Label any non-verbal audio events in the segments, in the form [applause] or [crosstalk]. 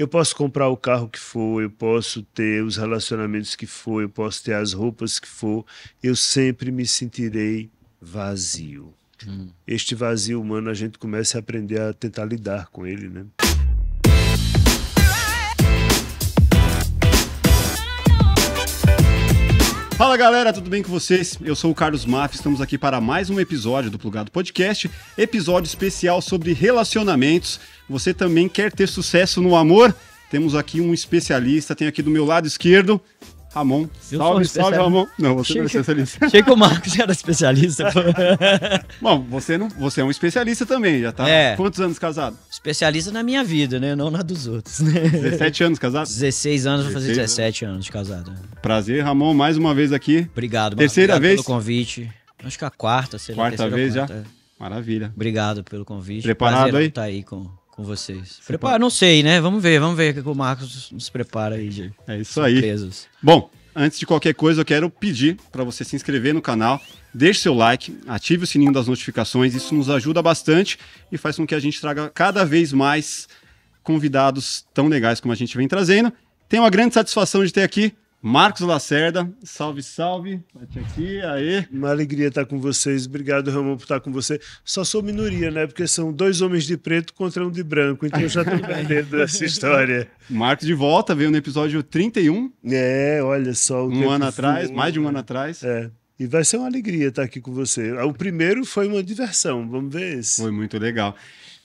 Eu posso comprar o carro que for, eu posso ter os relacionamentos que for, eu posso ter as roupas que for, eu sempre me sentirei vazio. Hum. Este vazio humano a gente começa a aprender a tentar lidar com ele, né? Fala galera, tudo bem com vocês? Eu sou o Carlos Maff, estamos aqui para mais um episódio do Plugado Podcast, episódio especial sobre relacionamentos. Você também quer ter sucesso no amor? Temos aqui um especialista, tem aqui do meu lado esquerdo Ramon. Eu salve, salve, Ramon. Não, você não é especialista. Achei que o Marcos era especialista. [laughs] Bom, você, não, você é um especialista também, já tá. É. Quantos anos casado? Especialista na minha vida, né? Não na dos outros. Né? 17 anos casado? 16 anos, 16 vou fazer 17 anos. anos de casado. Né? Prazer, Ramon, mais uma vez aqui. Obrigado, Marcos. Terceira Obrigado vez. pelo convite. Acho que a quarta, seria Quarta vez quarta. já? É. Maravilha. Obrigado pelo convite. Preparado Prazer aí? Tá aí com com vocês. prepara, pode... não sei, né? Vamos ver, vamos ver o que o Marcos nos prepara aí de É isso surpresas. aí. Bom, antes de qualquer coisa, eu quero pedir para você se inscrever no canal, deixe seu like, ative o sininho das notificações, isso nos ajuda bastante e faz com que a gente traga cada vez mais convidados tão legais como a gente vem trazendo. Tenho uma grande satisfação de ter aqui Marcos Lacerda, salve, salve. Bate aqui, aê. Uma alegria estar com vocês. Obrigado, Ramon, por estar com você. Só sou minoria, né? Porque são dois homens de preto contra um de branco. Então eu já estou [laughs] perdendo essa história. Marcos de volta, veio no episódio 31. É, olha só. um ano atrás, foi... mais de um ano atrás. É. E vai ser uma alegria estar aqui com você. O primeiro foi uma diversão, vamos ver esse. Foi muito legal.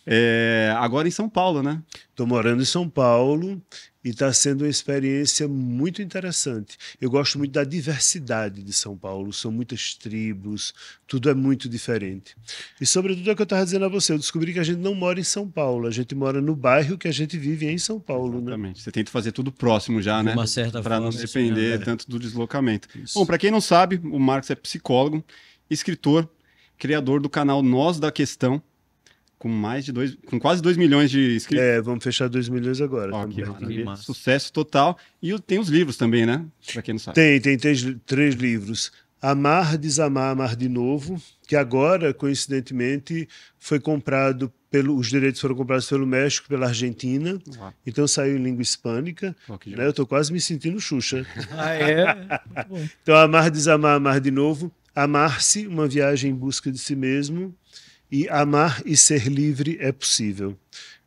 É, agora em São Paulo, né? Estou morando em São Paulo e está sendo uma experiência muito interessante. Eu gosto muito da diversidade de São Paulo, são muitas tribos, tudo é muito diferente. E sobretudo é o que eu estava dizendo a você, eu descobri que a gente não mora em São Paulo, a gente mora no bairro que a gente vive em São Paulo. Né? Exatamente, né? você tenta fazer tudo próximo já, de né? Uma certa Para não depender né? tanto do deslocamento. Isso. Bom, para quem não sabe, o Marcos é psicólogo, escritor, criador do canal Nós da Questão, com mais de dois, com quase 2 milhões de inscritos. É, vamos fechar 2 milhões agora. Ó, que Sucesso total. E tem os livros também, né? Pra quem não sabe. Tem, tem três, três livros. Amar, Desamar, Amar de Novo, que agora, coincidentemente, foi comprado pelo, os direitos foram comprados pelo México, pela Argentina. Uau. Então saiu em língua hispânica. Uau, né? Eu estou quase me sentindo Xuxa. [laughs] Ah, é? então, Amar, Desamar, Amar de Novo. Amar-se, uma viagem em busca de si mesmo e amar e ser livre é possível.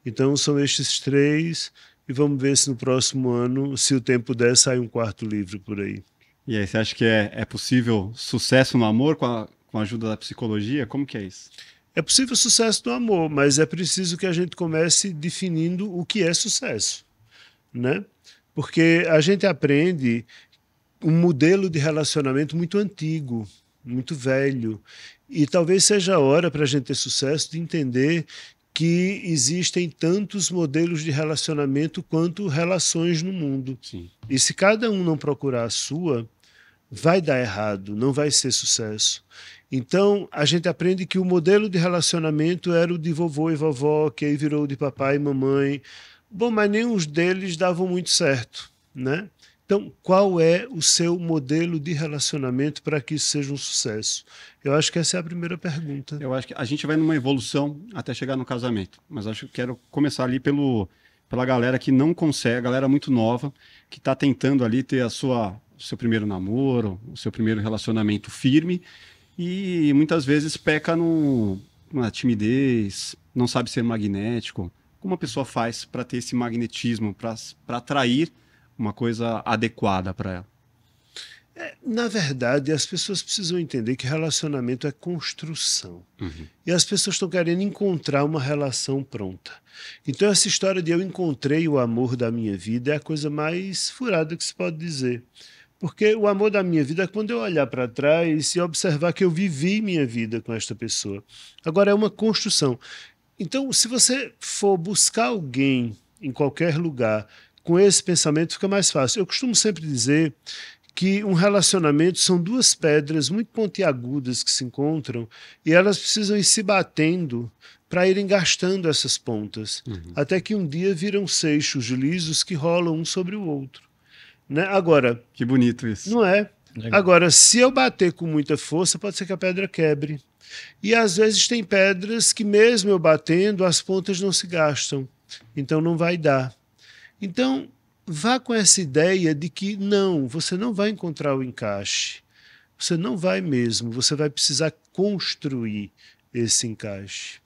Então são estes três e vamos ver se no próximo ano, se o tempo der, sai um quarto livro por aí. E aí, você acha que é, é possível sucesso no amor com a, com a ajuda da psicologia? Como que é isso? É possível sucesso no amor, mas é preciso que a gente comece definindo o que é sucesso, né? Porque a gente aprende um modelo de relacionamento muito antigo, muito velho, e talvez seja a hora para a gente ter sucesso de entender que existem tantos modelos de relacionamento quanto relações no mundo. Sim. E se cada um não procurar a sua, vai dar errado, não vai ser sucesso. Então, a gente aprende que o modelo de relacionamento era o de vovô e vovó, que aí virou de papai e mamãe. Bom, mas nem os deles davam muito certo, né? Então, qual é o seu modelo de relacionamento para que isso seja um sucesso? Eu acho que essa é a primeira pergunta. Eu acho que a gente vai numa evolução até chegar no casamento, mas acho que quero começar ali pelo pela galera que não consegue, a galera muito nova que está tentando ali ter a sua o seu primeiro namoro, o seu primeiro relacionamento firme e muitas vezes peca no, na timidez, não sabe ser magnético. Como a pessoa faz para ter esse magnetismo, para atrair uma coisa adequada para ela? É, na verdade, as pessoas precisam entender que relacionamento é construção. Uhum. E as pessoas estão querendo encontrar uma relação pronta. Então, essa história de eu encontrei o amor da minha vida é a coisa mais furada que se pode dizer. Porque o amor da minha vida é quando eu olhar para trás e observar que eu vivi minha vida com esta pessoa. Agora, é uma construção. Então, se você for buscar alguém em qualquer lugar com esse pensamento fica mais fácil. Eu costumo sempre dizer que um relacionamento são duas pedras muito pontiagudas que se encontram e elas precisam ir se batendo para irem gastando essas pontas, uhum. até que um dia viram seixos lisos que rolam um sobre o outro. Né? Agora. Que bonito isso. Não é? Legal. Agora, se eu bater com muita força, pode ser que a pedra quebre. E às vezes tem pedras que, mesmo eu batendo, as pontas não se gastam. Então não vai dar. Então, vá com essa ideia de que não, você não vai encontrar o encaixe. Você não vai mesmo, você vai precisar construir esse encaixe.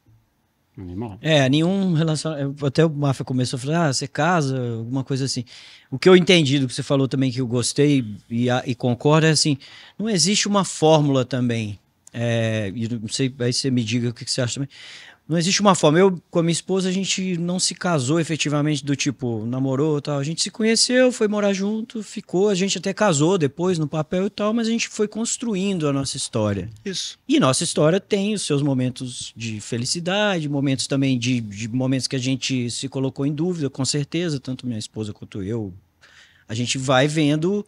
É, nenhum relacionamento. Até o Mafia começou a falar: ah, você casa, alguma coisa assim. O que eu entendi do que você falou também, que eu gostei e, e concordo, é assim: não existe uma fórmula também. É, não sei, aí você me diga o que, que você acha também. Não existe uma forma. Eu, com a minha esposa, a gente não se casou efetivamente do tipo, namorou tal. A gente se conheceu, foi morar junto, ficou. A gente até casou depois no papel e tal, mas a gente foi construindo a nossa história. Isso. E nossa história tem os seus momentos de felicidade, momentos também de, de momentos que a gente se colocou em dúvida, com certeza, tanto minha esposa quanto eu. A gente vai vendo,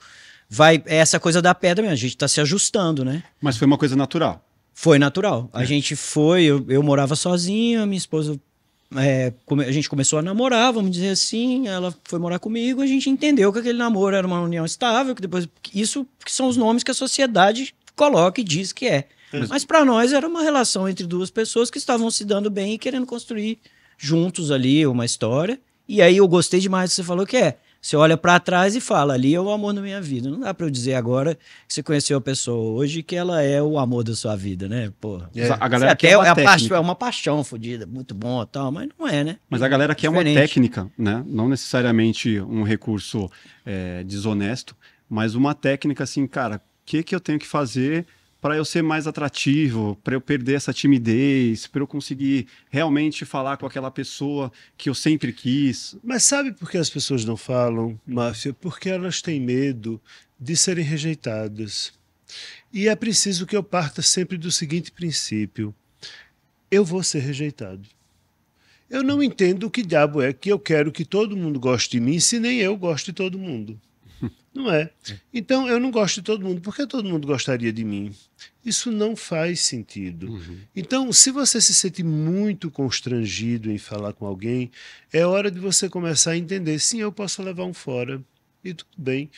vai. É essa coisa da pedra mesmo, a gente tá se ajustando, né? Mas foi uma coisa natural. Foi natural. A é. gente foi, eu, eu morava sozinha, minha esposa é, a gente começou a namorar, vamos dizer assim, ela foi morar comigo, a gente entendeu que aquele namoro era uma união estável, que depois isso que são os nomes que a sociedade coloca e diz que é. Mas, Mas para nós era uma relação entre duas pessoas que estavam se dando bem e querendo construir juntos ali uma história. E aí eu gostei demais que você falou que é você olha para trás e fala, ali é o amor da minha vida. Não dá para eu dizer agora que você conheceu a pessoa hoje que ela é o amor da sua vida, né? pô É. A galera até é uma, é, paixão, é uma paixão fodida, muito bom e tal, mas não é, né? Mas a galera quer é uma técnica, né? Não necessariamente um recurso é, desonesto, mas uma técnica assim, cara, o que, que eu tenho que fazer para eu ser mais atrativo, para eu perder essa timidez, para eu conseguir realmente falar com aquela pessoa que eu sempre quis. Mas sabe por que as pessoas não falam, Máfia? Porque elas têm medo de serem rejeitadas. E é preciso que eu parta sempre do seguinte princípio: eu vou ser rejeitado. Eu não entendo o que diabo é que eu quero que todo mundo goste de mim se nem eu gosto de todo mundo. Não é. Então eu não gosto de todo mundo. Por que todo mundo gostaria de mim? Isso não faz sentido. Uhum. Então, se você se sente muito constrangido em falar com alguém, é hora de você começar a entender: sim, eu posso levar um fora. E tudo bem.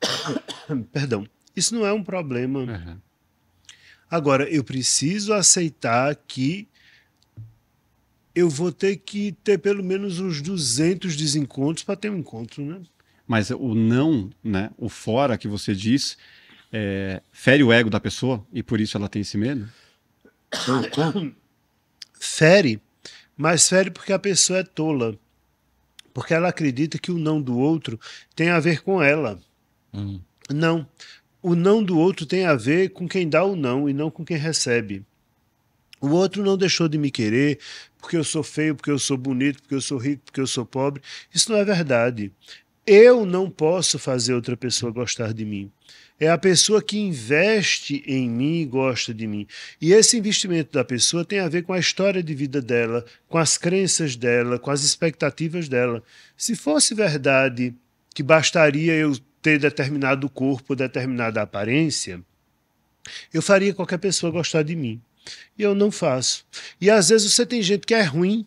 [coughs] Perdão. Isso não é um problema. Uhum. Agora, eu preciso aceitar que eu vou ter que ter pelo menos uns 200 desencontros para ter um encontro, né? mas o não, né, o fora que você diz, é, fere o ego da pessoa e por isso ela tem esse medo? [coughs] fere, mas fere porque a pessoa é tola. Porque ela acredita que o não do outro tem a ver com ela. Uhum. Não. O não do outro tem a ver com quem dá o não e não com quem recebe. O outro não deixou de me querer porque eu sou feio, porque eu sou bonito, porque eu sou rico, porque eu sou pobre. Isso não é verdade. Eu não posso fazer outra pessoa gostar de mim. É a pessoa que investe em mim e gosta de mim. E esse investimento da pessoa tem a ver com a história de vida dela, com as crenças dela, com as expectativas dela. Se fosse verdade que bastaria eu ter determinado corpo, determinada aparência, eu faria qualquer pessoa gostar de mim. E eu não faço. E às vezes você tem gente que é ruim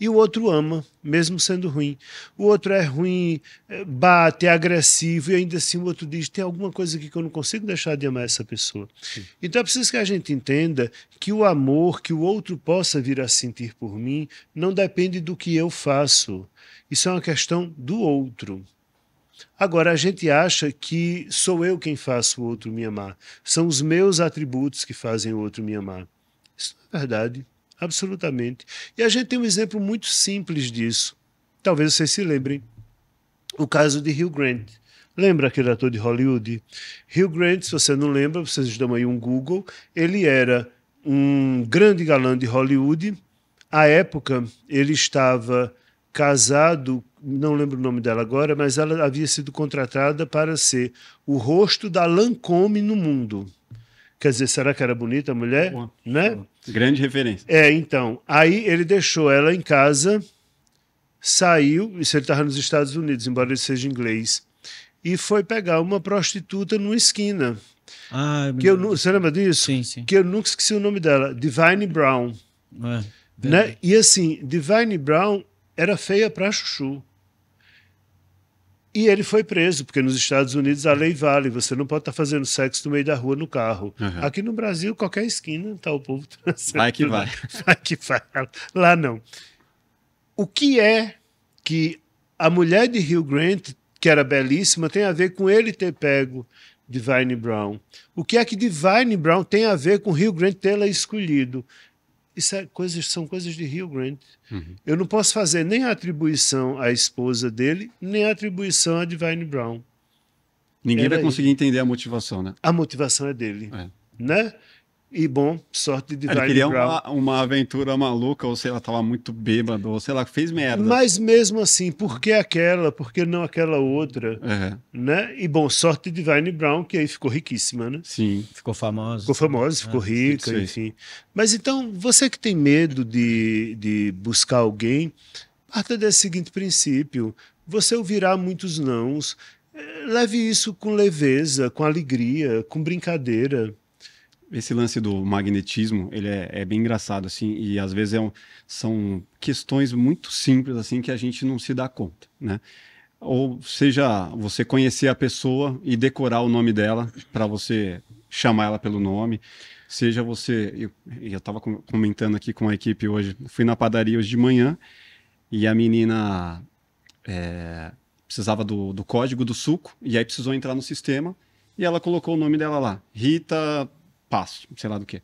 e o outro ama, mesmo sendo ruim. O outro é ruim, é, bate, é agressivo, e ainda assim o outro diz: tem alguma coisa aqui que eu não consigo deixar de amar essa pessoa. Sim. Então é preciso que a gente entenda que o amor que o outro possa vir a sentir por mim não depende do que eu faço. Isso é uma questão do outro. Agora, a gente acha que sou eu quem faço o outro me amar. São os meus atributos que fazem o outro me amar. Isso não é verdade absolutamente. E a gente tem um exemplo muito simples disso. Talvez vocês se lembrem. O caso de Hugh Grant. Lembra aquele ator de Hollywood? Hugh Grant, se você não lembra, vocês dão aí um Google. Ele era um grande galã de Hollywood. À época, ele estava casado, não lembro o nome dela agora, mas ela havia sido contratada para ser o rosto da Lancôme no mundo. Quer dizer, será que era bonita a mulher? Bom, né? Grande referência. É, então. Aí ele deixou ela em casa, saiu, isso ele estava nos Estados Unidos, embora ele seja inglês, e foi pegar uma prostituta numa esquina. Ah, que eu, você lembra disso? Sim, sim. Que eu nunca esqueci o nome dela, Divine Brown. É, né? E assim, Divine Brown era feia pra chuchu. E ele foi preso, porque nos Estados Unidos a lei vale, você não pode estar tá fazendo sexo no meio da rua no carro. Uhum. Aqui no Brasil, qualquer esquina está o povo transando. Tá vai que vai. [laughs] Vai que vai. Lá não. O que é que a mulher de Hill Grant, que era belíssima, tem a ver com ele ter pego Divine Brown? O que é que Divine Brown tem a ver com Hill Grant tê-la escolhido? Isso é coisas, são coisas de Rio Grande. Uhum. Eu não posso fazer nem a atribuição à esposa dele, nem a atribuição a Divine Brown. Ninguém Era vai conseguir entender a motivação, né? A motivação é dele, é. né? E bom, sorte de Ele queria uma, uma, aventura maluca, ou sei lá, tava muito bêbado, ou sei lá, fez merda. Mas mesmo assim, por que aquela? Por que não aquela outra? É. Né? E bom, sorte de Divine Brown, que aí ficou riquíssima, né? Sim. Ficou famosa. Ficou famosa, é, ficou rica, enfim. Mas então, você que tem medo de, de buscar alguém, parta desse seguinte princípio. Você ouvirá muitos nãos. É, leve isso com leveza, com alegria, com brincadeira esse lance do magnetismo, ele é, é, bem engraçado, assim, e às vezes é um, são questões muito simples, assim, que a gente não se dá conta, né? Ou seja, você conhecer a pessoa e decorar o nome dela para você chamar ela pelo nome. Seja você. Eu estava comentando aqui com a equipe hoje. Fui na padaria hoje de manhã e a menina é, precisava do, do código do suco e aí precisou entrar no sistema e ela colocou o nome dela lá. Rita passo, sei lá do que.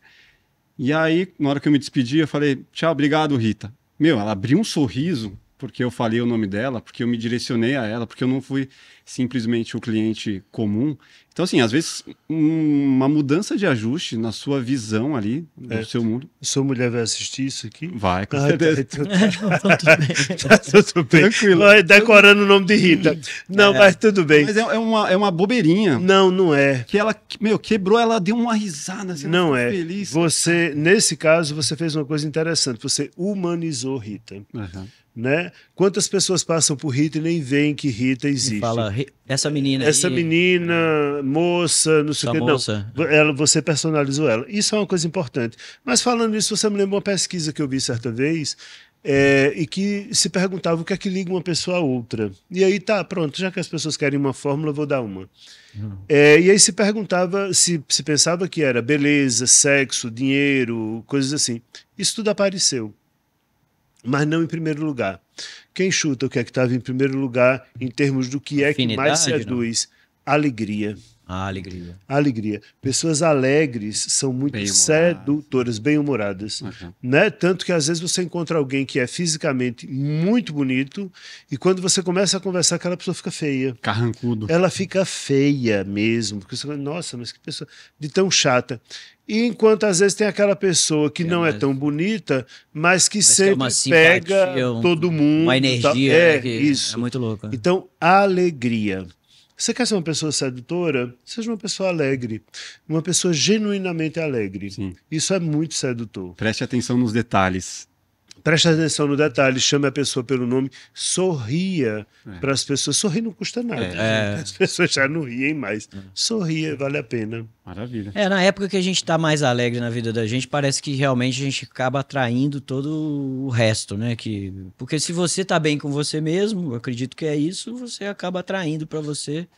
E aí, na hora que eu me despedi, eu falei, tchau, obrigado, Rita. Meu, ela abriu um sorriso porque eu falei o nome dela, porque eu me direcionei a ela, porque eu não fui simplesmente o cliente comum, então, assim, às vezes uma mudança de ajuste na sua visão ali, é. do seu mundo. Sua mulher vai assistir isso aqui? Vai, com ah, tá, certeza. Então tá, [laughs] tudo bem. [laughs] tá tudo bem. Tranquilo. Vai decorando o nome de Rita. Não, é. mas tudo bem. Mas é, é, uma, é uma bobeirinha. Não, não é. Que ela, meu, quebrou, ela deu uma risada. Assim, não é. Feliz. Você, nesse caso, você fez uma coisa interessante. Você humanizou Rita. Uhum né? Quantas pessoas passam por Rita e nem veem que Rita existe? E fala, essa menina. Essa aí, menina, é... moça, não sei o que. Moça. Não, ela, você personalizou ela. Isso é uma coisa importante. Mas falando isso, você me lembra uma pesquisa que eu vi certa vez. É, e que se perguntava o que é que liga uma pessoa a outra. E aí tá, pronto, já que as pessoas querem uma fórmula, vou dar uma. Hum. É, e aí se perguntava, se, se pensava que era beleza, sexo, dinheiro, coisas assim. Isso tudo apareceu mas não em primeiro lugar. Quem chuta o que é que estava em primeiro lugar em termos do que é que mais seduz? Não? Alegria. A ah, alegria. A alegria. Pessoas alegres são muito bem sedutoras, bem-humoradas. Uhum. Né? Tanto que às vezes você encontra alguém que é fisicamente muito bonito e quando você começa a conversar, aquela pessoa fica feia. Carrancudo. Ela fica feia mesmo. Porque você fala, nossa, mas que pessoa de tão chata. E enquanto às vezes tem aquela pessoa que é, não é tão bonita, mas que mas sempre que é pega simpatia, todo mundo. Uma energia. Tá, é, isso. É muito louca. Então, alegria. Você quer ser uma pessoa sedutora? Seja uma pessoa alegre. Uma pessoa genuinamente alegre. Sim. Isso é muito sedutor. Preste atenção nos detalhes preste atenção no detalhe, chame a pessoa pelo nome, sorria é. para as pessoas. Sorrir não custa nada. É, é. As pessoas já não riem mais. É. Sorria, vale a pena. Maravilha. É, na época que a gente está mais alegre na vida da gente, parece que realmente a gente acaba atraindo todo o resto, né? Que, porque se você está bem com você mesmo, acredito que é isso, você acaba atraindo para você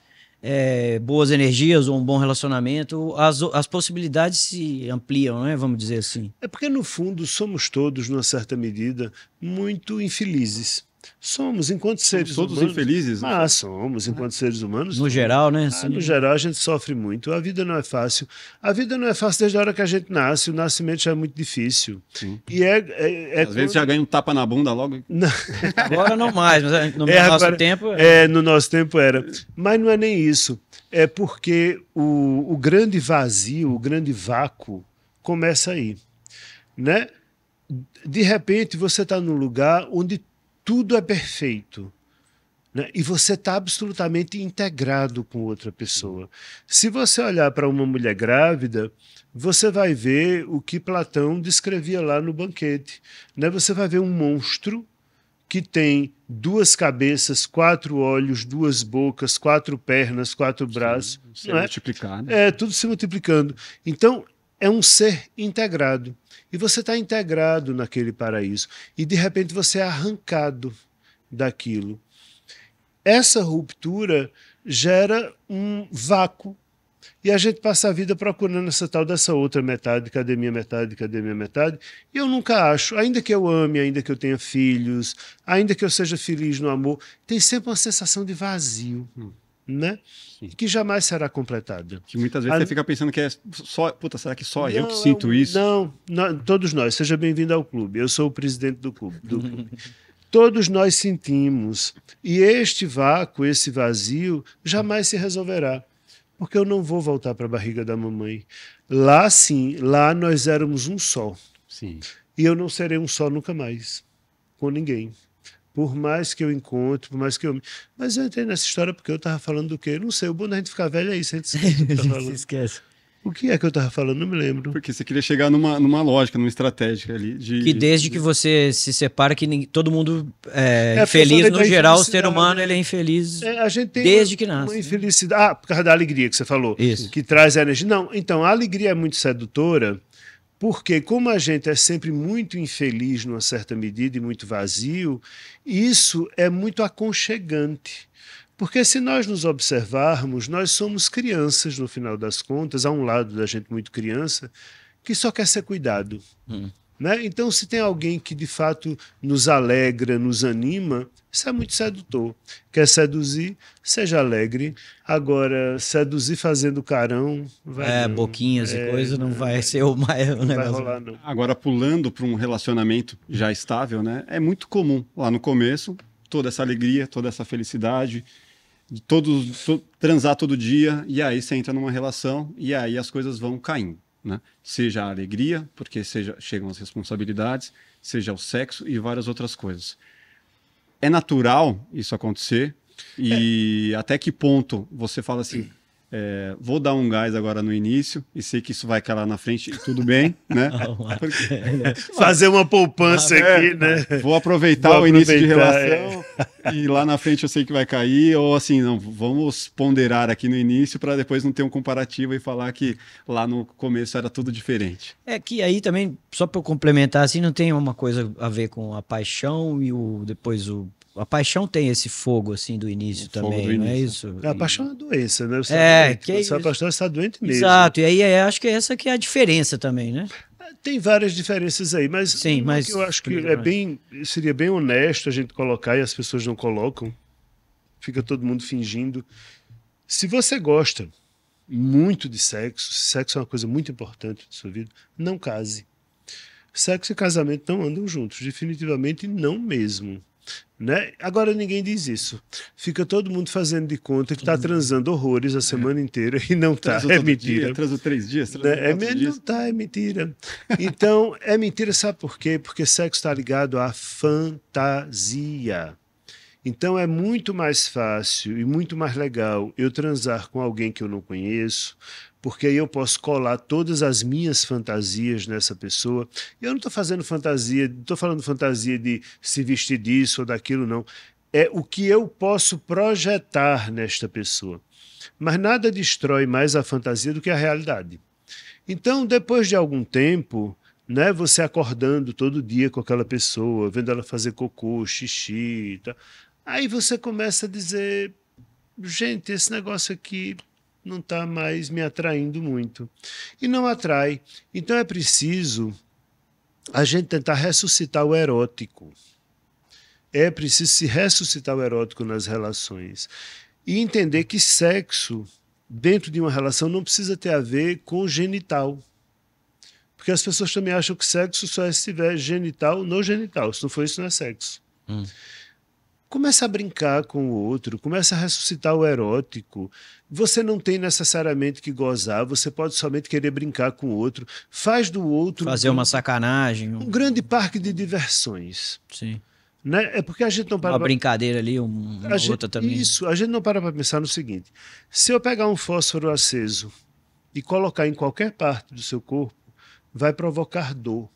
é, boas energias ou um bom relacionamento, as, as possibilidades se ampliam, né? vamos dizer assim. É porque, no fundo, somos todos, numa certa medida, muito infelizes. Somos, enquanto seres todos humanos. Todos infelizes, né? Ah, somos, enquanto é. seres humanos. No geral, né? Ah, no geral, a gente sofre muito. A vida não é fácil. A vida não é fácil desde a hora que a gente nasce. O nascimento já é muito difícil. Sim. E é. é, é Às quando... vezes já ganha um tapa na bunda logo. Não. [laughs] Agora não mais, mas é, no é, nosso agora, tempo. É. é, no nosso tempo era. Mas não é nem isso. É porque o, o grande vazio, o grande vácuo, começa aí. Né? De repente, você está num lugar onde tudo é perfeito. Né? E você está absolutamente integrado com outra pessoa. Se você olhar para uma mulher grávida, você vai ver o que Platão descrevia lá no banquete. Né? Você vai ver um monstro que tem duas cabeças, quatro olhos, duas bocas, quatro pernas, quatro braços. Sim, se é? multiplicar, né? É, tudo se multiplicando. Então, é um ser integrado. E você está integrado naquele paraíso. E de repente você é arrancado daquilo. Essa ruptura gera um vácuo. E a gente passa a vida procurando essa tal dessa outra metade, cadê minha metade, cadê minha metade? E eu nunca acho, ainda que eu ame, ainda que eu tenha filhos, ainda que eu seja feliz no amor, tem sempre uma sensação de vazio. Hum né? Que jamais será completado. Que muitas vezes a... você fica pensando que é só, puta, será que só não, eu que sinto isso? Não, não todos nós. Seja bem-vindo ao clube. Eu sou o presidente do clube. Do clube. [laughs] todos nós sentimos. E este vácuo, esse vazio, jamais se resolverá. Porque eu não vou voltar para a barriga da mamãe. Lá sim, lá nós éramos um só. Sim. E eu não serei um só nunca mais. Com ninguém por mais que eu encontre, por mais que eu. Mas eu entrei nessa história porque eu estava falando do quê? Não sei, o bom da gente ficar velho é isso, a gente esquece. Tá [laughs] se esquece. O que é que eu estava falando? Não me lembro. Porque você queria chegar numa, numa lógica, numa estratégia ali. De, que desde de... que você se separa, que todo mundo é, é infeliz. No geral, o ser humano né? ele é infeliz é, a gente tem desde uma, que nasce. Uma né? infelicidade. Ah, por causa da alegria que você falou. Isso. Que traz a energia. Não, então, a alegria é muito sedutora porque, como a gente é sempre muito infeliz numa certa medida e muito vazio, isso é muito aconchegante. Porque se nós nos observarmos, nós somos crianças, no final das contas, há um lado da gente muito criança, que só quer ser cuidado. Hum. Né? Então, se tem alguém que de fato nos alegra, nos anima, isso é muito sedutor. Quer seduzir, seja alegre. Agora, seduzir fazendo carão. é, não. boquinhas é, e coisa não é, vai ser o maior não negócio. Vai rolar, não. Agora, pulando para um relacionamento já estável, né? é muito comum lá no começo toda essa alegria, toda essa felicidade, todos, to, transar todo dia, e aí você entra numa relação e aí as coisas vão caindo né? seja a alegria, porque seja, chegam as responsabilidades, seja o sexo e várias outras coisas. É natural isso acontecer e é. até que ponto você fala assim, é, vou dar um gás agora no início e sei que isso vai calar na frente e tudo bem, [laughs] né? Porque... [laughs] Fazer uma poupança ah, aqui, né? É. Vou aproveitar vou o aproveitar, início de relação é. e lá na frente eu sei que vai cair, ou assim, não, vamos ponderar aqui no início para depois não ter um comparativo e falar que lá no começo era tudo diferente. É que aí também, só para complementar, assim, não tem uma coisa a ver com a paixão e o depois o a paixão tem esse fogo assim do início o também, do início. não é isso? É, a paixão é uma doença, né? Você tá é, doente, que é você está é doente mesmo. Exato, e aí é, acho que é essa que é a diferença também, né? Tem várias diferenças aí, mas, Sim, mas eu acho que é bem, seria bem honesto a gente colocar e as pessoas não colocam. Fica todo mundo fingindo. Se você gosta muito de sexo, sexo é uma coisa muito importante da sua vida, não case. Sexo e casamento não andam juntos, definitivamente não mesmo. Né? Agora ninguém diz isso. Fica todo mundo fazendo de conta que está transando horrores a é. semana é. inteira e não está. É mentira. Dia, transou três dias, transou né? é, dias. Não está, é mentira. Então, é mentira, sabe por quê? Porque sexo está ligado à fantasia. Então é muito mais fácil e muito mais legal eu transar com alguém que eu não conheço, porque aí eu posso colar todas as minhas fantasias nessa pessoa. E eu não estou fazendo fantasia, não estou falando fantasia de se vestir disso ou daquilo, não. É o que eu posso projetar nesta pessoa. Mas nada destrói mais a fantasia do que a realidade. Então, depois de algum tempo, né, você acordando todo dia com aquela pessoa, vendo ela fazer cocô, xixi, aí você começa a dizer, gente, esse negócio aqui não está mais me atraindo muito. E não atrai. Então é preciso a gente tentar ressuscitar o erótico. É preciso se ressuscitar o erótico nas relações. E entender que sexo, dentro de uma relação, não precisa ter a ver com genital. Porque as pessoas também acham que sexo só é se tiver genital no genital. Se não for isso, não é sexo. Hum começa a brincar com o outro, começa a ressuscitar o erótico. Você não tem necessariamente que gozar, você pode somente querer brincar com o outro. Faz do outro. Fazer um, uma sacanagem. Um... um grande parque de diversões. Sim. Né? É porque a gente não para. Uma pra... brincadeira ali, um, uma gente, outra também. Isso, a gente não para para pensar no seguinte: se eu pegar um fósforo aceso e colocar em qualquer parte do seu corpo, vai provocar dor.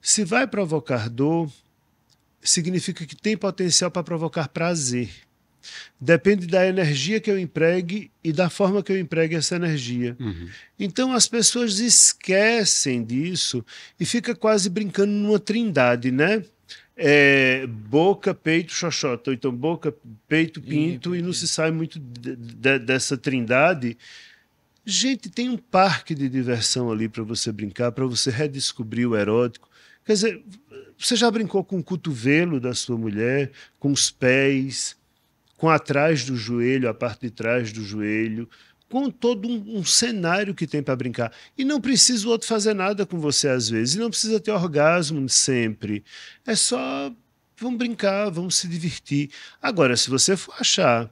Se vai provocar dor, significa que tem potencial para provocar prazer. Depende da energia que eu empregue e da forma que eu empregue essa energia. Uhum. Então as pessoas esquecem disso e fica quase brincando numa trindade, né? É, boca, peito, xoxota. Então, boca, peito, pinto, e, e não se sai muito de, de, dessa trindade. Gente, tem um parque de diversão ali para você brincar, para você redescobrir o erótico, Quer dizer, você já brincou com o cotovelo da sua mulher, com os pés, com atrás do joelho, a parte de trás do joelho, com todo um, um cenário que tem para brincar. E não precisa o outro fazer nada com você às vezes, e não precisa ter orgasmo sempre. É só vamos brincar, vamos se divertir. Agora, se você for achar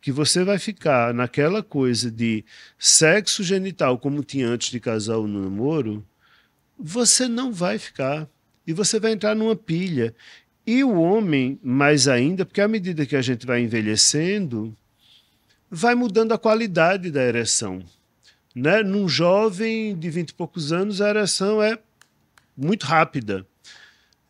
que você vai ficar naquela coisa de sexo genital como tinha antes de casar ou no namoro, você não vai ficar e você vai entrar numa pilha. E o homem, mais ainda, porque à medida que a gente vai envelhecendo, vai mudando a qualidade da ereção. Né? Num jovem de vinte e poucos anos, a ereção é muito rápida.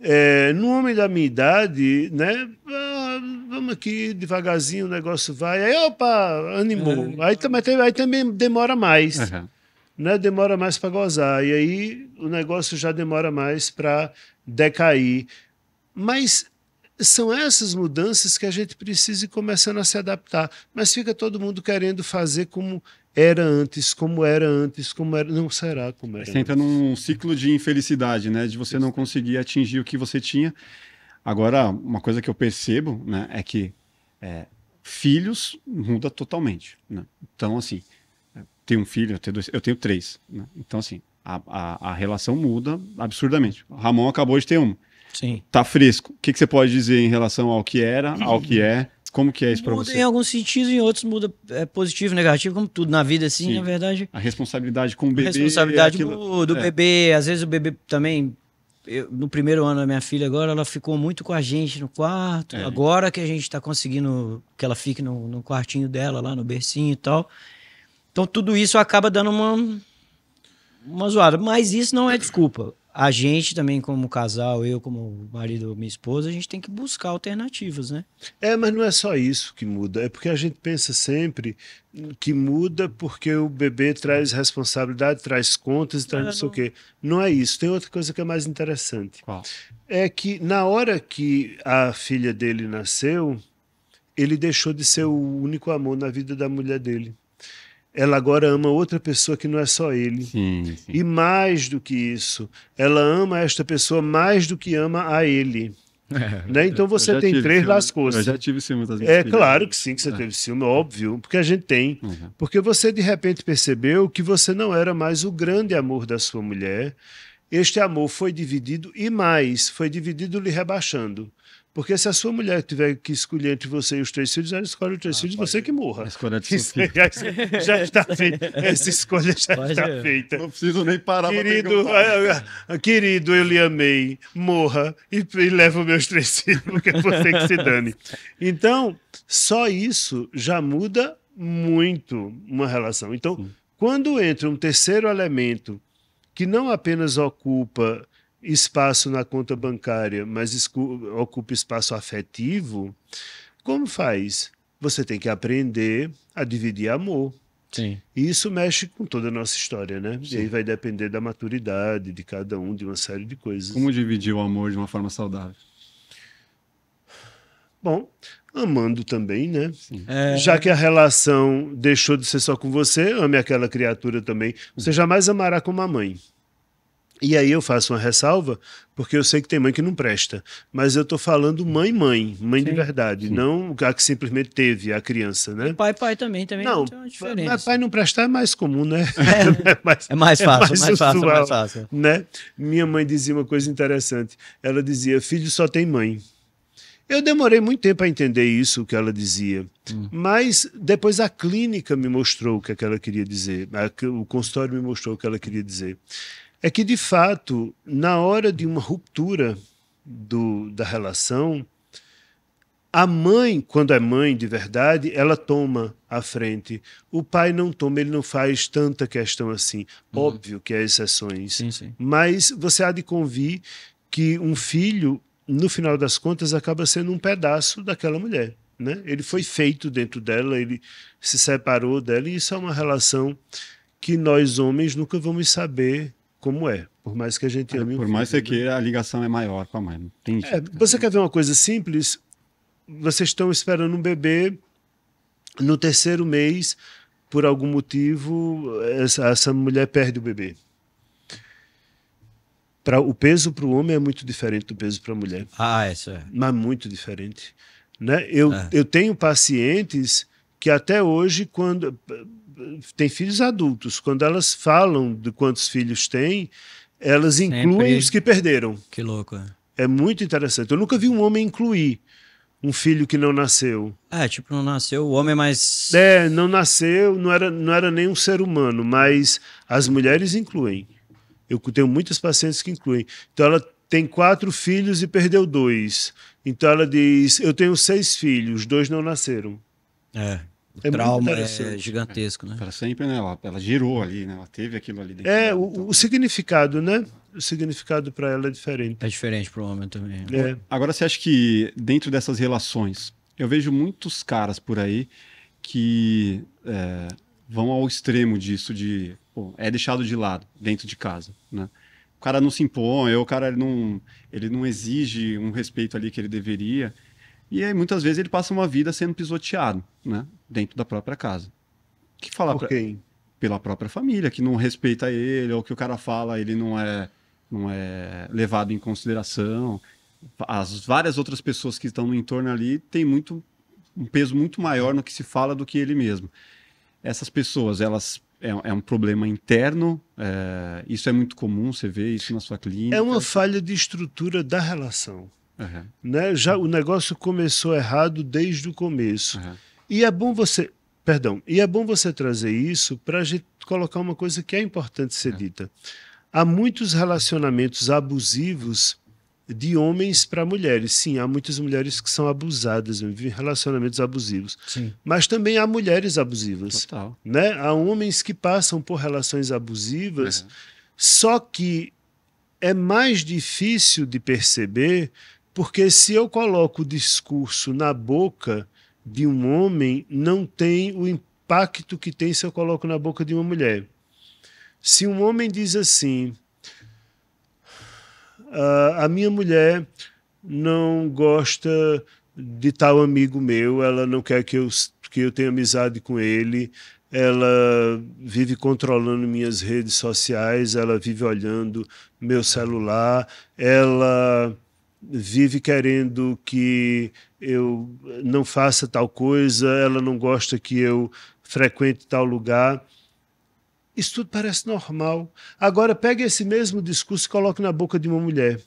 É, num homem da minha idade, né? Ah, vamos aqui devagarzinho, o negócio vai. Aí, opa, animou. É. Aí, também, aí também demora mais. Uhum né, demora mais para gozar. E aí o negócio já demora mais para decair. Mas são essas mudanças que a gente precisa ir começando a se adaptar. Mas fica todo mundo querendo fazer como era antes, como era antes, como era. Não será como era. Você antes. entra num ciclo de infelicidade, né? De você não conseguir atingir o que você tinha. Agora, uma coisa que eu percebo né, é que é, filhos muda totalmente. Né? Então, assim, tenho um filho, eu tenho, dois, eu tenho três. Né? Então, assim, a, a, a, relação muda absurdamente. O Ramon acabou de ter um. Sim. Tá fresco. O que, que você pode dizer em relação ao que era, ao que é? Como que é isso para você? Em alguns sentidos, em outros muda é positivo, negativo, como tudo na vida, assim, Sim. na verdade. A responsabilidade com o bebê. A responsabilidade aquilo... do, é. bebê. Às vezes o bebê também. Eu, no primeiro ano da minha filha, agora, ela ficou muito com a gente no quarto. É. Agora que a gente está conseguindo que ela fique no, no quartinho dela, lá no bercinho e tal. Então tudo isso acaba dando uma, uma zoada. Mas isso não é desculpa. A gente também, como casal, eu como marido, minha esposa, a gente tem que buscar alternativas, né? É, mas não é só isso que muda. É porque a gente pensa sempre que muda porque o bebê traz responsabilidade, traz contas e traz é, não sei o quê. Não é isso. Tem outra coisa que é mais interessante. Qual? É que na hora que a filha dele nasceu, ele deixou de ser o único amor na vida da mulher dele ela agora ama outra pessoa que não é só ele. Sim, sim. E mais do que isso, ela ama esta pessoa mais do que ama a ele. É, né? Então você tem três lascos. Eu já tive ciúme das É claro que sim, que você é. teve ciúme, óbvio, porque a gente tem. Uhum. Porque você de repente percebeu que você não era mais o grande amor da sua mulher. Este amor foi dividido e mais, foi dividido lhe rebaixando. Porque se a sua mulher tiver que escolher entre você e os três filhos, ela escolhe os três ah, filhos, você que morra. Escolha de [laughs] Isso já, já está [laughs] feita. Essa escolha já pode está ir. feita. Não preciso nem parar querido, para ah, ah, ah, Querido, eu lhe amei, morra e, e leva os meus três filhos, porque é você que se dane. Então, só isso já muda muito uma relação. Então, quando entra um terceiro elemento que não apenas ocupa espaço na conta bancária, mas ocupa espaço afetivo, como faz? Você tem que aprender a dividir amor. Sim. E isso mexe com toda a nossa história, né? Sim. E aí vai depender da maturidade de cada um, de uma série de coisas. Como dividir o amor de uma forma saudável? Bom, amando também, né? É... Já que a relação deixou de ser só com você, ame aquela criatura também. Você uhum. jamais amará como a mãe. E aí eu faço uma ressalva, porque eu sei que tem mãe que não presta. Mas eu estou falando mãe, mãe, mãe sim, de verdade, sim. não a que simplesmente teve a criança, né? E pai, pai também, também não, tem uma diferença. Pai não prestar é mais comum, né? É, [laughs] é, mais, é mais, fácil, é, é mais, mais é usual, fácil, mais fácil. Né? Minha mãe dizia uma coisa interessante. Ela dizia, filho só tem mãe. Eu demorei muito tempo a entender isso que ela dizia, hum. mas depois a clínica me mostrou o que, é que ela queria dizer, o consultório me mostrou o que ela queria dizer é que, de fato, na hora de uma ruptura do, da relação, a mãe, quando é mãe de verdade, ela toma a frente. O pai não toma, ele não faz tanta questão assim. Uhum. Óbvio que há exceções. Sim, sim. Mas você há de convir que um filho, no final das contas, acaba sendo um pedaço daquela mulher. Né? Ele foi feito dentro dela, ele se separou dela, e isso é uma relação que nós homens nunca vamos saber como é. Por mais que a gente é, ame. É, por mais filho, que né? a ligação é maior com a mãe. Tem é, você né? quer ver uma coisa simples? Vocês estão esperando um bebê no terceiro mês, por algum motivo, essa, essa mulher perde o bebê. Pra, o peso para o homem é muito diferente do peso para a mulher. Ah, isso é. Mas muito diferente. Né? Eu, é. eu tenho pacientes que até hoje, quando têm filhos adultos. Quando elas falam de quantos filhos têm, elas incluem Sempre. os que perderam. Que louco. É. é muito interessante. Eu nunca vi um homem incluir um filho que não nasceu. É, tipo, não nasceu, o homem é mais. É, não nasceu, não era, não era nem um ser humano, mas as mulheres incluem. Eu tenho muitas pacientes que incluem. Então ela tem quatro filhos e perdeu dois. Então ela diz: Eu tenho seis filhos, dois não nasceram. É. O é trauma é gigantesco, né? Para sempre, né? Ela, ela girou ali, né? Ela teve aquilo ali dentro. É, dela, o, então... o, significado, né? O significado para ela é diferente. É diferente para o homem também. É. Agora, você acha que dentro dessas relações, eu vejo muitos caras por aí que é, vão ao extremo disso, de pô, é deixado de lado dentro de casa, né? O cara não se impõe, o cara ele não, ele não exige um respeito ali que ele deveria. E aí, muitas vezes, ele passa uma vida sendo pisoteado, né? Dentro da própria casa. Que falar Por okay. Pela própria família, que não respeita ele, ou que o cara fala, ele não é, não é levado em consideração. As várias outras pessoas que estão no entorno ali têm muito, um peso muito maior no que se fala do que ele mesmo. Essas pessoas, elas é, é um problema interno. É, isso é muito comum, você vê isso na sua clínica. É uma falha de estrutura da relação. Uhum. Né? Já o negócio começou errado desde o começo. Uhum. E é bom você. Perdão, e é bom você trazer isso para a gente colocar uma coisa que é importante ser é. dita. Há muitos relacionamentos abusivos de homens para mulheres. Sim, há muitas mulheres que são abusadas, vivem relacionamentos abusivos. Sim. Mas também há mulheres abusivas. Total. Né? Há homens que passam por relações abusivas, uhum. só que é mais difícil de perceber porque se eu coloco o discurso na boca de um homem, não tem o impacto que tem se eu coloco na boca de uma mulher. Se um homem diz assim: ah, a minha mulher não gosta de tal amigo meu, ela não quer que eu, que eu tenha amizade com ele, ela vive controlando minhas redes sociais, ela vive olhando meu celular, ela vive querendo que eu não faça tal coisa, ela não gosta que eu frequente tal lugar. Isso tudo parece normal. Agora, pegue esse mesmo discurso e coloque na boca de uma mulher.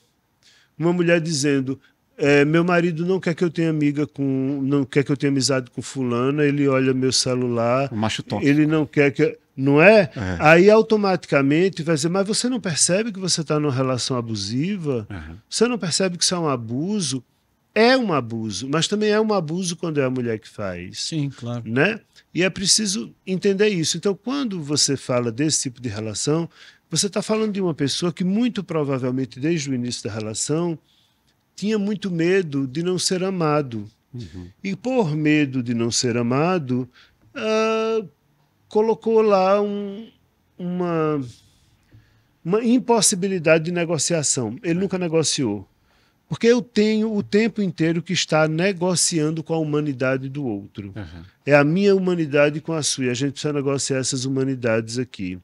Uma mulher dizendo: é, meu marido não quer que eu tenha amiga com, não quer que eu tenha amizade com fulana, ele olha meu celular, o macho tóxico. ele não quer que eu não é? é? Aí automaticamente vai dizer, mas você não percebe que você está numa relação abusiva? Uhum. Você não percebe que isso é um abuso? É um abuso, mas também é um abuso quando é a mulher que faz. Sim, claro. Né? E é preciso entender isso. Então, quando você fala desse tipo de relação, você está falando de uma pessoa que muito provavelmente, desde o início da relação, tinha muito medo de não ser amado. Uhum. E por medo de não ser amado, uh, colocou lá um, uma, uma impossibilidade de negociação. Ele nunca negociou. Porque eu tenho o tempo inteiro que está negociando com a humanidade do outro. Uhum. É a minha humanidade com a sua. E a gente precisa negociar essas humanidades aqui.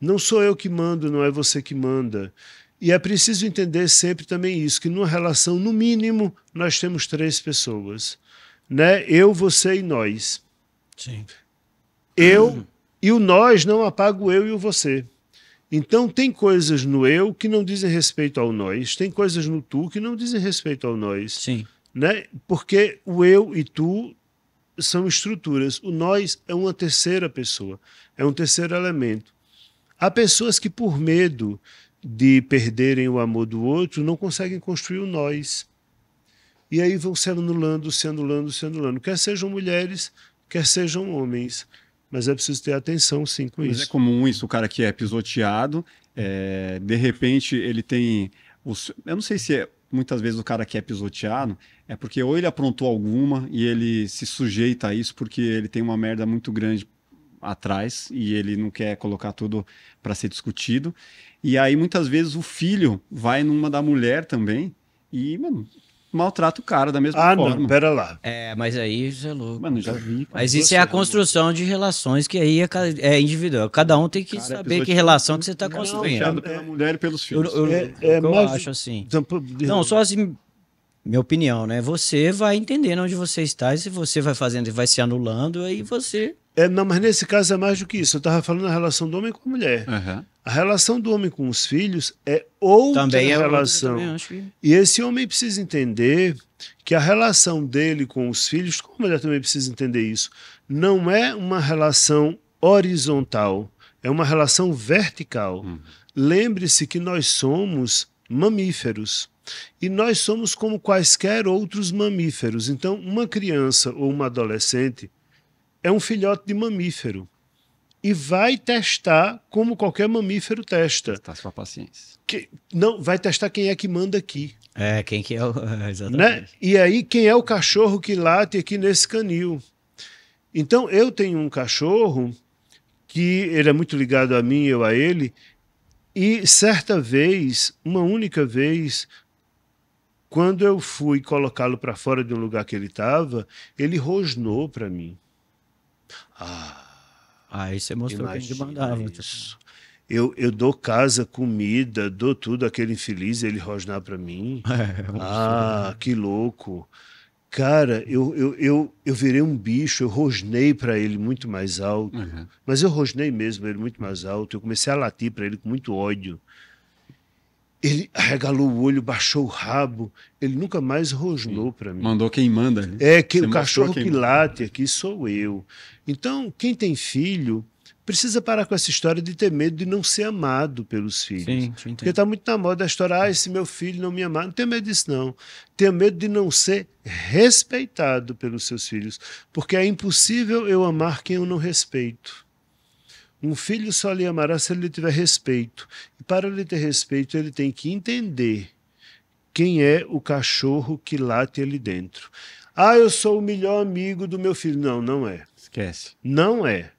Não sou eu que mando, não é você que manda. E é preciso entender sempre também isso, que numa relação, no mínimo, nós temos três pessoas. Né? Eu, você e nós. Sim eu e o nós não apaga o eu e o você. Então, tem coisas no eu que não dizem respeito ao nós, tem coisas no tu que não dizem respeito ao nós. Sim. Né? Porque o eu e tu são estruturas. O nós é uma terceira pessoa, é um terceiro elemento. Há pessoas que, por medo de perderem o amor do outro, não conseguem construir o nós. E aí vão se anulando, se anulando, se anulando, quer sejam mulheres, quer sejam homens mas é preciso ter atenção sim com mas é isso. Mas é comum isso, o cara que é pisoteado, é, de repente ele tem. Os, eu não sei se é, muitas vezes o cara que é pisoteado é porque ou ele aprontou alguma e ele se sujeita a isso porque ele tem uma merda muito grande atrás e ele não quer colocar tudo para ser discutido. E aí muitas vezes o filho vai numa da mulher também e, mano, maltrata o cara da mesma ah, forma. Ah, não, pera lá. É, mas aí isso é louco. Mano, já vi. Mas isso é a construção de relações que aí é, é individual. Cada um tem que cara, é saber que relação que você está construindo. É, pela mulher e pelos filhos. Eu, eu, é, é, é eu acho assim. Não, só assim, minha opinião, né? Você vai entendendo onde você está e se você vai fazendo e vai se anulando, aí você... É, não, mas nesse caso é mais do que isso. Eu estava falando da relação do homem com a mulher. Uhum. A relação do homem com os filhos é outra também é relação. Outra, também, que... É e esse homem precisa entender que a relação dele com os filhos, como ele também precisa entender isso, não é uma relação horizontal, é uma relação vertical. Hum. Lembre-se que nós somos mamíferos. E nós somos como quaisquer outros mamíferos. Então, uma criança ou uma adolescente é um filhote de mamífero e vai testar como qualquer mamífero testa. Tá sua paciência. Que, não, vai testar quem é que manda aqui. É, quem que é o... [laughs] É, exatamente. Né? E aí, quem é o cachorro que late aqui nesse canil? Então, eu tenho um cachorro que ele é muito ligado a mim, eu a ele, e certa vez, uma única vez, quando eu fui colocá-lo para fora de um lugar que ele estava, ele rosnou para mim. Ah, Aí você mostrou Imagina que a gente mandava. Tipo. Eu, eu dou casa, comida, dou tudo aquele infeliz, ele rosnar para mim. [laughs] É, é ah, né? que louco. Cara, eu, eu, eu, eu virei um bicho, eu rosnei para ele muito mais alto. Uhum. Mas eu rosnei mesmo ele muito mais alto. Eu comecei a latir para ele com muito ódio. Ele arregalou o olho, baixou o rabo, ele nunca mais rosnou para mim. Mandou quem manda. Né? É, que, Você o cachorro que late aqui sou eu. Então, quem tem filho precisa parar com essa história de ter medo de não ser amado pelos filhos. Sim, Porque está muito na moda a história, ah, esse meu filho não me ama. Não tenha medo disso, não. Tenha medo de não ser respeitado pelos seus filhos. Porque é impossível eu amar quem eu não respeito. Um filho só lhe amará se ele tiver respeito. E para lhe ter respeito, ele tem que entender quem é o cachorro que late ali dentro. Ah, eu sou o melhor amigo do meu filho. Não, não é. Esquece. Não é.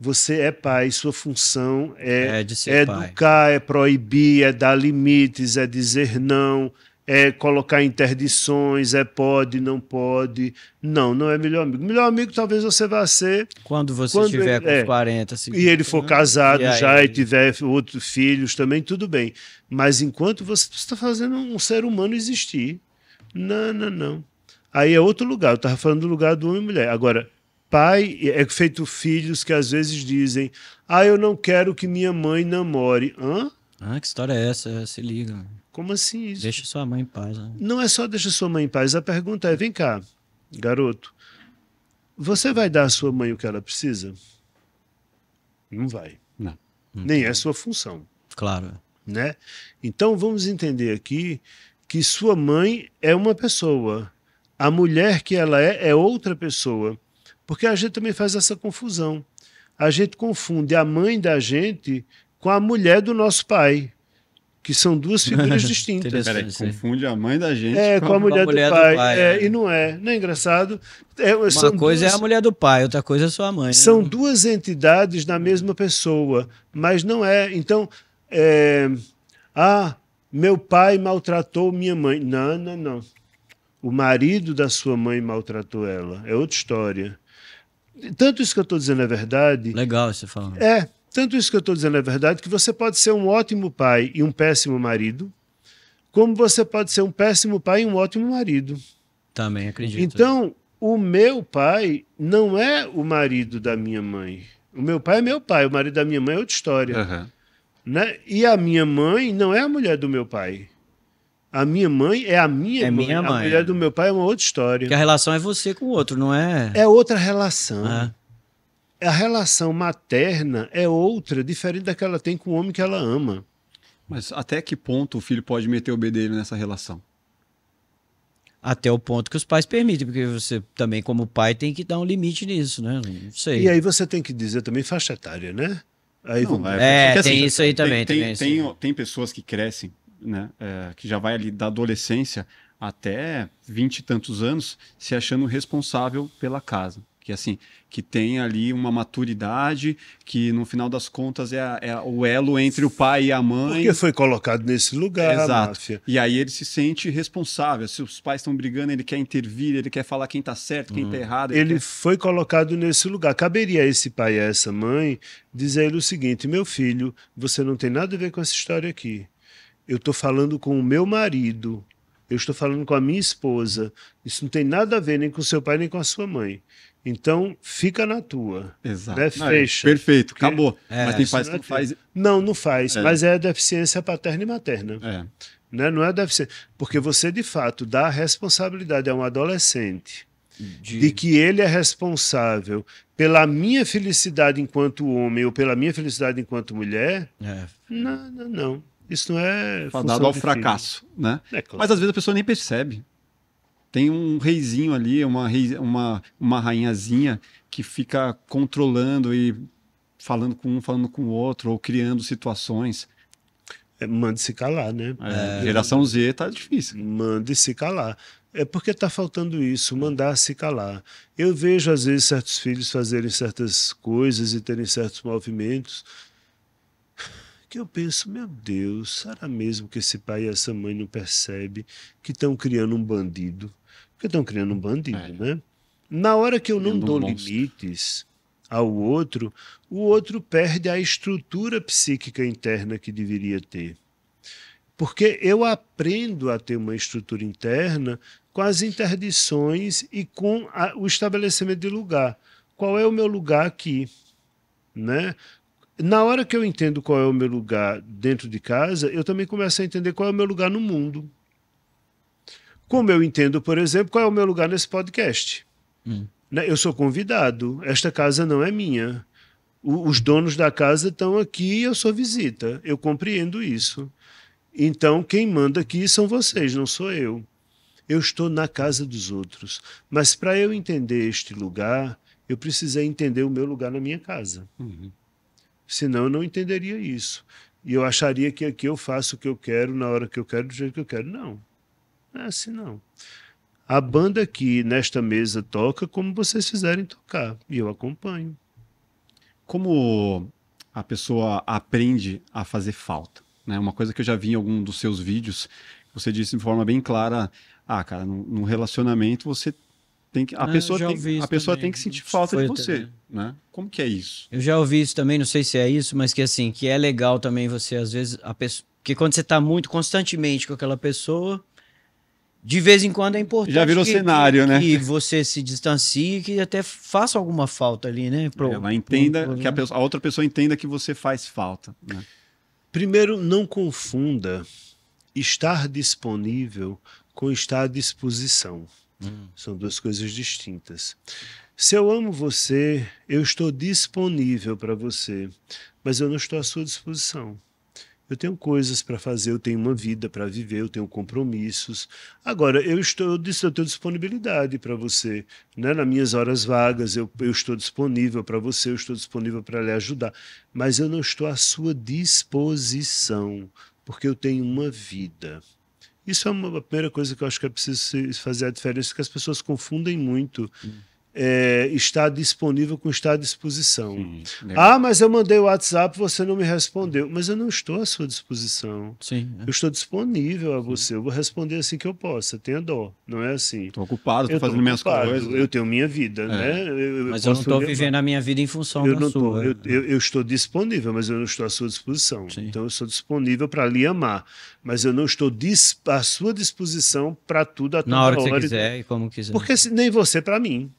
Você é pai, sua função é, é, é educar, pai. é proibir, é dar limites, é dizer não, é colocar interdições, é pode, não pode. Não, não é melhor amigo. Melhor amigo talvez você vá ser. Quando você quando tiver ele, com é, 40, 50. E ele for casado e já e tiver outros filhos também, tudo bem. Mas enquanto você está fazendo um ser humano existir. Não, não, não. Aí é outro lugar. Eu estava falando do lugar do homem e mulher. Agora, pai é feito filhos que às vezes dizem: Ah, eu não quero que minha mãe namore. Hã? Ah, que história é essa? Se liga. Como assim isso? Deixa sua mãe em paz. Né? Não é só deixa sua mãe em paz. A pergunta é: vem cá, garoto, você vai dar à sua mãe o que ela precisa? Não vai. Não. Nem é sua função. Claro. Né? Então vamos entender aqui que sua mãe é uma pessoa, a mulher que ela é é outra pessoa, porque a gente também faz essa confusão. A gente confunde a mãe da gente com a mulher do nosso pai que são duas figuras [laughs] distintas. Peraí, confunde a mãe da gente é, com, a, mulher, com a mulher do, do pai. pai é, é. E não é, não é engraçado? É, Uma coisa duas, é a mulher do pai, outra coisa é sua mãe. Né? São né? duas entidades na mesma pessoa, mas não é. Então, é, ah, meu pai maltratou minha mãe. Não, não, não. O marido da sua mãe maltratou ela. É outra história. Tanto isso que eu estou dizendo é verdade. Legal você falando. É, tanto isso que eu estou dizendo é verdade, que você pode ser um ótimo pai e um péssimo marido, como você pode ser um péssimo pai e um ótimo marido. Também acredito. Então, o meu pai não é o marido da minha mãe. O meu pai é meu pai, o marido da minha mãe é outra história. Uhum. Né? E a minha mãe não é a mulher do meu pai. A minha mãe é a minha, é mãe. minha mãe. A mulher do meu pai é uma outra história. Porque a relação é você com o outro, não é? É outra relação. Ah a relação materna é outra, diferente da que ela tem com o homem que ela ama. Mas até que ponto o filho pode meter o bedelho nessa relação? Até o ponto que os pais permitem, porque você também, como pai, tem que dar um limite nisso, né? Não sei. E aí você tem que dizer também faixa etária, né? Aí não, vamos... É, é porque, assim, tem isso aí também. Tem, também, tem, tem, pessoas que crescem, né? É, que já vai ali da adolescência até vinte e tantos anos se achando responsável pela casa que assim que tem ali uma maturidade que no final das contas é, a, é o elo entre o pai e a mãe porque foi colocado nesse lugar exato máfia. e aí ele se sente responsável se os pais estão brigando ele quer intervir ele quer falar quem está certo quem está uhum. errado ele, ele quer... foi colocado nesse lugar caberia a esse pai e a essa mãe dizer ele o seguinte meu filho você não tem nada a ver com essa história aqui eu estou falando com o meu marido eu estou falando com a minha esposa. Isso não tem nada a ver nem com seu pai nem com a sua mãe. Então, fica na tua. Né? Exato. Né? Fecha. é, perfeito, Porque... acabou. É, mas tem pais que não é faz. Não, não faz. É. Mas é deficiência paterna e materna. É. Né? Não é deficiência. Porque você, de fato, dá a responsabilidade a um adolescente de... de... que ele é responsável pela minha felicidade enquanto homem ou pela minha felicidade enquanto mulher. É. Não, não, não. Isso não é. Fadado ao fracasso. Filho. Né? É claro. Mas às vezes a pessoa nem percebe tem um reizinho ali, uma, rei, uma, uma rainhazinha que fica controlando e falando com um, falando com o outro, ou criando situações. É, mande se calar, né? É, geração Z tá difícil. Mande se calar. É porque está faltando isso, mandar se calar. Eu vejo, às vezes, certos filhos fazerem certas coisas e terem certos movimentos que eu penso, meu Deus, será mesmo que esse pai e essa mãe não percebe que estão criando um bandido? Porque estão criando um bandido, é. né? Na hora que eu não dou um limites ao outro, o outro perde a estrutura psíquica interna que deveria ter. Porque eu aprendo a ter uma estrutura interna com as interdições e com a, o estabelecimento de lugar. Qual é o meu lugar aqui? Né? Na hora que eu entendo qual é o meu lugar dentro de casa, eu também começo a entender qual é o meu lugar no mundo. Como eu entendo, por exemplo, qual é o meu lugar nesse podcast? Hum. Né, eu sou convidado, esta casa não é minha. os donos da casa estão aqui e eu sou visita. Eu compreendo isso. Então, quem manda aqui são vocês, não sou eu. Eu estou na casa dos outros. Mas para eu entender este lugar, eu precisei entender o meu lugar na minha casa. Uhum. Senão, eu não entenderia isso. E eu acharia que aqui eu faço o que eu quero, na hora que eu quero, do jeito que eu quero. Não é assim não. A banda que nesta mesa toca como vocês fizerem tocar e eu acompanho. Como a pessoa aprende a fazer falta? Né? Uma coisa que eu já vi em algum dos seus vídeos, você disse de forma bem clara, ah, cara, num relacionamento você tem que a ah, pessoa tem, a pessoa tem que sentir falta Foi de você, né? Como que é isso? Eu já ouvi isso também, não sei se é isso, mas que assim, que é legal também você às vezes a pessoa, que quando você está muito constantemente com aquela pessoa, de vez em quando é importante. Já virou que, cenário, que, né? Que você se distancie e que até faça alguma falta ali, né? É, pro, Ela entenda, pro, pro, que a, pessoa, a, outra pessoa entenda que você faz falta. Né? Primeiro, não confunda estar disponível com estar à disposição. Hum. São duas coisas distintas. Se eu amo você, eu estou disponível para você, mas eu não estou à sua disposição. Eu tenho coisas para fazer, eu tenho uma vida para viver, eu tenho compromissos. Agora, eu estou, eu, disse, eu tenho disponibilidade para você. Né? Nas minhas horas vagas, eu, eu estou disponível para você, eu estou disponível para lhe ajudar. Mas eu não estou à sua disposição, porque eu tenho uma vida. Isso é uma a primeira coisa que eu acho que é preciso fazer a diferença, que as pessoas confundem muito. Hum é, está disponível com está à disposição. Sim, ah, mas eu mandei o WhatsApp, você não me respondeu. Mas eu não estou à sua disposição. Sim. É. Eu estou disponível a você. Eu vou responder assim que eu possa. Tenha dó. Não é assim. Estou ocupado, estou fazendo minhas coisas. Eu tenho minha vida, é. né? Eu, mas eu, não estou vivendo a minha vida em função eu da não sua. Tô, eu, eu, estou disponível, mas eu não estou à sua disposição. Sim. Então eu sou disponível para lhe amar, mas eu não estou à sua disposição para tudo a toda hora. Na hora que você quiser e como quiser. Porque nem você para mim.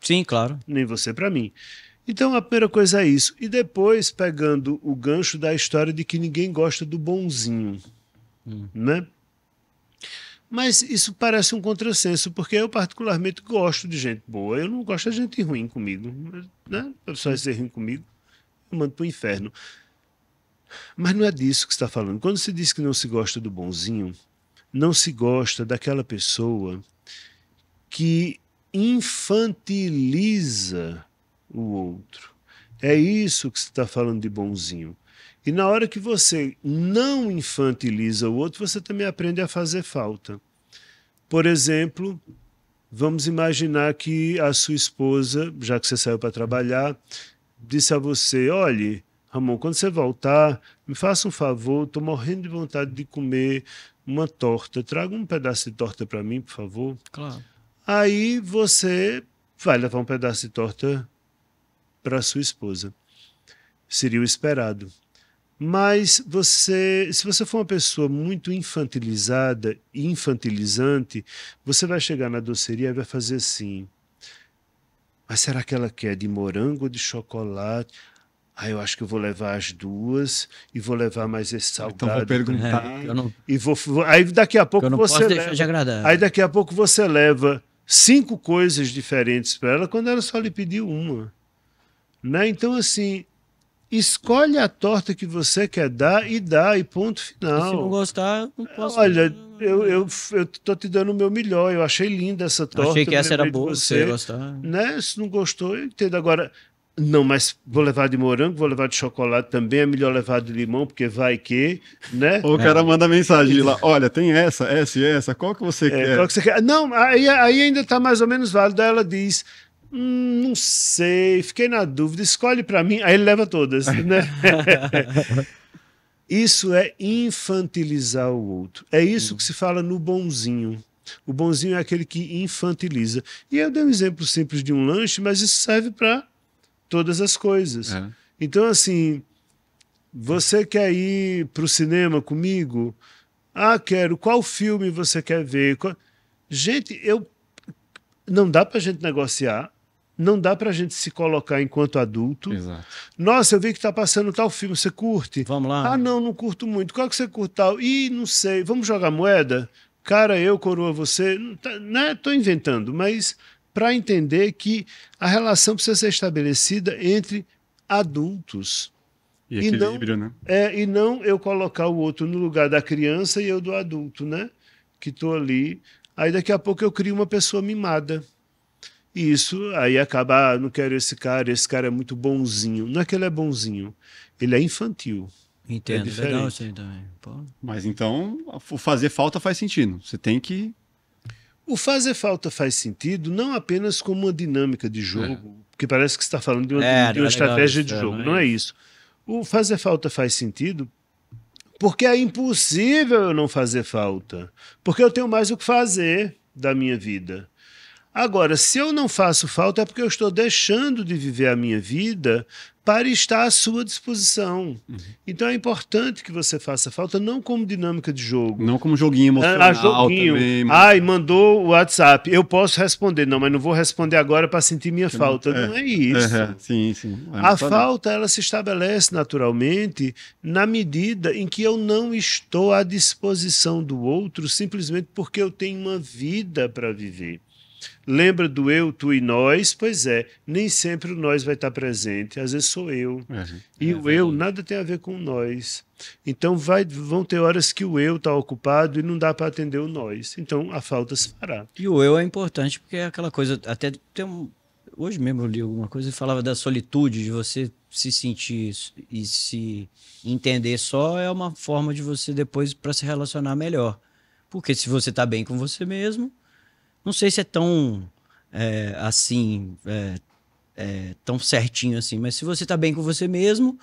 Sim, claro. Nem você para mim. Então a primeira coisa é isso. E depois, pegando o gancho da história de que ninguém gosta do bonzinho. Hum. Né? Mas isso parece um contrassenso, porque eu particularmente gosto de gente boa. Eu não gosto de gente ruim comigo. Né? Só ser ruim comigo, eu mando pro inferno. Mas não é disso que está falando. Quando se diz que não se gosta do bonzinho, não se gosta daquela pessoa que infantiliza o outro. É isso que se está falando de bonzinho. E na hora que você não infantiliza o outro, você também aprende a fazer falta. Por exemplo, vamos imaginar que a sua esposa, já que você saiu para trabalhar, disse a você: olhe, Ramon, quando você voltar, me faça um favor, estou morrendo de vontade de comer uma torta. Traga um pedaço de torta para mim, por favor. Claro. Aí você vai levar um pedaço de torta para sua esposa. Seria o esperado. Mas você, se você for uma pessoa muito infantilizada e infantilizante, você vai chegar na doceria e vai fazer assim. Mas será que ela quer de morango ou de chocolate? Ah, eu acho que eu vou levar as duas e vou levar mais esse salgado. Então vou perguntar. É, não... E vou, aí daqui a pouco eu não você posso leva. Deixar de agradar. Aí daqui a pouco você leva cinco coisas diferentes para ela quando ela só lhe pediu uma. Né? Então, assim, escolhe a torta que você quer dar e dá, e ponto final. E se não gostar, não posso. Olha, eu, eu, eu tô te dando o meu melhor, eu achei linda essa torta. Achei que essa era boa, você gostar. Né? Se não gostou, eu entendo. Agora, não, mas vou levar de morango, vou levar de chocolate também. É melhor levar de limão, porque vai que, né? Ou o cara é. manda mensagem lá: olha, tem essa, essa e essa, qual que você é, quer? Qual que você quer? Não, aí, aí ainda está mais ou menos válido. Aí ela diz: Hum, não sei, fiquei na dúvida, escolhe para mim, aí ele leva todas, né? [laughs] isso é infantilizar o outro. É isso que se fala no bonzinho. O bonzinho é aquele que infantiliza. E eu dei um exemplo simples de um lanche, mas isso serve para todas as coisas. É. Então, assim, você quer ir para o cinema comigo? Ah, quero. Qual filme você quer ver? Qual... Gente, eu não dá para a gente negociar. Não dá para a gente se colocar enquanto adulto. Exato. Nossa, eu vi que está passando tal filme, você curte? Vamos lá. Ah, não, não curto muito. Qual que você curte tal? Ih, não sei. Vamos jogar moeda? Cara, eu, coroa, você. Não, tá, né? inventando, mas para entender que a relação precisa ser estabelecida entre adultos. E, e não, né? É, e não eu colocar o outro no lugar da criança e eu do adulto, né? Que estou ali. Aí daqui a pouco eu crio uma pessoa mimada. E isso aí acaba, ah, não quero esse cara, esse cara é muito bonzinho. Não é que ele é bonzinho, ele é infantil. Entendo, é, é legal isso aí também. Pô. Mas então, fazer falta faz sentido. Você tem que o fazer falta faz sentido não apenas como uma dinâmica de jogo, é. que parece que está falando de uma, é, de uma é estratégia de é, jogo, não é, é isso. O fazer falta faz sentido porque é impossível eu não fazer falta, porque eu tenho mais o que fazer da minha vida. Agora, se eu não faço falta, é porque eu estou deixando de viver a minha vida para estar à sua disposição. Uhum. Então é importante que você faça falta, não como dinâmica de jogo. Não como joguinho ah, emocional. Ah, joguinho. Também, Ai, mandou o WhatsApp. Eu posso responder. Não, mas não vou responder agora para sentir minha falta. Não é, é, é isso. Sim, sim. É a falta, ela se estabelece naturalmente na medida em que eu não estou à disposição do outro simplesmente porque eu tenho uma vida para viver. Lembra do eu, tu e nós? Pois é, nem sempre o nós vai estar presente. Às vezes sou eu. Uhum. E é, o eu nada tem a ver com nós. Então vai, vão ter horas que o eu está ocupado e não dá para atender o nós. Então a falta se fará. E o eu é importante porque é aquela coisa. Até tem um, hoje mesmo eu li alguma coisa e falava da solitude, de você se sentir e se entender só é uma forma de você depois para se relacionar melhor. Porque se você está bem com você mesmo, não sei se é tão é, assim, é, é, tão certinho assim, mas se você tá bem com você mesmo,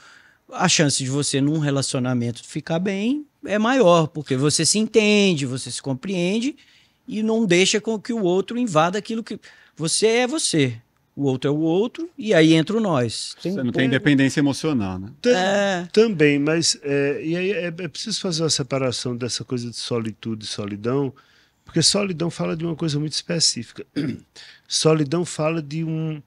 a chance de você num relacionamento ficar bem é maior, porque você se entende, você se compreende e não deixa com que o outro invada aquilo que você é você. O outro é o outro, e aí entra o nós. Tem você não tem independência emocional, né? é... Também, mas é, e aí é, é preciso fazer uma separação dessa coisa de solitude e solidão, porque solidão fala de uma coisa muito específica. [clears throat] solidão fala de um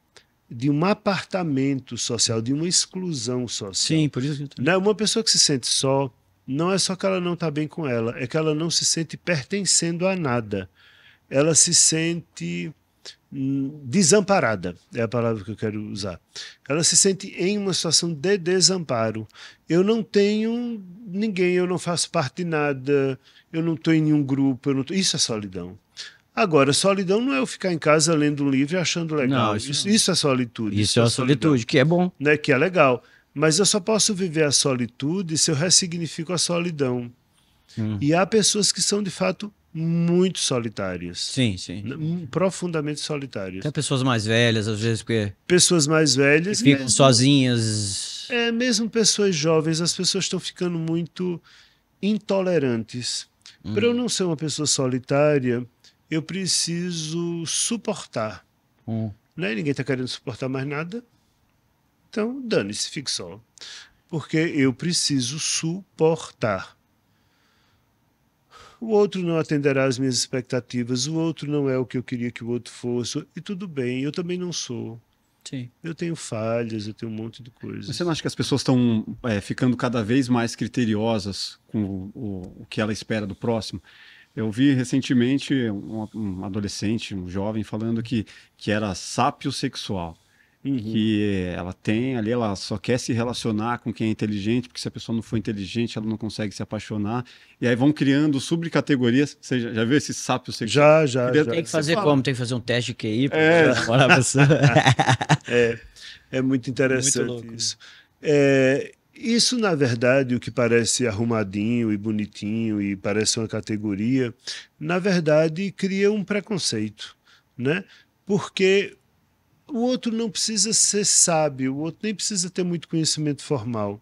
de um apartamento social, de uma exclusão social. Sim, por isso que eu né? Uma pessoa que se sente só, não é só que ela não está bem com ela, é que ela não se sente pertencendo a nada. Ela se sente Hum, desamparada é a palavra que eu quero usar. Ela se sente em uma situação de desamparo. Eu não tenho ninguém, eu não faço parte de nada, eu não estou em nenhum grupo, tô... isso é solidão. Agora, solidão não é eu ficar em casa lendo um livro e achando legal. Não, isso, isso, isso, é solitude. Isso, é, é solidão, solitude, que é bom. Né, que é legal. Mas eu só posso viver a solitude se eu ressignifico a solidão. Hum. E há pessoas que são de fato muito solitárias Sim, sim. Profundamente solitárias Até pessoas mais velhas, às vezes, porque. Pessoas mais velhas. ficam mesmo, sozinhas. É, mesmo pessoas jovens, as pessoas estão ficando muito intolerantes. Hum. Para eu não ser uma pessoa solitária, eu preciso suportar. Hum. Né? Ninguém está querendo suportar mais nada. Então, dane-se, fique só. Porque eu preciso suportar o outro não atenderá às minhas expectativas, o outro não é o que eu queria que o outro fosse, e tudo bem, eu também não sou. Sim. Eu tenho falhas, eu tenho um monte de coisas. Você não acha que as pessoas estão é, ficando cada vez mais criteriosas com o, o, o, que ela espera do próximo? Eu vi recentemente um, um adolescente, um jovem, falando que, que era sápio sexual. Uhum. Que ela tem ali, ela só quer se relacionar com quem é inteligente, porque se a pessoa não for inteligente, ela não consegue se apaixonar. E aí vão criando subcategorias. Você já, já viu esse sapo? Já, já, já. Tem que fazer como? Fala. Tem que fazer um teste de QI para é. [laughs] é, é muito interessante muito isso. É, isso, na verdade, o que parece arrumadinho e bonitinho e parece uma categoria, na verdade cria um preconceito, né? Porque o outro não precisa ser sábio, o outro nem precisa ter muito conhecimento formal.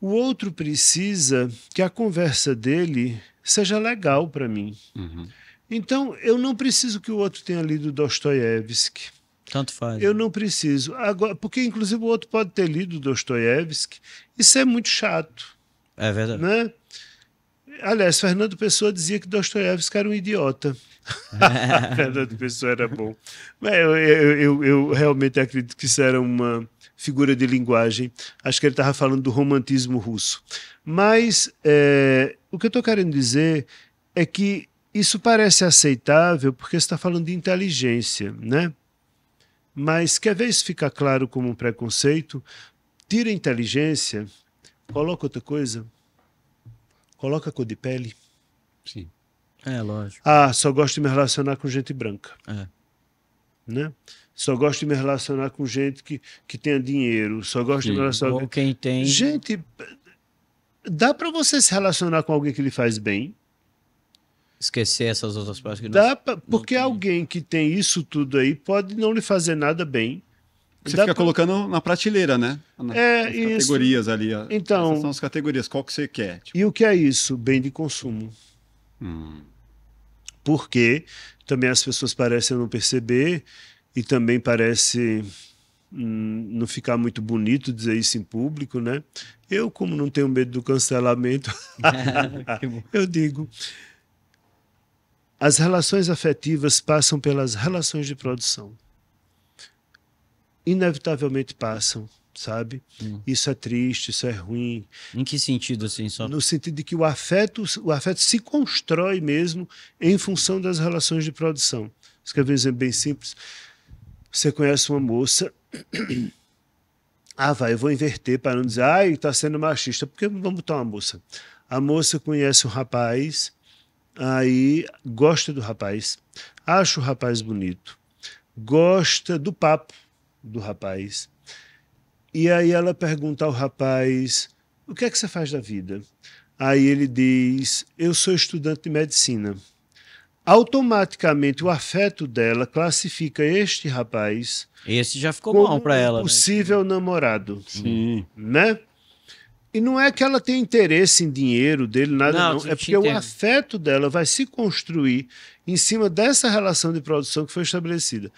O outro precisa que a conversa dele seja legal para mim. Uhum. Então, eu não preciso que o outro tenha lido Dostoiévski. Tanto faz. Eu não preciso. Agora, porque, inclusive, o outro pode ter lido Dostoiévski Isso é muito chato. É verdade. Né? Aliás, Fernando Pessoa dizia que Dostoiévski era um idiota. Cada [laughs] pessoa era bom. Mas eu, eu, eu, eu, realmente acredito que isso era uma figura de linguagem. Acho que ele estava falando do romantismo russo. Mas é, o que eu estou querendo dizer é que isso parece aceitável porque você está falando de inteligência, né? Mas quer ver isso ficar claro como um preconceito? Tira a inteligência, coloca outra coisa, coloca a cor de pele. Sim. É, lógico. Ah, só gosto de me relacionar com gente branca. É. Né? Só gosto de me relacionar com gente que, que tenha dinheiro. Só gosto Sim. de me relacionar com quem tem. Gente, dá para você se relacionar com alguém que lhe faz bem. Esquecer essas outras partes que dá pra... Porque não alguém que tem isso tudo aí pode não lhe fazer nada bem. Você dá fica pra... colocando na prateleira, né? Na, é, categorias isso... ali. Então, Essas são as categorias, qual que você quer? Tipo. E o que é isso? Bem de consumo. Hum porque também as pessoas parecem não perceber e também parece hum, não ficar muito bonito dizer isso em público, né? Eu, como não tenho medo do cancelamento, [laughs] [laughs] eu digo. As relações afetivas passam pelas relações de produção. Inevitavelmente passam sabe? Hum. Isso é triste, isso é ruim. Em que sentido assim só? No sentido de que o afeto, o afeto se constrói mesmo em função das relações de produção. Isso quer ver um exemplo bem simples. Você conhece uma moça, [coughs] ah, vai, eu vou inverter para não dizer, ai, está sendo machista, porque vamos botar uma moça. A moça conhece um rapaz, aí gosta do rapaz, acha o rapaz bonito, gosta do papo do rapaz, e aí ela pergunta ao rapaz: O que é que você faz da vida? Aí ele diz: Eu sou estudante de medicina. Automaticamente o afeto dela classifica este rapaz. Esse já ficou como bom para ela. Né? Possível né? namorado. Sim. Né? E não é que ela tem interesse em dinheiro dele, nada não. não. É porque o afeto dela vai se construir em cima dessa relação de produção que foi estabelecida.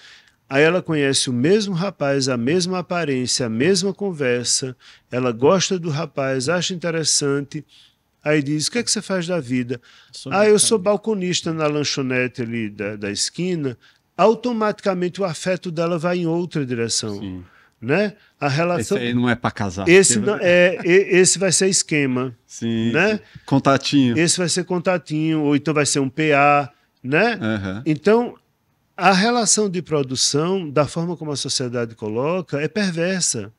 Aí ela conhece o mesmo rapaz, a mesma aparência, a mesma conversa, ela gosta do rapaz, acha interessante. Aí diz: O que é que você faz da vida? Sou ah, eu sou balconista na lanchonete ali da, da esquina. Automaticamente o afeto dela vai em outra direção. Sim. Né? A relação. Esse aí não é para casar. Esse, não, é, esse vai ser esquema. Sim. Né? Contatinho. Esse vai ser contatinho, ou então vai ser um PA. Né? Uhum. Então, a relação de produção, da forma como a sociedade coloca, é perversa.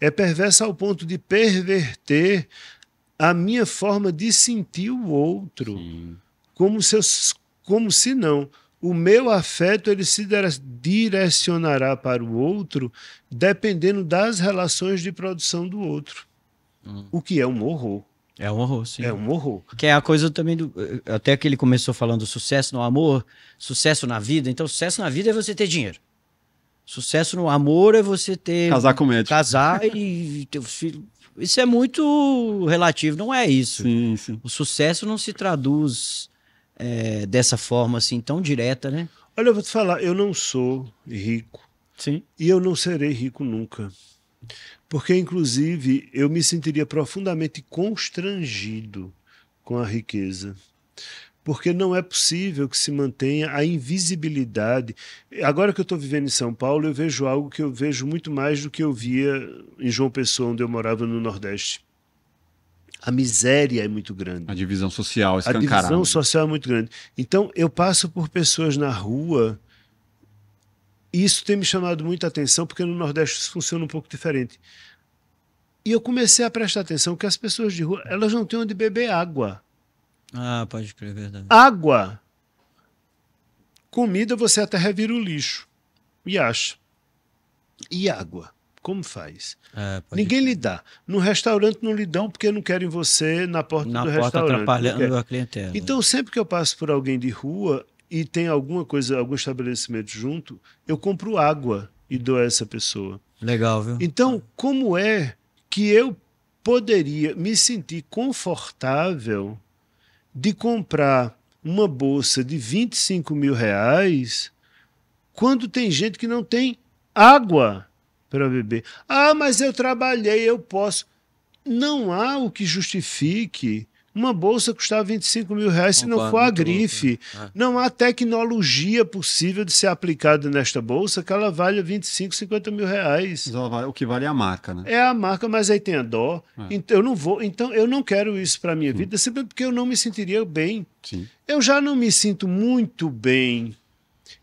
É perversa ao ponto de perverter a minha forma de sentir o outro. Como se, eu, como se não. O meu afeto ele se direcionará para o outro dependendo das relações de produção do outro, hum. o que é um horror. É um horror, sim. É um horror. Que é a coisa também do. Eh, até que ele começou falando sucesso no amor, sucesso na vida. Então, sucesso na vida é você ter dinheiro. Sucesso no amor é você ter. Casar com médico. Casar e ter os filhos. Isso é muito relativo, não é isso. Sim, sim. O sucesso não se traduz é, dessa forma assim tão direta, né? Olha, eu vou te falar, eu não sou rico. Sim. E eu não serei rico nunca porque inclusive eu me sentiria profundamente constrangido com a riqueza. Porque não é possível que se mantenha a invisibilidade. Agora que eu estou vivendo em São Paulo, eu vejo algo que eu vejo muito mais do que eu via em João Pessoa, onde eu morava no Nordeste. A miséria é muito grande. A divisão social escancarada. A divisão social é muito grande. Então, eu passo por pessoas na rua e isso tem me chamado muita atenção, porque no Nordeste isso funciona um pouco diferente. E eu comecei a prestar atenção que as pessoas de rua, elas não têm onde beber água. Ah, pode escrever, verdade. Água. Comida você até revira o lixo e acha. E água? Como faz? É, Ninguém lhe dá. No restaurante não lhe dão porque não querem você na porta na do porta restaurante. Na porta atrapalhando a clientela. Então, sempre que eu passo por alguém de rua, e tem alguma coisa, algum estabelecimento junto, eu compro água e dou a essa pessoa. Legal, viu? Então, como é que eu poderia me sentir confortável de comprar uma bolsa de 25 mil reais quando tem gente que não tem água para beber? Ah, mas eu trabalhei, eu posso. Não há o que justifique uma bolsa custava 25 mil reais se Opa, não for a né? grife. É. Não há tecnologia possível de ser aplicada nesta bolsa que ela valha 25, 50 mil reais. o que vale é a marca, né? É a marca, mas aí tem a dó. É. Então, eu não vou, então eu não quero isso para minha Sim. vida, simplesmente porque eu não me sentiria bem. Sim. Eu já não me sinto muito bem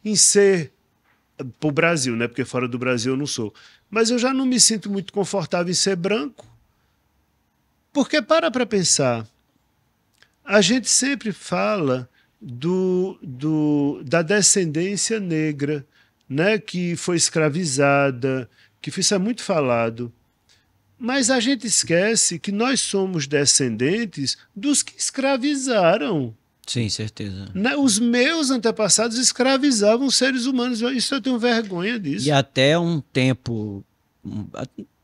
em ser eh, para o Brasil, né? Porque fora do Brasil eu não sou. Mas eu já não me sinto muito confortável em ser branco. Porque para para pensar, a gente sempre fala do, do, da descendência negra, né, que foi escravizada, que isso é muito falado. Mas a gente esquece que nós somos descendentes dos que escravizaram. Sim, certeza. Né, os meus antepassados escravizavam seres humanos. Isso eu tenho vergonha disso. E até um tempo,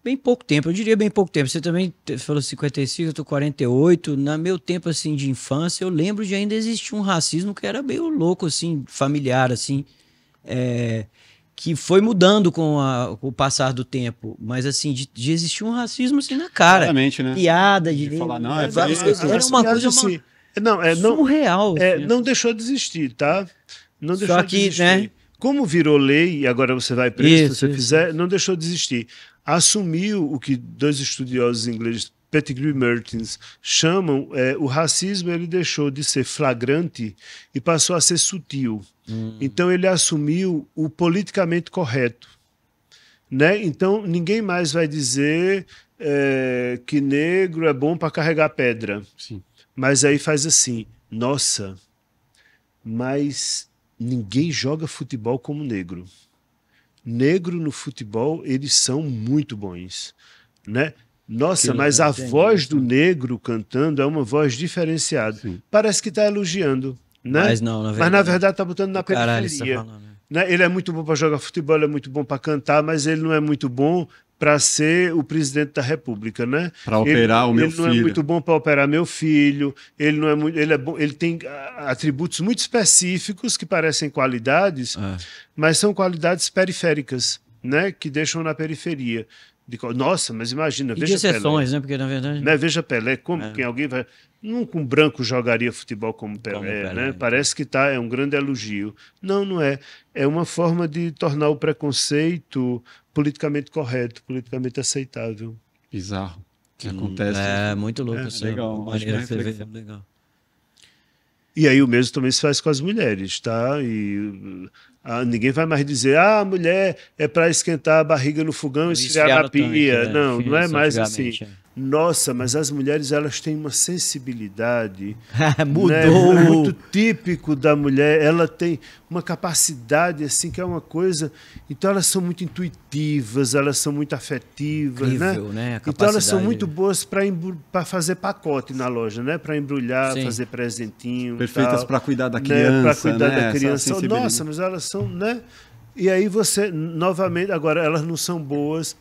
bem pouco tempo, eu diria bem pouco tempo. Você também falou 55, eu tô 48. Na meu tempo assim de infância, eu lembro de ainda existir um racismo que era meio louco assim, familiar assim, é, que foi mudando com, a, com, o passar do tempo, mas assim de, de existir um racismo assim na cara. Exatamente, né? Piada de, de falar não, é, era, é, era uma coisa assim. Uma, não, é, não, surreal. É, assim. não deixou de existir, tá? Não deixou Só que, de existir. né? Como virou lei, e agora você vai preso isso, se você isso. fizer, não deixou de existir assumiu o que dois estudiosos ingleses, Pettigrew e Mertens, chamam é, o racismo, ele deixou de ser flagrante e passou a ser sutil. Hum. Então ele assumiu o politicamente correto. Né? Então ninguém mais vai dizer é, que negro é bom para carregar pedra. Sim. Mas aí faz assim, nossa, mas ninguém joga futebol como negro negro no futebol, eles são muito bons, né? Nossa, que mas a entendi. voz né? do negro cantando é uma voz diferenciada. Sim. Parece que está elogiando, né? Mas não, na verdade. Mas na verdade está botando na tá periferia. Caralho, tá falando, né? né? Ele é muito bom para jogar futebol, é muito bom para cantar, mas ele não é muito bom para ser o presidente da República, né? Para operar ele, o meu filho. Ele não é muito bom para operar meu filho. Ele não é muito, ele é bom, ele tem ah, atributos muito específicos que parecem qualidades, é. mas são qualidades periféricas, né? Que deixam na periferia. De, nossa, mas imagina, e veja de exceções, Pelé. né? Porque na verdade. Né? Veja Pelé, como é. que alguém vai. Nunca um branco jogaria futebol como Pelé, como Pelé né? Parece que tá, é um grande elogio. Não, não é. É uma forma de tornar o preconceito politicamente correto, politicamente aceitável. Bizarro. Que hum, acontece. É, muito louco. É, assim, legal. Maneira que é legal. E aí o mesmo também se faz com as mulheres, tá? E ah, ninguém vai mais dizer, ah, a mulher é para esquentar a barriga no fogão e esfriar, esfriar na pia. Tanque, né? Não, não é mais assim. É nossa, mas as mulheres elas têm uma sensibilidade. [laughs] Né, Mudou. Né? Muito típico da mulher. Ela tem uma capacidade assim que é uma coisa. Então elas são muito intuitivas, elas são muito afetivas, né? Incrível, né? né? Então elas são muito boas para fazer pacote na loja, né? Para embrulhar, Sim. fazer presentinho. Perfeitas para cuidar da né, criança, né? Para cuidar né? da criança. Nossa, mas elas são, né? E aí você novamente, agora elas não são boas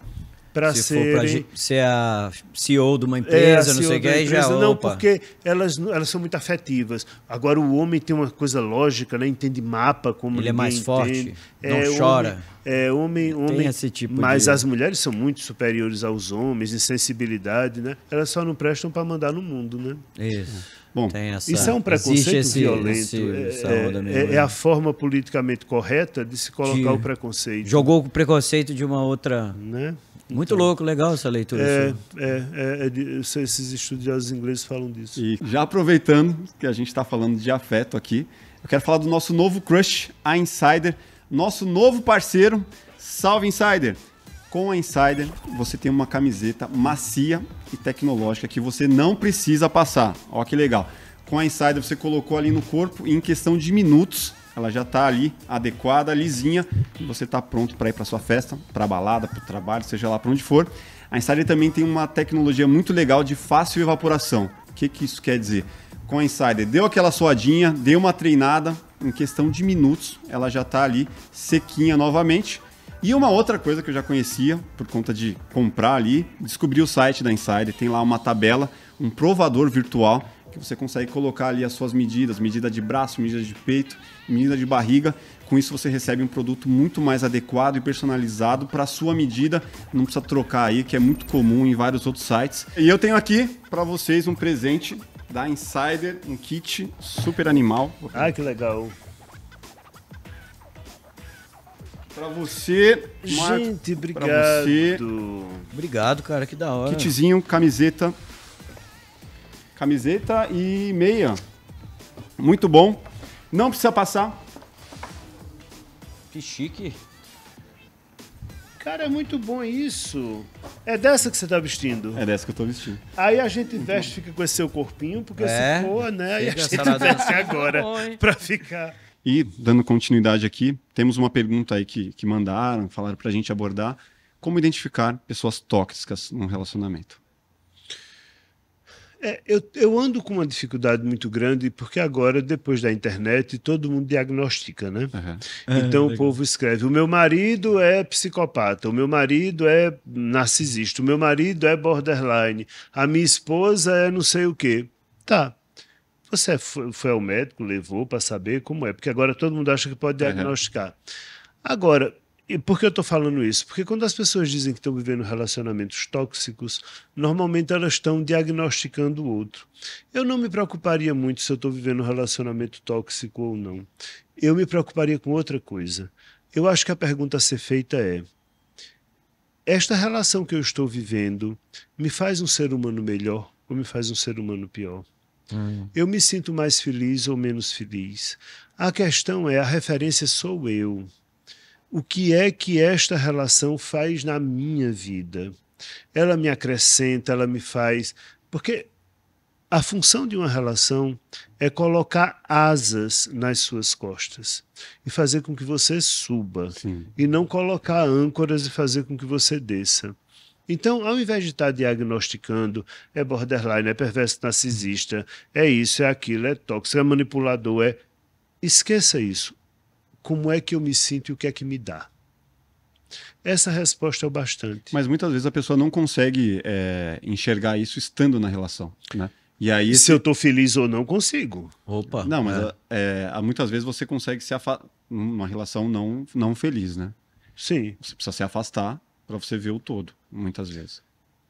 para serem... ser a CEO de uma empresa, é, não sei o que, aí já é Não, porque elas, elas são muito afetivas. Agora, o homem tem uma coisa lógica, né? entende mapa como Ele é mais entende. forte, é, não é, chora. Homem, é, homem, homem. Tem esse tipo mas de... as mulheres são muito superiores aos homens em sensibilidade, né? Elas só não prestam para mandar no mundo, né? Isso. Bom, essa... isso é um preconceito esse, violento. Esse... É, é, é, é, a forma politicamente correta de se colocar de... o preconceito. Jogou o preconceito de uma outra... Né? Muito então, louco, legal essa leitura. É, é, é, é, esses estudiosos ingleses falam disso. E já aproveitando que a gente está falando de afeto aqui, eu quero falar do nosso novo crush, a Insider, nosso novo parceiro. Salve, Insider! Com a Insider, você tem uma camiseta macia e tecnológica que você não precisa passar. Olha que legal. Com a Insider, você colocou ali no corpo e em questão de minutos ela já está ali adequada, lisinha, e você está pronto para ir para sua festa, para balada, para o trabalho, seja lá para onde for. A Insider também tem uma tecnologia muito legal de fácil evaporação. O que, que isso quer dizer? Com a Insider, deu aquela suadinha, deu uma treinada, em questão de minutos ela já está ali sequinha novamente. E uma outra coisa que eu já conhecia por conta de comprar ali, descobri o site da Insider, tem lá uma tabela, um provador virtual que você consegue colocar ali as suas medidas, medida de braço, medida de peito, medida de barriga. Com isso você recebe um produto muito mais adequado e personalizado para a sua medida. Não precisa trocar aí, que é muito comum em vários outros sites. E eu tenho aqui para vocês um presente da Insider, um kit super animal. Ah, que legal. Pra você, Gente, obrigado. Pra você. Obrigado, cara, que da hora. Kitzinho, camiseta, Camiseta e meia. Muito bom. Não precisa passar. Que chique. Cara, é muito bom isso. É dessa que você tá vestindo? É dessa que eu tô vestindo. Aí a gente veste, fica com esse seu corpinho, porque é, se for, né? E a gente veste agora para pra ficar. E, dando continuidade aqui, temos uma pergunta aí que, que mandaram, falaram pra gente abordar. Como identificar pessoas tóxicas num relacionamento? É, eu, eu ando com uma dificuldade muito grande, porque agora, depois da internet, todo mundo diagnostica, né? Uhum. Então é, o legal. povo escreve: o meu marido é psicopata, o meu marido é narcisista, o meu marido é borderline, a minha esposa é não sei o quê. Tá. Você é foi, foi ao médico, levou para saber como é, porque agora todo mundo acha que pode diagnosticar. Uhum. Agora, e por que eu estou falando isso? Porque quando as pessoas dizem que estão vivendo relacionamentos tóxicos, normalmente elas estão diagnosticando o outro. Eu não me preocuparia muito se eu estou vivendo um relacionamento tóxico ou não. Eu me preocuparia com outra coisa. Eu acho que a pergunta a ser feita é: esta relação que eu estou vivendo me faz um ser humano melhor ou me faz um ser humano pior? Hum. Eu me sinto mais feliz ou menos feliz? A questão é: a referência sou eu o que é que esta relação faz na minha vida. Ela me acrescenta, ela me faz. Porque a função de uma relação é colocar asas nas suas costas e fazer com que você suba, Sim. e não colocar âncoras e fazer com que você desça. Então, ao invés de estar diagnosticando, é borderline, é perverso narcisista, é isso, é aquilo, é tóxico, é manipulador, é. Esqueça isso como é que eu me sinto e o que é que me dá. Essa resposta é o bastante. Mas muitas vezes a pessoa não consegue é, enxergar isso estando na relação, né? E aí, se esse... eu estou feliz ou não, consigo. Opa. Não, mas né? é. É, muitas vezes você consegue se afastar numa relação não, não feliz, né? Sim. Você precisa se afastar para você ver o todo, muitas vezes.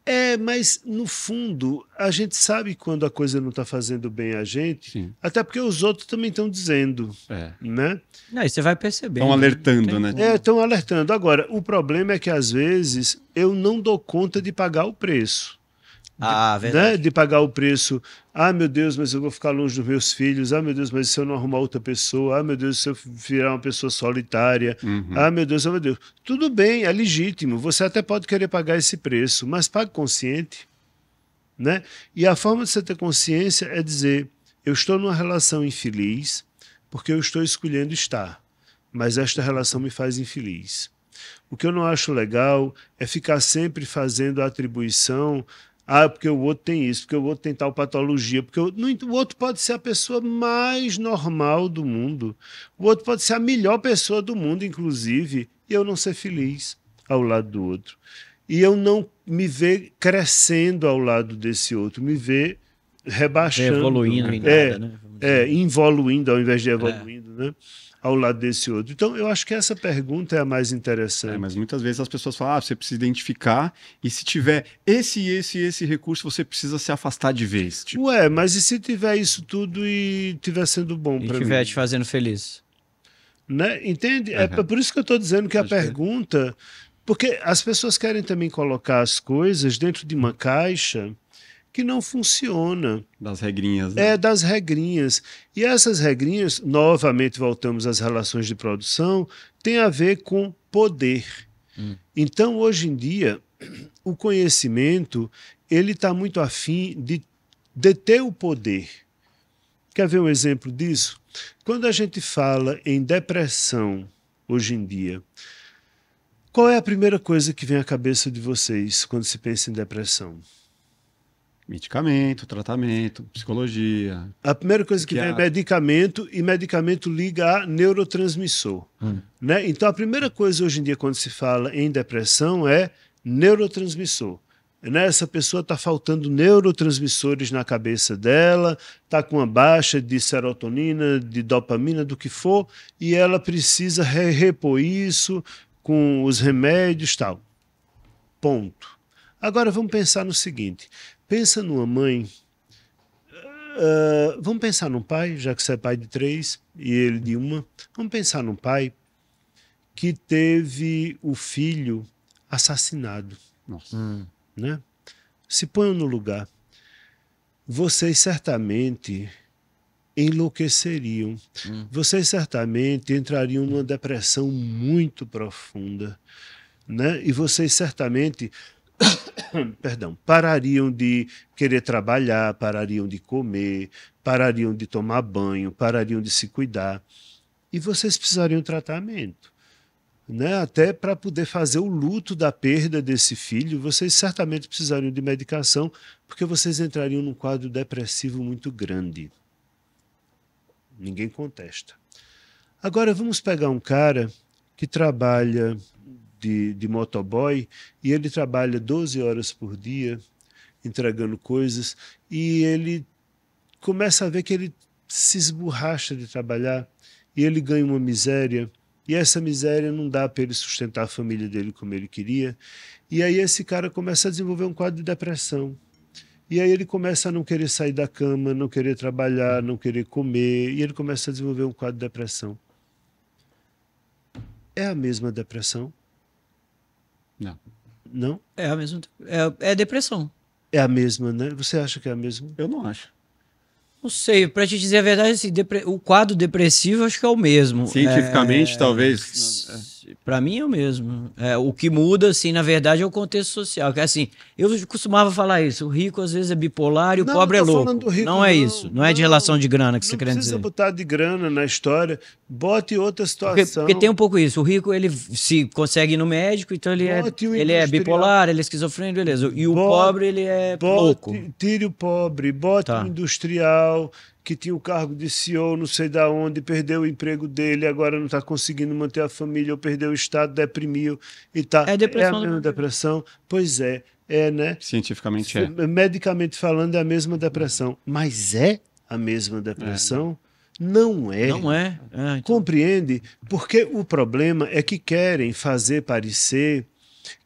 É, mas no fundo, a gente sabe quando a coisa não está fazendo bem a gente, Sim. até porque os outros também estão dizendo, é. né? Não, você vai percebendo. Estão né? alertando, né? É, estão alertando. Agora, o problema é que às vezes eu não dou conta de pagar o preço. Ah, de, né, de pagar o preço. Ah, meu Deus, mas eu vou ficar longe dos meus filhos. Ah, meu Deus, mas se eu não arrumar outra pessoa. Ah, meu Deus, se eu virar uma pessoa solitária. Uhum. Ah, meu Deus, ah, meu Deus. Tudo bem, é legítimo. Você até pode querer pagar esse preço, mas pague consciente. Né? E a forma de você ter consciência é dizer: eu estou numa relação infeliz porque eu estou escolhendo estar, mas esta relação me faz infeliz. O que eu não acho legal é ficar sempre fazendo a atribuição ah, porque o outro tem isso, porque o outro tem tal patologia, porque o, o outro pode ser a pessoa mais normal do mundo, o outro pode ser a melhor pessoa do mundo, inclusive, e eu não ser feliz ao lado do outro. E eu não me ver crescendo ao lado desse outro, me ver rebaixando. Evoluindo em é, nada, né? é, né? É, involuindo ao invés de é. evoluindo, é. né? ao lado desse outro. Então, eu acho que essa pergunta é a mais interessante. É, mas muitas vezes as pessoas falam, ah, você precisa identificar e se tiver esse, esse, esse recurso, você precisa se afastar de vez. Tipo. Ué, mas e se tiver isso tudo e tiver sendo bom para mim? E tiver te fazendo feliz. Né? Entende? Uhum. É por isso que eu estou dizendo que a pergunta... Porque as pessoas querem também colocar as coisas dentro de uma caixa que não funciona. Das regrinhas. Né? É, das regrinhas. E essas regrinhas, novamente voltamos às relações de produção, tem a ver com poder. Hum. Então, hoje em dia, o conhecimento ele está muito afim de deter o poder. Quer ver um exemplo disso? Quando a gente fala em depressão hoje em dia, qual é a primeira coisa que vem à cabeça de vocês quando se pensa em depressão? Medicamento, tratamento, psicologia. A primeira coisa que, que vem é medicamento e medicamento liga a neurotransmissor. Hum. Né? Então, a primeira coisa hoje em dia, quando se fala em depressão, é neurotransmissor. Né? Essa pessoa está faltando neurotransmissores na cabeça dela, está com uma baixa de serotonina, de dopamina, do que for, e ela precisa re repor isso com os remédios tal. Ponto. Agora vamos pensar no seguinte: Pensa numa mãe. Uh, vamos pensar num pai, já que você é pai de três e ele de uma. Vamos pensar num pai que teve o filho assassinado. Nossa. Hum. Né? Se ponham no lugar. Vocês certamente enlouqueceriam. Hum. Vocês certamente entrariam numa depressão muito profunda, né? E vocês certamente [coughs] perdão, parariam de querer trabalhar, parariam de comer, parariam de tomar banho, parariam de se cuidar. E vocês precisariam de tratamento. Né? Até para poder fazer o luto da perda desse filho, vocês certamente precisariam de medicação, porque vocês entrariam num quadro depressivo muito grande. Ninguém contesta. Agora vamos pegar um cara que trabalha de, de motoboy, e ele trabalha 12 horas por dia entregando coisas, e ele começa a ver que ele se esborracha de trabalhar, e ele ganha uma miséria, e essa miséria não dá para ele sustentar a família dele como ele queria, e aí esse cara começa a desenvolver um quadro de depressão. E aí ele começa a não querer sair da cama, não querer trabalhar, não querer comer, e ele começa a desenvolver um quadro de depressão. É a mesma depressão? Não. Não? É a mesma. É, é depressão. É a mesma, né? Você acha que é a mesma? Eu não acho. Não sei, para te dizer a verdade, assim, o quadro depressivo acho que é o mesmo. Cientificamente, é... talvez. É. Para mim é o mesmo. É, o que muda, assim, na verdade, é o contexto social. Que, assim, eu costumava falar isso. O rico às vezes é bipolar e o não, pobre não é louco. Rico, não, é não é isso. Não, não, é de relação de grana que você quer dizer. Não precisa botar de grana na história. Bote outra situação. Porque, porque, tem um pouco isso. O rico ele se consegue ir no médico, então ele é ele é bipolar, ele é esquizofrênico, beleza. E o bote, pobre ele é bote, louco. Tire o pobre, bote tá. o industrial, que tinha o cargo de CEO, não sei da onde, perdeu o emprego dele, agora não está conseguindo manter a família, ou perdeu o estado, deprimiu e tá. É, depressão é a mesma depressão? Pois é, é, né? Cientificamente é. Medicamente falando, é a mesma depressão. Mas é a mesma depressão? É. Não é. Não é. é então... Compreende? Porque o problema é que querem fazer parecer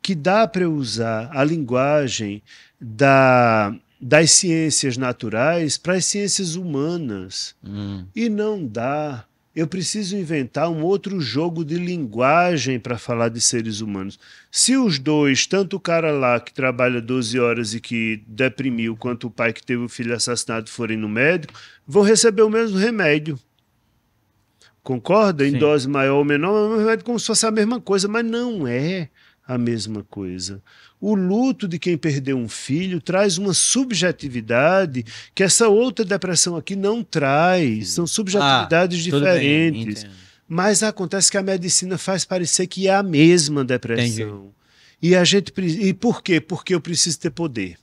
que dá para usar a linguagem da das ciências naturais para as ciências humanas. Hum. E não dá. Eu preciso inventar um outro jogo de linguagem para falar de seres humanos. Se os dois, tanto o cara lá que trabalha 12 horas e que deprimiu, quanto o pai que teve o filho assassinado, forem no médico, vão receber o mesmo remédio. Concorda? Em dose maior ou menor, é como se fosse a mesma coisa, mas não é a mesma coisa o luto de quem perdeu um filho traz uma subjetividade que essa outra depressão aqui não traz. Hum. São subjetividades ah, diferentes. mas acontece que a medicina faz parecer que é a mesma depressão. Entendi. E a gente e por quê? Porque eu preciso ter poder.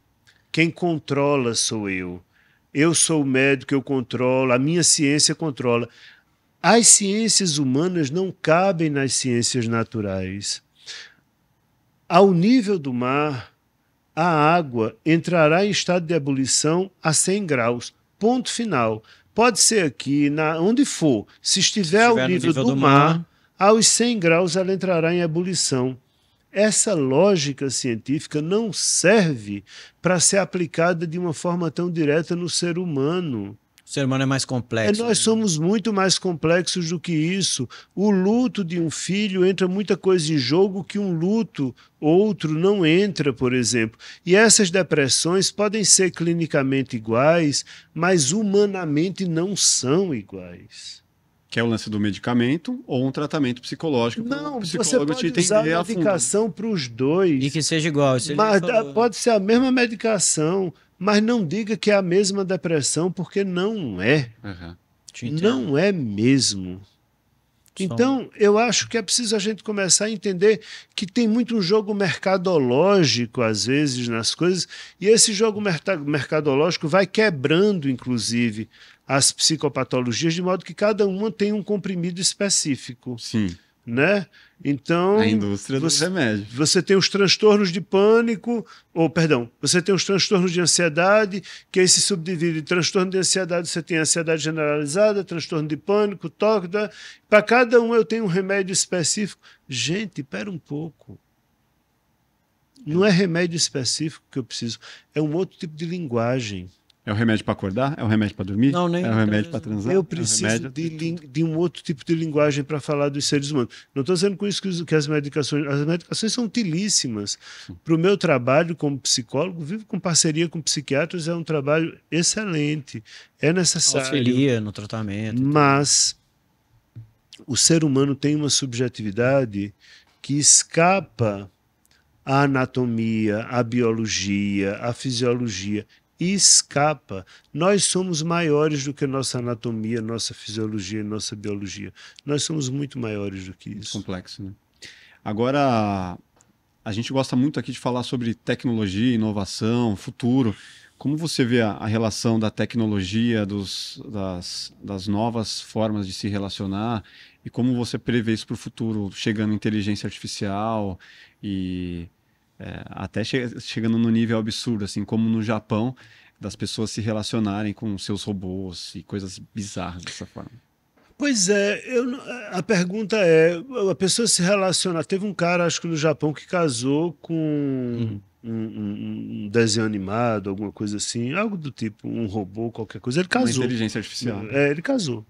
Quem controla sou eu. Eu sou o médico, eu controlo, a minha ciência controla. As ciências humanas não cabem nas ciências naturais. Ao nível do mar, a água entrará em estado de ebulição a 100 graus. Ponto final. Pode ser aqui, na, onde for. Se estiver, Se estiver ao nível, nível do, do mar, mar, aos 100 graus ela entrará em ebulição. Essa lógica científica não serve para ser aplicada de uma forma tão direta no ser humano. O ser humano é mais é, complexo. É, nós né? somos muito mais complexos do que isso. O luto de um filho entra muita coisa em jogo que um luto outro não entra, por exemplo. E essas depressões podem ser clinicamente iguais, mas humanamente não são iguais que é o lance do medicamento ou um tratamento psicológico. Não, você pode usar a medicação para os dois. E que seja igual. É mas pode ser a mesma medicação. Mas não diga que é a mesma depressão, porque não é. Uhum. Não é mesmo. Então, eu acho que é preciso a gente começar a entender que tem muito um jogo mercadológico, às vezes, nas coisas, e esse jogo mercadológico vai quebrando, inclusive, as psicopatologias, de modo que cada uma tem um comprimido específico. Sim né? Então, a indústria dos você, remédios. Você tem os transtornos de pânico, ou perdão, você tem os transtornos de ansiedade, que aí é se subdivide. Transtorno de ansiedade, você tem ansiedade generalizada, transtorno de pânico, toque. Para cada um eu tenho um remédio específico. Gente, espera um pouco. Não é remédio específico que eu preciso, é um outro tipo de linguagem. É o remédio para acordar? É o remédio para dormir? Não, nem. É o remédio para transar? Eu é preciso é remédio... de, de, um outro tipo de linguagem para falar dos seres humanos. Não estou dizendo com isso que, que, as medicações. As medicações são utilíssimas. Para o meu trabalho como psicólogo, vivo com parceria com psiquiatras, é um trabalho excelente. É necessário. Auxilia no tratamento. Então. Mas o ser humano tem uma subjetividade que escapa a anatomia, a biologia, a fisiologia e escapa. Nós somos maiores do que nossa anatomia, nossa fisiologia e nossa biologia. Nós somos muito maiores do que isso. Complexo, né? Agora, a gente gosta muito aqui de falar sobre tecnologia, inovação, futuro. Como você vê a, a relação da tecnologia, dos, das, das novas formas de se relacionar e como você prevê isso para o futuro, chegando inteligência artificial e é, até che chegando no nível absurdo, assim como no Japão, das pessoas se relacionarem com seus robôs e coisas bizarras dessa forma. Pois é, eu, a pergunta é: a pessoa se relaciona. Teve um cara, acho que no Japão, que casou com uhum. um, um, desenho animado, alguma coisa assim, algo do tipo, um robô, qualquer coisa. Ele casou. Uma inteligência artificial. Né? É, ele casou.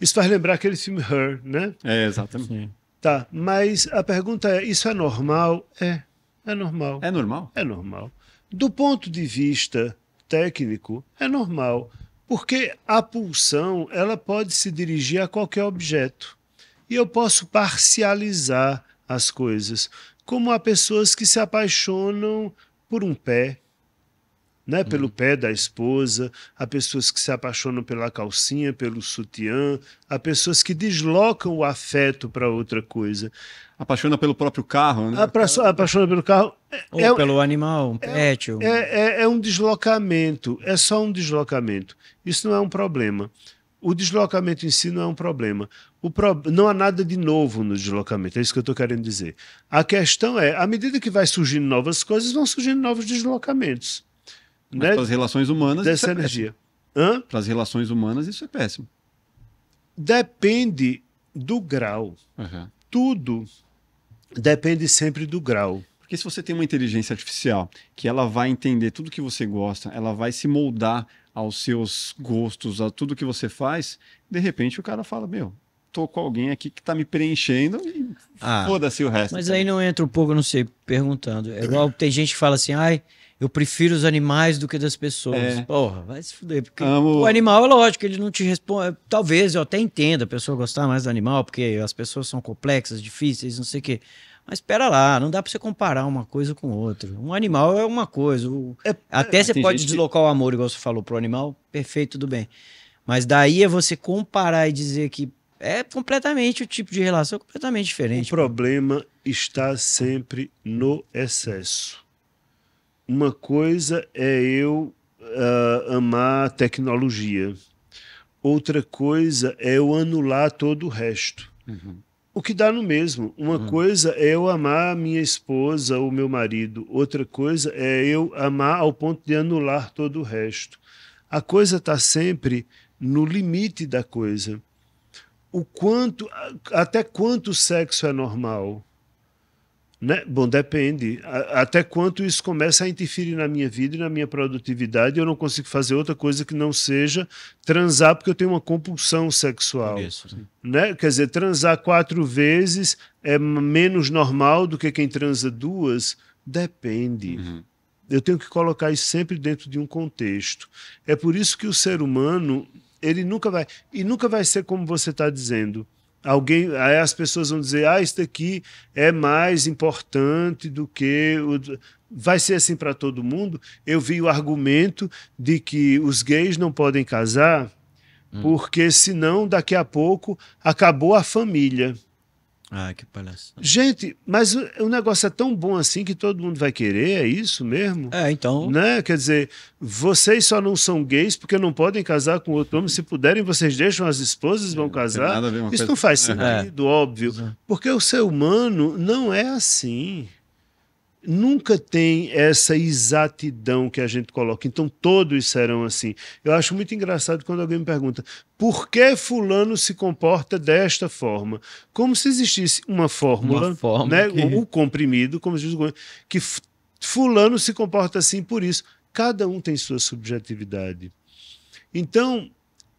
Isso faz lembrar aquele filme Her, né? É, exatamente. Tá, mas a pergunta é: isso é normal? É. É normal. É normal? É normal. Do ponto de vista técnico, é normal, porque a pulsão ela pode se dirigir a qualquer objeto. E eu posso parcializar as coisas, como há pessoas que se apaixonam por um pé, né? Uhum. Pelo pé da esposa, há pessoas que se apaixonam pela calcinha, pelo sutiã, há pessoas que deslocam o afeto para outra coisa. Apaixona pelo próprio carro, né? Apa apaixona pelo carro. É, Ou é, pelo animal, um é pet. É, é, é um deslocamento, é só um deslocamento. Isso não é um problema o deslocamento em si não é um problema. Pro... Não há nada de novo no deslocamento, é isso que eu estou querendo dizer. A questão é, à medida que vai surgindo novas coisas, vão surgindo novos deslocamentos. Mas né? para as relações humanas. Dessa isso é energia. Hã? Para as relações humanas, isso é péssimo. Depende do grau. Uhum. Tudo depende sempre do grau. Porque se você tem uma inteligência artificial que ela vai entender tudo que você gosta, ela vai se moldar aos seus gostos, a tudo que você faz, de repente o cara fala: Meu, tô com alguém aqui que tá me preenchendo e ah, foda-se o resto. Mas aí não entra um pouco, não sei, perguntando. É igual tem gente que fala assim: Ai eu prefiro os animais do que das pessoas. É. Porra, vai se fuder. Porque Amo. o animal, é lógico, ele não te responde. Talvez eu até entenda a pessoa gostar mais do animal, porque as pessoas são complexas, difíceis, não sei o quê. Mas espera lá, não dá para você comparar uma coisa com outra. Um animal é uma coisa. O... É, até é, você pode gente... deslocar o amor, igual você falou, pro animal, perfeito, tudo bem. Mas daí é você comparar e dizer que é completamente o tipo de relação, completamente diferente. O problema está sempre no excesso uma coisa é eu uh, amar a tecnologia, outra coisa é eu anular todo o resto. Uhum. O que dá no mesmo. Uma uhum. coisa é eu amar a minha esposa ou meu marido, outra coisa é eu amar ao ponto de anular todo o resto. A coisa está sempre no limite da coisa. O quanto, até quanto o sexo é normal? Né? Bom, depende. A, até quanto isso começa a interferir na minha vida e na minha produtividade, eu não consigo fazer outra coisa que não seja transar, porque eu tenho uma compulsão sexual. Isso, né? Quer dizer, transar quatro vezes é menos normal do que quem transa duas? Depende. Uhum. Eu tenho que colocar isso sempre dentro de um contexto. É por isso que o ser humano, ele nunca vai. E nunca vai ser como você está dizendo Alguém, aí as pessoas vão dizer, ah, isso daqui é mais importante do que o... vai ser assim para todo mundo. Eu vi o argumento de que os gays não podem casar hum. porque senão daqui a pouco acabou a família. Ah, que palhaçada. Gente, mas o, o, negócio é tão bom assim que todo mundo vai querer, é isso mesmo? É, então. Né? Quer dizer, vocês só não são gays porque não podem casar com outro homem. Se puderem, vocês deixam as esposas e vão é, casar. Não isso coisa... não faz assim. é. sentido, é. óbvio. Porque o ser humano não é assim nunca tem essa exatidão que a gente coloca. Então todos serão assim. Eu acho muito engraçado quando alguém me pergunta por que fulano se comporta desta forma, como se existisse uma fórmula, uma fórmula né, que... o comprimido, como se diz, que fulano se comporta assim por isso. Cada um tem sua subjetividade. Então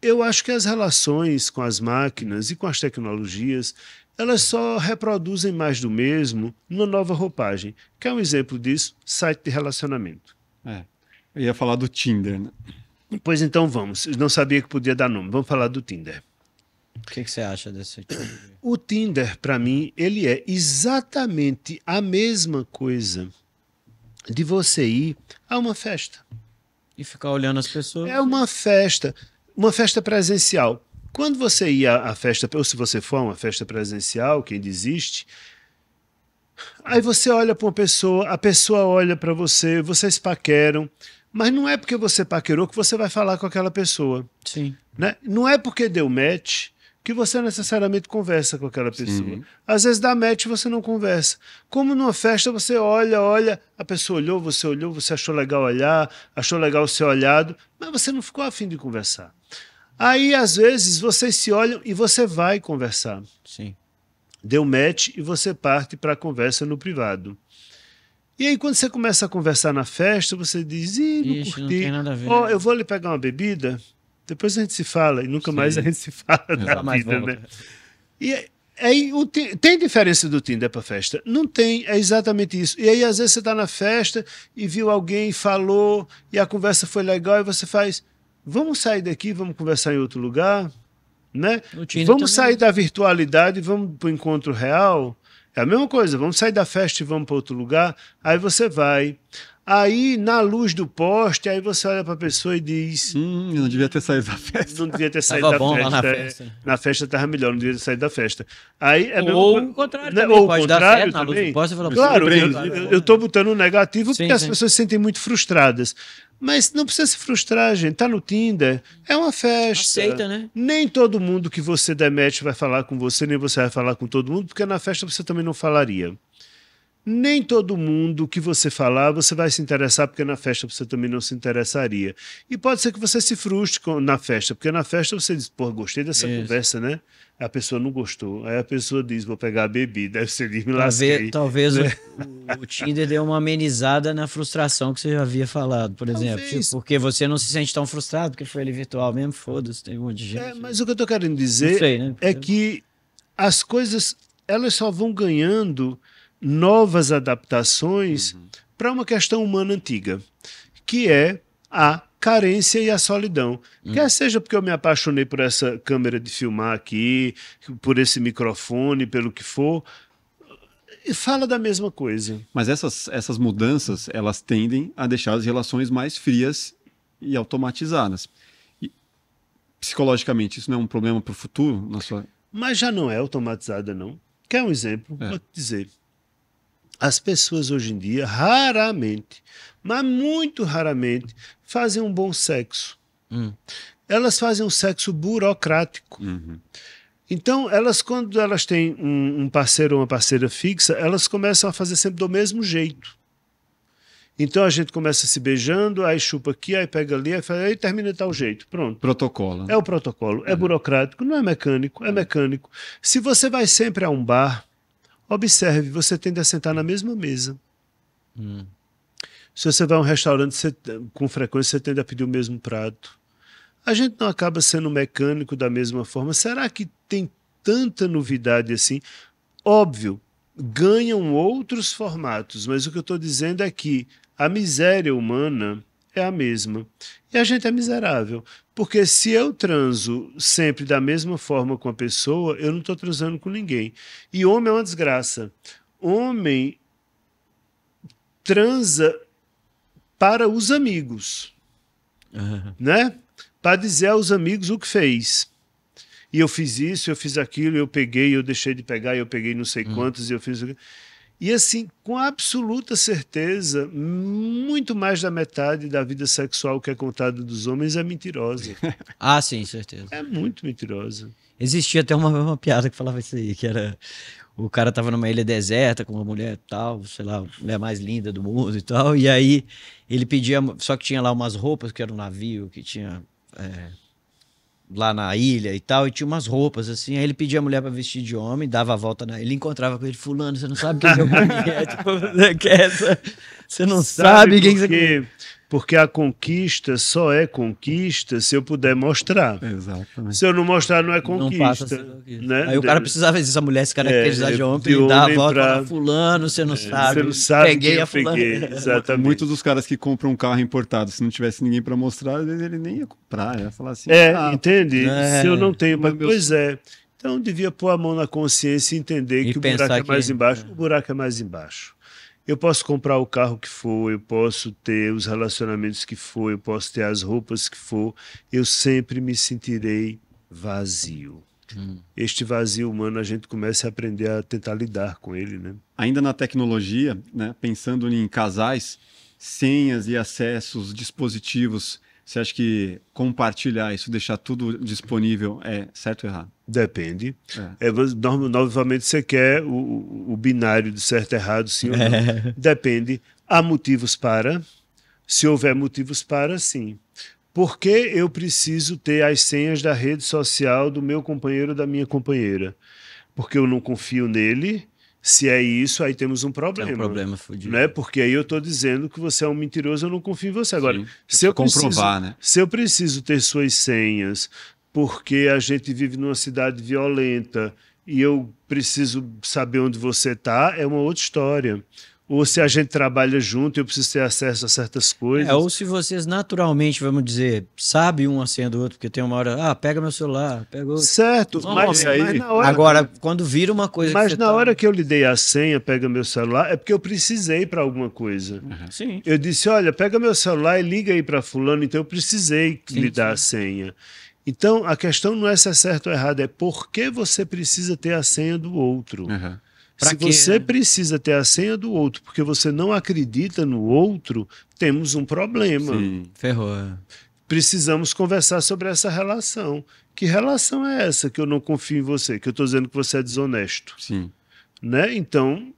eu acho que as relações com as máquinas e com as tecnologias elas só reproduzem mais do mesmo numa nova roupagem. Quer é um exemplo disso? Site de relacionamento. É. Eu ia falar do Tinder, né? Pois então vamos. não sabia que podia dar nome. Vamos falar do Tinder. O que, que você acha desse Tinder? O Tinder, para mim, ele é exatamente a mesma coisa de você ir a uma festa. E ficar olhando as pessoas. É uma festa. Uma festa presencial. Quando você ia à festa, ou se você for a uma festa presencial, quem desiste, aí você olha para uma pessoa, a pessoa olha para você, vocês paqueram, mas não é porque você paquerou que você vai falar com aquela pessoa. Sim. Né? Não é porque deu match que você necessariamente conversa com aquela pessoa. Sim. Às vezes dá match e você não conversa. Como numa festa você olha, olha, a pessoa olhou, você olhou, você achou legal olhar, achou legal ser olhado, mas você não ficou afim de conversar. Aí, às vezes, vocês se olham e você vai conversar. Sim. Deu match e você parte para a conversa no privado. E aí, quando você começa a conversar na festa, você diz: Ih, não Ixi, curti. Não tem nada a ver. Oh, eu vou lhe pegar uma bebida, depois a gente se fala. E nunca Sim. mais a gente se fala da vida, né? E aí, tem diferença do Tinder para festa? Não tem, é exatamente isso. E aí, às vezes, você está na festa e viu alguém, falou, e a conversa foi legal, e você faz vamos sair daqui, vamos conversar em outro lugar, né? Vamos sair da virtualidade, e vamos para o encontro real. É a mesma coisa, vamos sair da festa e vamos para outro lugar. Aí você vai. Aí, na luz do poste, aí você olha para a pessoa e diz... Hum, não devia ter saído da festa. Não devia ter saído da é. festa. na festa. na festa estava melhor, não devia ter saído da festa. Aí, é ou mesmo, o contrário né? também, ou contrário dar certo também. na luz do poste. Fala, claro, eu estou botando negativo sim, porque sim. as pessoas se sentem muito frustradas. Mas não precisa se frustrar, gente. Tá no Tinder, é uma festa. Aceita, né? Nem todo mundo que você der match vai falar com você, nem você vai falar com todo mundo, porque na festa você também não falaria nem todo mundo que você falar você vai se interessar, porque na festa você também não se interessaria. E pode ser que você se frustre na festa, porque na festa você diz, pô, gostei dessa Isso. conversa, né? A pessoa não gostou. Aí a pessoa diz, vou pegar a bebida. deve [laughs] ser diz, me lasquei. Talvez, talvez né? o, o, Tinder deu uma amenizada na frustração que você já havia falado, por exemplo. Tipo, porque você não se sente tão frustrado, porque foi ele virtual mesmo, foda-se, tem um monte de é, gente. É, mas o que eu tô querendo dizer sei, né? é que as coisas, elas só vão ganhando novas adaptações uhum. para uma questão humana antiga, que é a carência e a solidão. Uhum. Quer seja porque eu me apaixonei por essa câmera de filmar aqui, por esse microfone, pelo que for, e fala da mesma coisa. Mas essas, essas mudanças, elas tendem a deixar as relações mais frias e automatizadas. E, psicologicamente, isso não é um problema para o futuro? Na sua... Mas já não é automatizada, não. Quer um exemplo? É. Vou te dizer. As pessoas hoje em dia raramente, mas muito raramente, fazem um bom sexo. Hum. Elas fazem um sexo burocrático. Uhum. Então, elas, quando elas têm um, um parceiro ou uma parceira fixa, elas começam a fazer sempre do mesmo jeito. Então a gente começa se beijando, aí chupa aqui, aí pega ali, aí, aí termina de tal jeito. Pronto. Protocolo. Né? É o protocolo. É. é burocrático, não é mecânico, é uhum. mecânico. Se você vai sempre a um bar, Observe, você tende a sentar na mesma mesa. Hum. Se você vai a um restaurante, você, com frequência você tende a pedir o mesmo prato. A gente não acaba sendo mecânico da mesma forma. Será que tem tanta novidade assim? Óbvio, ganham outros formatos, mas o que eu estou dizendo é que a miséria humana é a mesma. E a gente é miserável. Porque se eu transo sempre da mesma forma com a pessoa, eu não estou transando com ninguém. E homem é uma desgraça. Homem transa para os amigos, uhum. né? Para dizer aos amigos o que fez. E eu fiz isso, eu fiz aquilo, eu peguei, eu deixei de pegar, eu peguei não sei uhum. e eu fiz. E assim, com absoluta certeza, muito mais da metade da vida sexual que é contada dos homens é mentirosa. [laughs] ah, sim, certeza. É muito mentirosa. Existia até uma, uma piada que falava isso aí, que era o cara tava numa ilha deserta com uma mulher tal, sei lá, a mulher mais linda do mundo e tal, e aí ele pedia, só que tinha lá umas roupas que era um navio, que tinha é, lá na ilha e tal, e tinha umas roupas assim. Aí ele pedia a mulher para vestir de homem, dava a volta na. Ele encontrava com ele, Fulano, você não sabe quem é o tipo, você, essa, você não sabe, sabe quem você. Porque a conquista só é conquista se eu puder mostrar. Exatamente. Se eu não mostrar, não é conquista. Não né? conquista. Né? Aí o cara precisava, às vezes, mulher se caracterizar é, é, de homem, de homem e dar a volta pra... fulano, você não é, sabe. Você não sabe peguei a fulano. [laughs] exatamente. Muitos dos caras que compram um carro importado, se não tivesse ninguém para mostrar, ele nem ia comprar, ia né? falar assim. É, ah, entende? É, se eu não tenho... Mas, meu... Pois é. Então devia pôr a mão na consciência e entender e que o buraco que... é mais embaixo. É. O buraco é mais embaixo. Eu posso comprar o carro que for, eu posso ter os relacionamentos que for, eu posso ter as roupas que for, eu sempre me sentirei vazio. Hum. Este vazio humano a gente começa a aprender a tentar lidar com ele, né? Ainda na tecnologia, né, pensando em casais, senhas e acessos, dispositivos você acha que compartilhar isso, deixar tudo disponível, é certo ou errado? Depende. É. É, novamente, você quer o, o, binário de certo e errado, sim ou não. É. Depende. Há motivos para? Se houver motivos para, sim. Por que eu preciso ter as senhas da rede social do meu companheiro ou da minha companheira? Porque eu não confio nele, se é isso, aí temos um problema. É um problema Né? Porque aí eu estou dizendo que você é um mentiroso, eu não confio em você. Agora, Sim, é se eu, comprovar, preciso, né? se eu preciso ter suas senhas, porque a gente vive numa cidade violenta e eu preciso saber onde você está, é uma outra história ou se a gente trabalha junto e eu preciso ter acesso a certas coisas. É, ou se vocês naturalmente, vamos dizer, sabem um acendo do o outro, porque tem uma hora, ah, pega meu celular, pega outro. Certo, mas, mas, aí... Hora, Agora, quando vira uma coisa. Mas na tá... hora que eu lhe dei a senha, pega meu celular, é porque eu precisei para alguma coisa. Uhum. Sim. Eu disse, olha, pega meu celular e liga aí para Fulano, então eu precisei sim, lhe dar a senha. Então, a questão não é se é certo ou errado, é por que você precisa ter a senha do outro. Uhum. Pra Se quê, você né? precisa ter a senha do outro porque você não acredita no outro, temos um problema. Sim, ferrou. É. Precisamos conversar sobre essa relação. Que relação é essa que eu não confio em você, que eu estou dizendo que você é desonesto? Sim. Né? Então,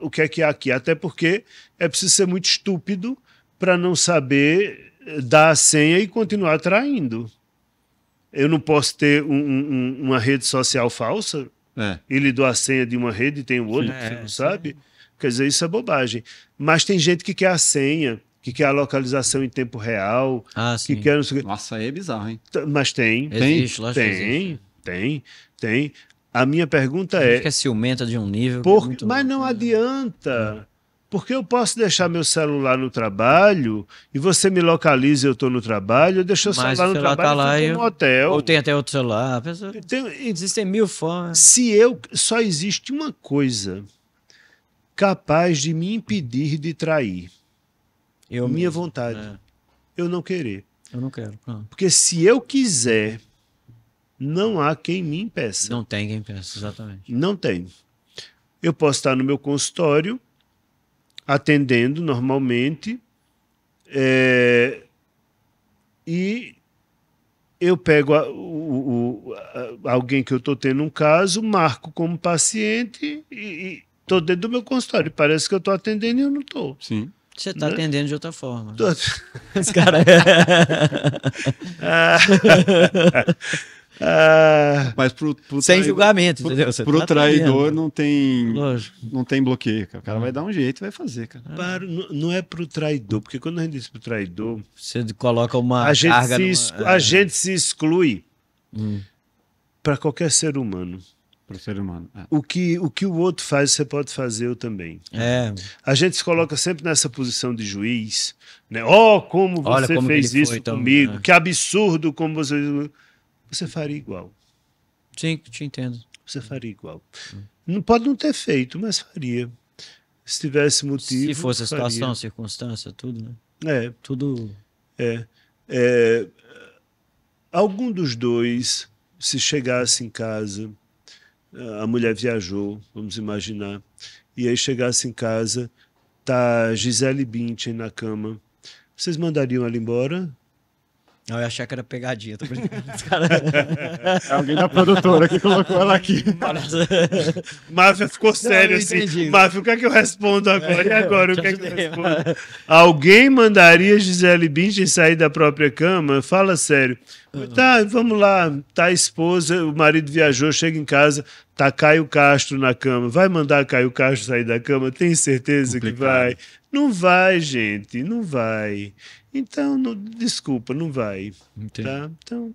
o que é que há aqui? Até porque é preciso ser muito estúpido para não saber eh, dar a senha e continuar traindo. Eu não posso ter um, um, uma rede social falsa? É. Ele dou a senha de uma rede e tem outro, é, sim, é, sabe? Sim. Quer dizer, isso é bobagem. Mas tem gente que quer a senha, que quer a localização em tempo real, ah, que quer Nossa, aí é bizarro, hein? Mas tem, existe, tem, tem, que é. tem, tem. A minha pergunta é. é ciumenta de um nível. É Por... É mas não né? adianta. Porque eu posso deixar meu celular no trabalho e você me localiza e eu estou no trabalho, eu deixo o celular, no tá trabalho tá lá, e no hotel. Ou tem até outro celular. Pessoa... Tem, Existem mil formas. Se eu... Só existe uma coisa capaz de me impedir de trair. Eu Minha mesmo, vontade. É. Eu não querer. Eu não quero. Pronto. Porque se eu quiser, não há quem me impeça. Não tem quem impeça, exatamente. Não tem. Eu posso estar no meu consultório atendendo normalmente. É, e eu pego a, o, o, a, alguém que eu estou tendo um caso, marco como paciente e estou dentro do meu consultório. Parece que eu estou atendendo e eu não estou. Sim. Você está né? atendendo de outra forma. Tô... Né? [laughs] Os [laughs] ah. Ah, Mas pro, pro sem julgamento, pro, entendeu? Você pro tá traidor não tem não tem bloqueio, cara. O cara vai ah. dar um jeito, e vai fazer, cara. Para, não é pro traidor, porque quando a gente diz pro traidor, você coloca uma a gente carga se, numa, ah. a é... gente se exclui hum. para qualquer ser humano. Para ser humano. É. O, que, o que o outro faz, você pode fazer eu também. É. A gente se coloca sempre nessa posição de juiz, né? Oh, como você Olha, como fez isso foi, comigo, então, né? que absurdo como você você faria igual. Sim, te entendo. Você faria igual. Hum. Não pode não ter feito, mas faria. Se tivesse motivo. Se fosse a faria. situação, circunstância, tudo, né? É. Tudo. É. é. Algum dos dois, se chegasse em casa, a mulher viajou, vamos imaginar, e aí chegasse em casa, tá Gisele Bündchen na cama, vocês mandariam ela embora? Não, eu achei que era pegadinha. Tô [laughs] cara... É alguém da produtora que colocou ela aqui. Máfia ficou sério não, assim. Máfia, o que é que eu respondo agora? É, e agora? O que é que eu respondo? Alguém mandaria Gisele Bündchen sair da própria cama? Fala sério. Uhum. Tá, vamos lá. Tá a esposa, o marido viajou, chega em casa, tá Caio Castro na cama. Vai mandar Caio Castro sair da cama? Tem certeza Complicado. que vai? Não vai, gente, não vai. Então, não, desculpa, não vai. Tá? Então,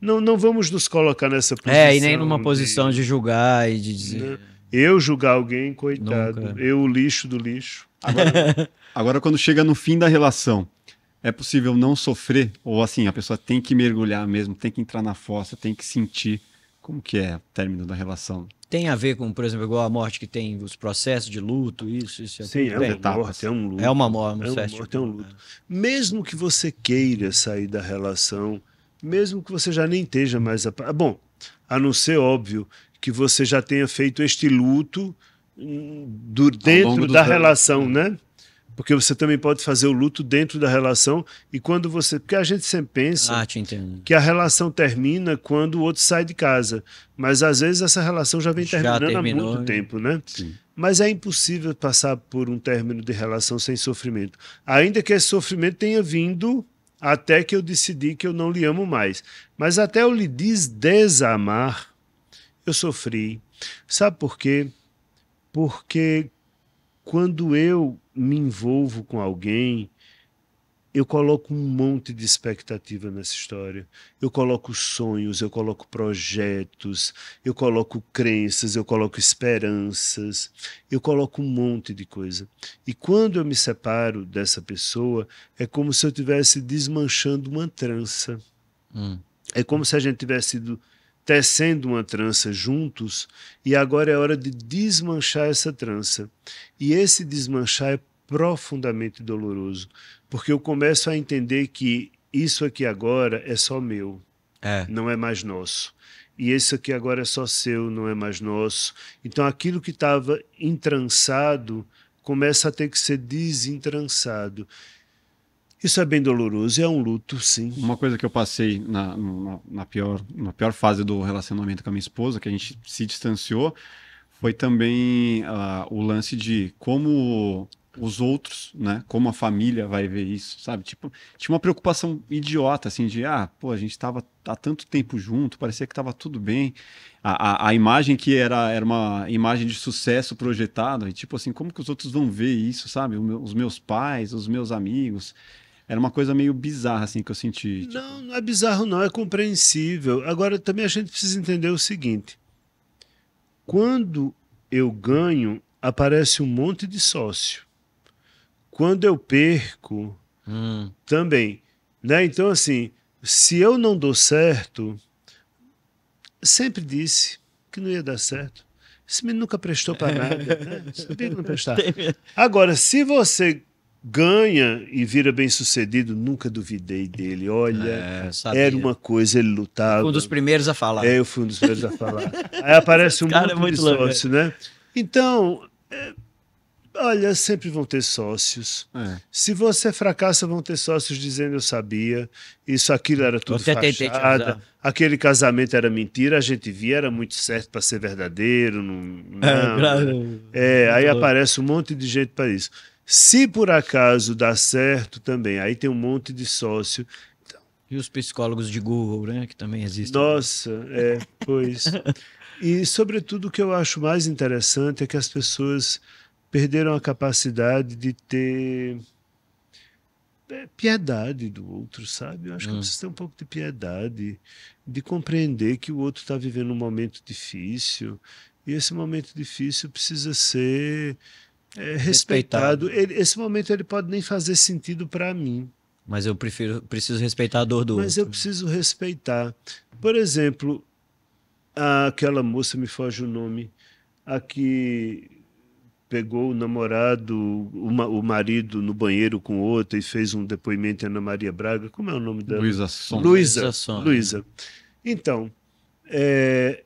não, não vamos nos colocar nessa posição. É, e nem numa de, posição de julgar e de dizer. Né? Eu julgar alguém, coitado. Nunca. Eu, o lixo do lixo. Agora, [laughs] agora, quando chega no fim da relação, é possível não sofrer? Ou assim, a pessoa tem que mergulhar mesmo, tem que entrar na fossa, tem que sentir. Como que é o término da relação? Tem a ver com, por exemplo, igual a morte que tem os processos de luto, isso, isso. Sim, é, é uma morte, é um luto. É uma é é morte, é, um morte, é um luto. É. Mesmo que você queira sair da relação, mesmo que você já nem esteja mais... A... Ah, bom, a não ser óbvio que você já tenha feito este luto hum, do, dentro da tempo. relação, né? Porque você também pode fazer o luto dentro da relação e quando você. Porque a gente sempre pensa ah, que a relação termina quando o outro sai de casa. Mas às vezes essa relação já vem já terminando terminou, há muito né? tempo, né? Sim. Mas é impossível passar por um término de relação sem sofrimento. Ainda que esse sofrimento tenha vindo até que eu decidi que eu não lhe amo mais. Mas até eu lhe diz desamar, eu sofri. Sabe por quê? Porque quando eu me envolvo com alguém, eu coloco um monte de expectativa nessa história. Eu coloco sonhos, eu coloco projetos, eu coloco crenças, eu coloco esperanças, eu coloco um monte de coisa. E quando eu me separo dessa pessoa, é como se eu estivesse desmanchando uma trança. Hum. É como se a gente tivesse sido tecendo uma trança juntos, e agora é hora de desmanchar essa trança. E esse desmanchar é profundamente doloroso, porque eu começo a entender que isso aqui agora é só meu, é. não é mais nosso. E isso aqui agora é só seu, não é mais nosso. Então aquilo que estava entrançado começa a ter que ser desentrançado. Isso é bem doloroso, é um luto, sim. Uma coisa que eu passei na, na, na, pior, na pior fase do relacionamento com a minha esposa, que a gente se distanciou, foi também uh, o lance de como os outros, né? Como a família vai ver isso, sabe? Tipo, tinha uma preocupação idiota, assim, de ah, pô, a gente estava há tanto tempo junto, parecia que estava tudo bem. A, a, a, imagem que era, era uma imagem de sucesso projetada, e tipo assim, como que os outros vão ver isso, sabe? Meu, os meus pais, os meus amigos. Era uma coisa meio bizarra, assim, que eu senti. Tipo... Não, não é bizarro, não, é compreensível. Agora, também a gente precisa entender o seguinte: quando eu ganho, aparece um monte de sócio. Quando eu perco, hum. também. Né? Então, assim, se eu não dou certo, sempre disse que não ia dar certo. Esse menino nunca prestou para nada. Né? Sabia que não prestar. [laughs] Agora, se você ganha e vira bem sucedido, nunca duvidei dele. Olha, é, era uma coisa, ele lutava. Fui um dos primeiros a falar. É, eu fui um dos primeiros a falar. Aí aparece [laughs] um monte é muito de sócio, né? Então, é, olha, sempre vão ter sócios. É. Se você fracassa, vão ter sócios dizendo eu sabia, isso, aquilo era tudo fachada, aquele casamento era mentira, a gente via, era muito certo para ser verdadeiro. Não, é, não, né? é, aí aparece um monte de gente para isso. Se por acaso dá certo também, aí tem um monte de sócio. Então, e os psicólogos de Google, né, que também existem. Nossa, é, pois. e sobretudo o que eu acho mais interessante é que as pessoas perderam a capacidade de ter é, piedade do outro, sabe? Eu acho que hum. precisa ter um pouco de piedade, de compreender que o outro está vivendo um momento difícil e esse momento difícil precisa ser é, respeitado. respeitado. Ele, esse momento ele pode nem fazer sentido para mim. Mas eu prefiro, preciso respeitar a dor do Mas outro. Mas eu preciso respeitar. Por exemplo, aquela moça, me foge o nome, a que pegou o namorado, uma, o marido no banheiro com outra e fez um depoimento em Ana Maria Braga. Como é o nome dela? Luísa Sonza. Luísa. Luísa. Então, é,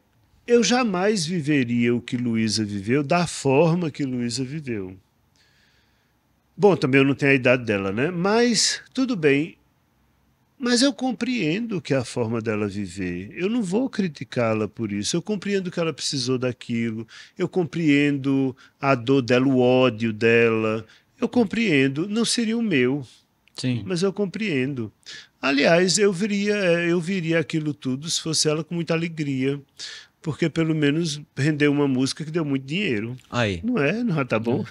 eu jamais viveria o que Luísa viveu da forma que Luísa viveu. Bom, também eu não tenho a idade dela, né? Mas tudo bem. Mas eu compreendo que é a forma dela viver. Eu não vou criticá-la por isso. Eu compreendo que ela precisou daquilo. Eu compreendo a dor dela, o ódio dela. Eu compreendo. Não seria o meu. Sim. Mas eu compreendo. Aliás, eu viria, eh, eu viria aquilo tudo se fosse ela com muita alegria porque pelo menos rendeu uma música que deu muito dinheiro. Aí. Não é? Não tá bom?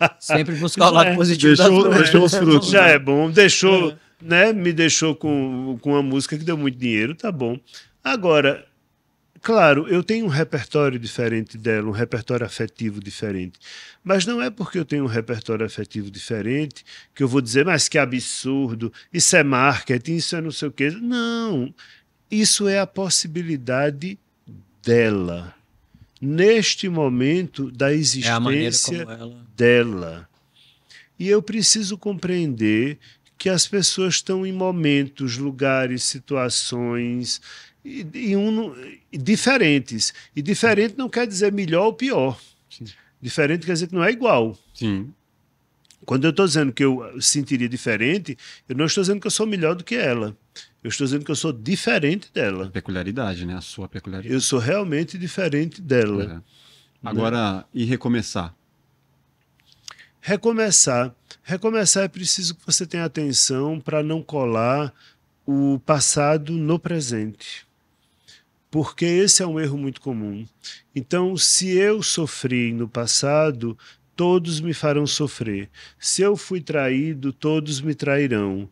É. Sempre buscar o lado é. positivo deixou, deixou os frutos. Né? Já né? é bom. Deixou, é. né? Me deixou com, com uma música que deu muito dinheiro, tá bom. Agora, claro, eu tenho um repertório diferente dela, um repertório afetivo diferente. Mas não é porque eu tenho um repertório afetivo diferente que eu vou dizer, mas que absurdo, isso é marketing, isso é não sei o quê. Não. Isso é a possibilidade dela, neste momento da é existência é dela. E eu preciso compreender que as pessoas estão em momentos, lugares, situações e, e um, diferentes. E diferente não quer dizer melhor ou pior. Sim. Diferente quer dizer que não é igual. Sim. Quando eu estou dizendo que eu sentiria diferente, eu não estou dizendo que eu sou melhor do que ela. Eu estou dizendo que eu sou diferente dela. A peculiaridade, né? A sua peculiaridade. Eu sou realmente diferente dela. É. Agora, né? e recomeçar? Recomeçar. Recomeçar é preciso que você tenha atenção para não colar o passado no presente. Porque esse é um erro muito comum. Então, se eu sofri no passado, todos me farão sofrer. Se eu fui traído, todos me trairão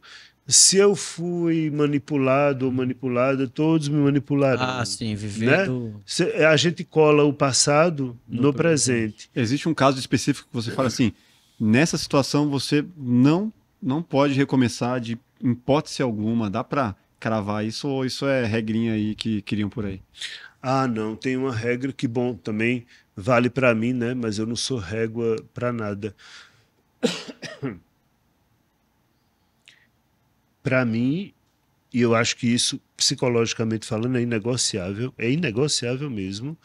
se eu fui manipulado ou manipulada, todos me manipularam. Ah, sim, vivendo. né? A gente cola o passado no, no presente. presente. Existe um caso específico que você fala assim, nessa situação você não não pode recomeçar de hipótese alguma, dá para cravar isso ou isso é regrinha aí que queriam por aí? Ah, não, tem uma regra que bom, também vale para mim, né, mas eu não sou régua para nada para mim, e eu acho que isso, psicologicamente falando, é inegociável, é inegociável mesmo,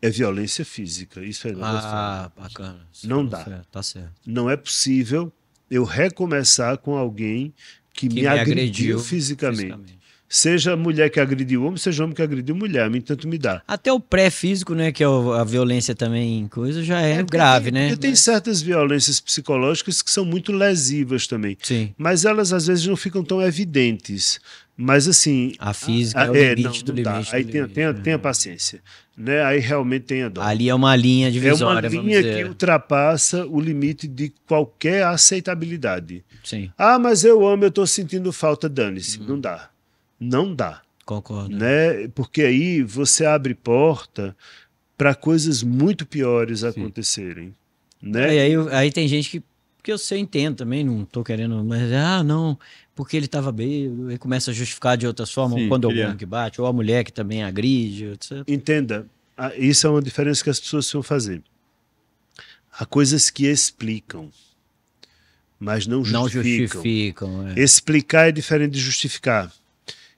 é violência física. Isso é negociável. Ah, bacana. Isso não tá dá. Certo, tá certo. Não é possível eu recomeçar com alguém que, que me, me, agrediu, agrediu fisicamente. fisicamente seja mulher que agrediu homem, seja homem que agrediu mulher, a mim tanto me dá. Até o pré-físico, né, que é a violência também coisa, já é, é grave, tem, né? Mas... Tem certas violências psicológicas que são muito lesivas também. Sim. Mas elas às vezes não ficam tão evidentes. Mas assim. A física a, é o é, limite não, não do dá. limite. Aí do tenha, limite, tenha, né? tenha paciência. Né? Aí realmente tem a dor. Ali é uma linha divisória. É uma linha que ultrapassa o limite de qualquer aceitabilidade. Sim. Ah, mas eu amo, eu estou sentindo falta, dane-se. Uhum. Não dá não dá. Concordo. Né? Porque aí você abre porta para coisas muito piores Sim. acontecerem. Né? É, aí, aí tem gente que porque eu sei, entendo também, não tô querendo, mas ah, não, porque ele tava bem ele começa a justificar de outras formas Sim, quando é o homem que bate, ou a mulher que também agride, etc. Entenda, isso é uma diferença que as pessoas precisam fazer. Há coisas que explicam, mas não justificam. Não justificam é. Explicar é diferente de justificar.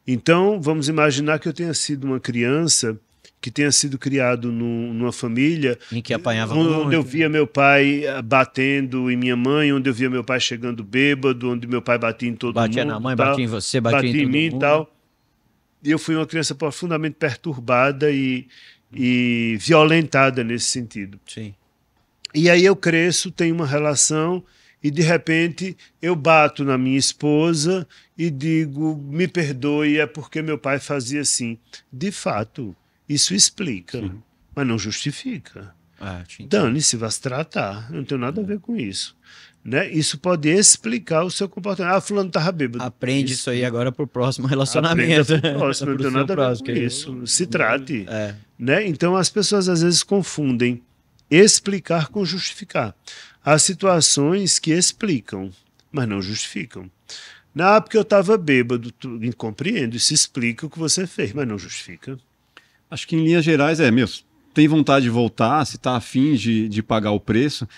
Então, vamos imaginar que eu tenha sido uma criança que tenha sido criado numa família em que apanhava onde muito. eu né? via meu pai eh, batendo em minha mãe, onde eu via meu pai chegando bêbado, onde meu pai batia em todo batia mundo. Batia na mãe, batia em você, batia, batia em, em mim e tal. E eu fui uma criança profundamente perturbada e, e violentada nesse sentido. Sim. E aí eu cresço, tenho uma relação e de repente eu bato na minha esposa e digo: me perdoe, é porque meu pai fazia assim. De fato, isso explica, Sim. mas não justifica. Ah, Dane-se, vai se tratar. Eu não tenho nada a ver com isso. Né? Isso pode explicar o seu comportamento. Ah, fulano estava bêbado. Aprende isso. isso, aí agora para o próximo relacionamento. próximo, não tem [laughs] nada a ver com isso. Eu... Se trate. É. Né? Então as pessoas às vezes confundem explicar com justificar. Há situações que explicam, mas não justificam. Na porque eu estava bêbado, tu, compreendo, isso explica o que você fez, mas não justifica. Acho que em linhas gerais é mesmo. Tem vontade de voltar, se está afim de, de pagar o preço,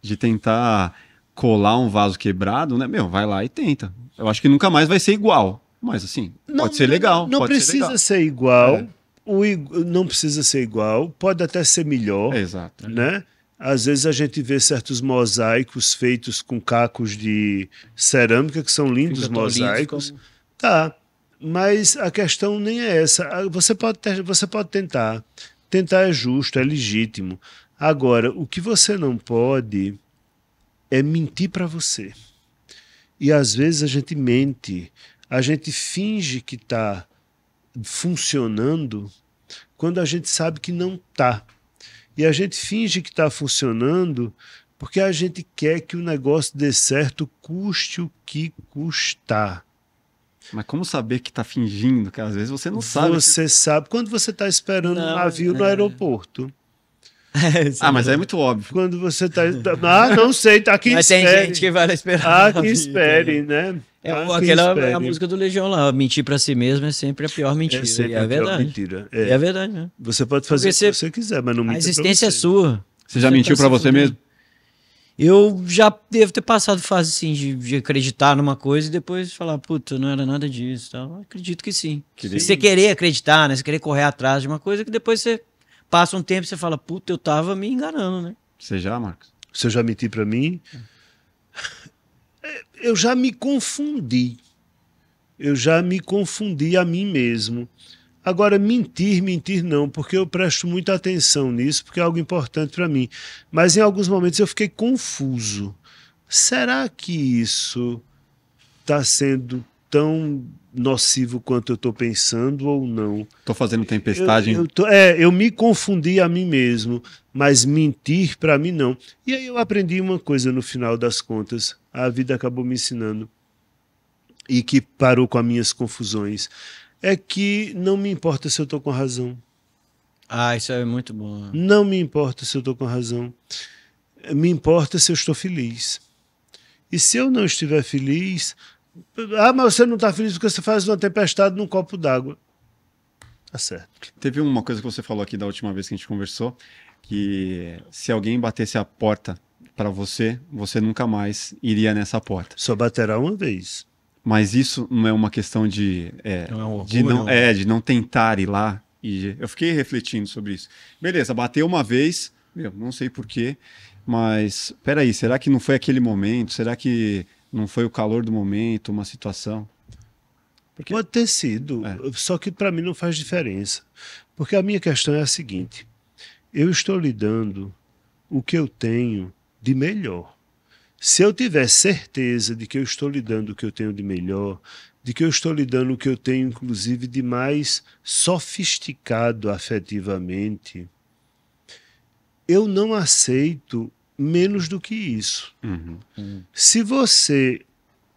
de tentar colar um vaso quebrado, né? Meu, vai lá e tenta. Eu acho que nunca mais vai ser igual. Mas assim, não, pode ser legal. Não precisa ser, legal. ser igual. É. O, não precisa ser igual, pode até ser melhor. É, exato. Né? É. Às vezes a gente vê certos mosaicos feitos com cacos de cerâmica, que são lindos Fica mosaicos. Lindo como... Tá. Mas a questão nem é essa. Ah, você pode, ter, você pode tentar. Tentar é justo, é legítimo. Agora, o que você não pode é mentir para você. E às vezes a gente mente, a gente finge que está funcionando quando a gente sabe que não está. E a gente finge que está funcionando porque a gente quer que o negócio dê certo, custe o que custar. Mas como saber que está fingindo? Que às vezes você não sabe. Você que... sabe quando você está esperando não, um navio é... no aeroporto. [laughs] É, ah, mas é, é muito óbvio. Quando você está. Tá, ah, não sei, está aqui espere. Mas tem gente que vai esperar. Ah, que espere, né? É, ah, um, aquela a música do Legião lá, mentir para si mesmo é sempre a pior é mentira. É sempre é a, verdade. mentira. É. é. a verdade, né? Você pode fazer o que você quiser, mas não mentir. A existência é sua. Você já você mentiu para você mesmo? Eu já devo ter passado fase assim de, de, acreditar numa coisa e depois falar, puta, não era nada disso. então Acredito que sim. Que Você querer acreditar, né? Você querer correr atrás de uma coisa que depois você passa um tempo e você fala, puta, eu tava me enganando, né? Você já, Marcos? Você já mentiu para mim? É eu já me confundi. Eu já me confundi a mim mesmo. Agora, mentir, mentir não, porque eu presto muita atenção nisso, porque é algo importante para mim. Mas em alguns momentos eu fiquei confuso. Será que isso está sendo tão nocivo quanto eu estou pensando ou não? Estou fazendo tempestade. Eu, eu tô, é, eu me confundi a mim mesmo mas mentir para mim não. E aí eu aprendi uma coisa no final das contas, a vida acabou me ensinando e que parou com as minhas confusões, é que não me importa se eu tô com razão. Ah, isso é muito bom. Não me importa se eu tô com razão. Me importa se eu estou feliz. E se eu não estiver feliz, ah, mas você não está feliz porque você faz uma tempestade num copo d'água. Tá certo. Teve uma coisa que você falou aqui da última vez que a gente conversou, que se alguém batesse a porta para você, você nunca mais iria nessa porta. Só baterá uma vez. Mas isso não é uma questão de é, não é um orgulho, de não, não é de não tentar ir lá e eu fiquei refletindo sobre isso. Beleza, bateu uma vez, meu, não sei porquê, mas peraí, será que não foi aquele momento? Será que não foi o calor do momento, uma situação? Porque... Pode ter sido, é. só que para mim não faz diferença. Porque a minha questão é a seguinte: eu estou lhe dando o que eu tenho de melhor. Se eu tiver certeza de que eu estou lhe dando o que eu tenho de melhor, de que eu estou lhe dando o que eu tenho, inclusive, de mais sofisticado afetivamente, eu não aceito menos do que isso. Uhum. Hum. Se você.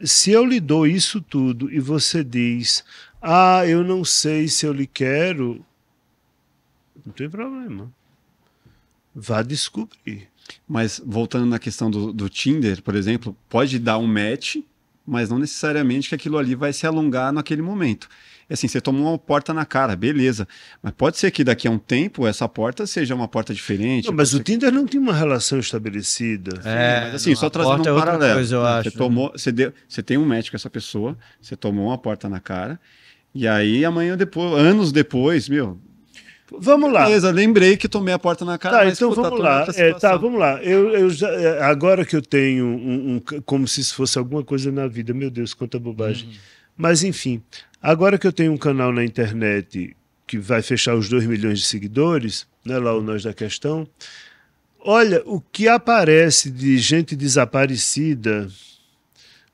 Se eu lhe dou isso tudo e você diz, ah, eu não sei se eu lhe quero, não tem problema vá descobrir. Mas voltando na questão do, do Tinder, por exemplo, pode dar um match, mas não necessariamente que aquilo ali vai se alongar naquele momento. É assim, você tomou uma porta na cara, beleza. Mas pode ser que daqui a um tempo essa porta seja uma porta diferente. Não, mas o Tinder que... não tem uma relação estabelecida. É, mas assim, não, só trazendo um é paralelo. Coisa, eu acho, você, né? tomou, você, deu, você tem um médico com essa pessoa, você tomou uma porta na cara, e aí amanhã depois, anos depois, meu, Vamos lá. Beleza, lembrei que tomei a porta na cara. Tá, mas, então pô, vamos tá lá. É, tá, vamos lá. Eu, eu já, é, agora que eu tenho um, um, como se isso fosse alguma coisa na vida, meu Deus, quanta bobagem. Uhum. Mas enfim, agora que eu tenho um canal na internet que vai fechar os 2 milhões de seguidores, né, lá o Nós da Questão, olha, o que aparece de gente desaparecida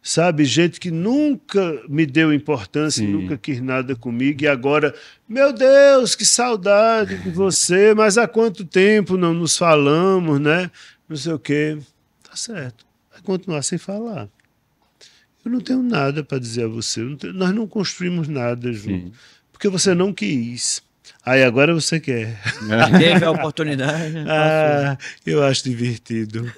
sabe? Gente que nunca me deu importância, Sim. nunca quis nada comigo e agora, meu Deus, que saudade de [laughs] você, mas há quanto tempo não nos falamos, né? Não sei o quê. Tá certo. Vai continuar sem falar. Eu não tenho nada para dizer a você. Não tenho, nós não construímos nada junto. Sim. Porque você não quis. Aí agora você quer. É. Teve a oportunidade. Né? [laughs] ah, eu acho divertido.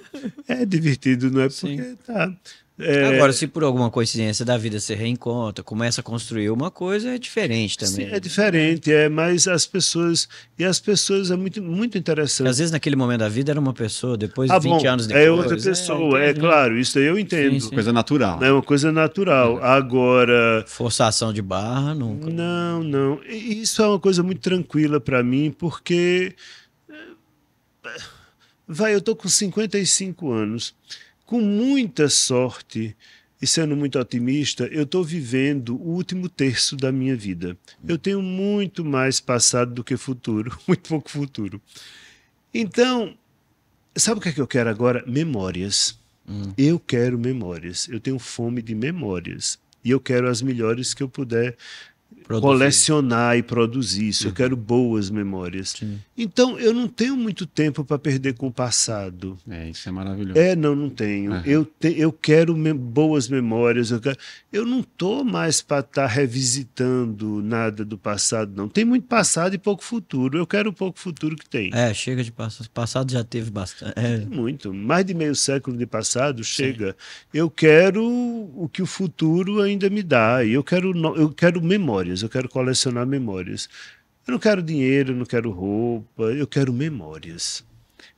É divertido, não é? Porque Sim. tá. É... Agora, se por alguma coincidência da vida você reencontra, começa a construir uma coisa, é diferente também. Sim, é né? diferente, é, mas as pessoas. E as pessoas é muito, muito interessante. Às vezes, naquele momento da vida, era uma pessoa, depois, ah, 20 bom, anos depois. É outra é pessoa, é, é claro, isso aí eu entendo. Sim, sim. Coisa natural. É uma coisa natural. É. Agora. Forçação de barra, nunca. Não, não. Isso é uma coisa muito tranquila para mim, porque. Eh, vai, eu tô com 55 anos com muita sorte e sendo muito otimista, eu estou vivendo o último terço da minha vida. Eu tenho muito mais passado do que futuro, [laughs] muito pouco futuro. Então, sabe o que, é que eu quero agora? Memórias. Hum. Eu quero memórias. Eu tenho fome de memórias. E eu quero as melhores que eu puder produzir. colecionar e produzir isso. Uhum. Eu quero boas memórias. Sim. Então, eu não tenho muito tempo para perder com o passado. É, isso é maravilhoso. É, não, não tenho. Uhum. Eu, te, eu quero me, boas memórias. Eu, quero, eu não estou mais para estar tá revisitando nada do passado, não. Tem muito passado e pouco futuro. Eu quero o pouco futuro que tem. É, chega de passado. Passado já teve bastante. É. Muito. Mais de meio século de passado, chega. Eu quero o que o futuro ainda me dá. Eu quero, eu quero memórias memórias, eu quero colecionar memórias. Eu não quero dinheiro, eu não quero roupa, eu quero memórias.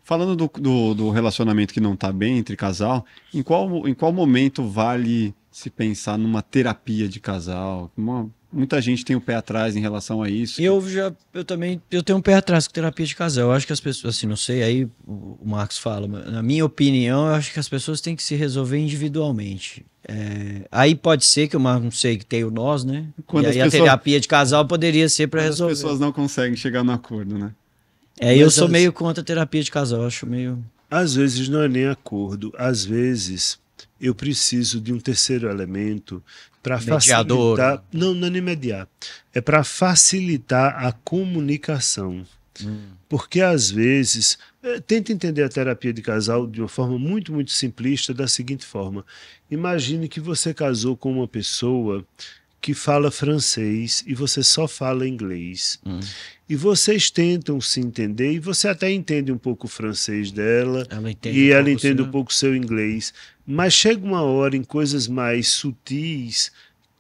Falando do, do, do relacionamento que não está bem entre casal, em qual, em qual momento vale se pensar numa terapia de casal? Uma muita gente tem o pé atrás em relação a isso. Eu já, eu também, eu tenho um pé atrás com terapia de casal. Eu acho que as pessoas, assim, não sei, aí o Marcos fala, na minha opinião, eu acho que as pessoas têm que se resolver individualmente. É, aí pode ser que o Marcos, não sei, que tem o nós, né? Quando e aí pessoas... a terapia de casal poderia ser para resolver. as pessoas não conseguem chegar no acordo, né? É, Mas eu sou as... meio contra a terapia de casal, acho meio... Às vezes não é nem acordo, às vezes eu preciso de um terceiro elemento para facilitar. Né? Não, não é nem mediar. É para facilitar a comunicação. Hum. Porque às vezes, eh, tenta entender a terapia de casal de uma forma muito, muito simplista, da seguinte forma: imagine que você casou com uma pessoa que fala francês e você só fala inglês. Hum. E vocês tentam se entender e você até entende um pouco o francês dela ela e um ela entende um pouco o seu inglês. Mas chega uma hora em coisas mais sutis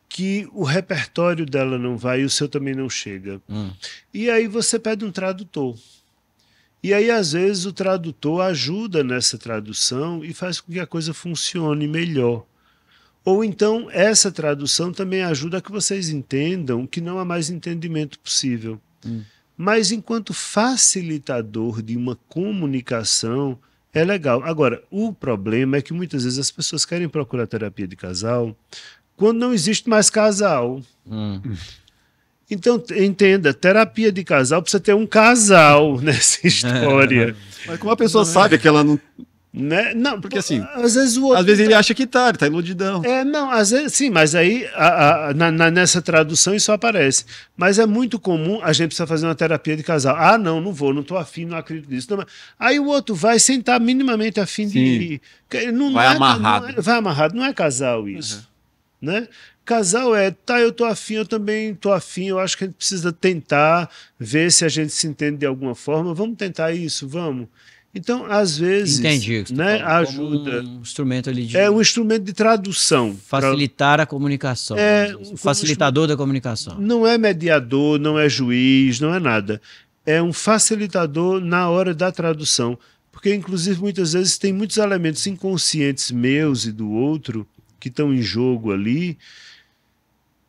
que o repertório dela não vai e o seu também não chega. Hum. E aí você pede um tradutor. E aí, às vezes, o tradutor ajuda nessa tradução e faz com que a coisa funcione melhor. Ou então, essa tradução também ajuda a que vocês entendam que não há mais entendimento possível. Hum. Mas, enquanto facilitador de uma comunicação, é legal. Agora, o problema é que muitas vezes as pessoas querem procurar terapia de casal quando não existe mais casal. Hum. Então, entenda, terapia de casal precisa ter um casal [laughs] nessa história. Mas como a pessoa não sabe é. que ela não né? Não, porque assim. Às vezes, o às vezes tá... ele acha que tá, ele tá iludidão. É, não, às vezes, sim, mas aí a, a, na, na, nessa tradução isso aparece. Mas é muito comum a gente precisa fazer uma terapia de casal. Ah, não, não vou, não tô afim, não acredito nisso. Não, mas... Aí o outro vai sentar tá minimamente afim sim. de. Não, vai é, amarrado. Não, vai amarrado, não é casal isso. Uhum. Né? Casal é, tá, eu tô afim, eu também tô afim, eu acho que a gente precisa tentar ver se a gente se entende de alguma forma. Vamos tentar isso, vamos. Então, às vezes, Entendi, tá né, ajuda. Um instrumento ali de... É um instrumento de tradução. Facilitar pra... a comunicação. É um assim, facilitador da comunicação. Não é mediador, não é juiz, não é nada. É um facilitador na hora da tradução. Porque, inclusive, muitas vezes tem muitos elementos inconscientes meus e do outro que estão em jogo ali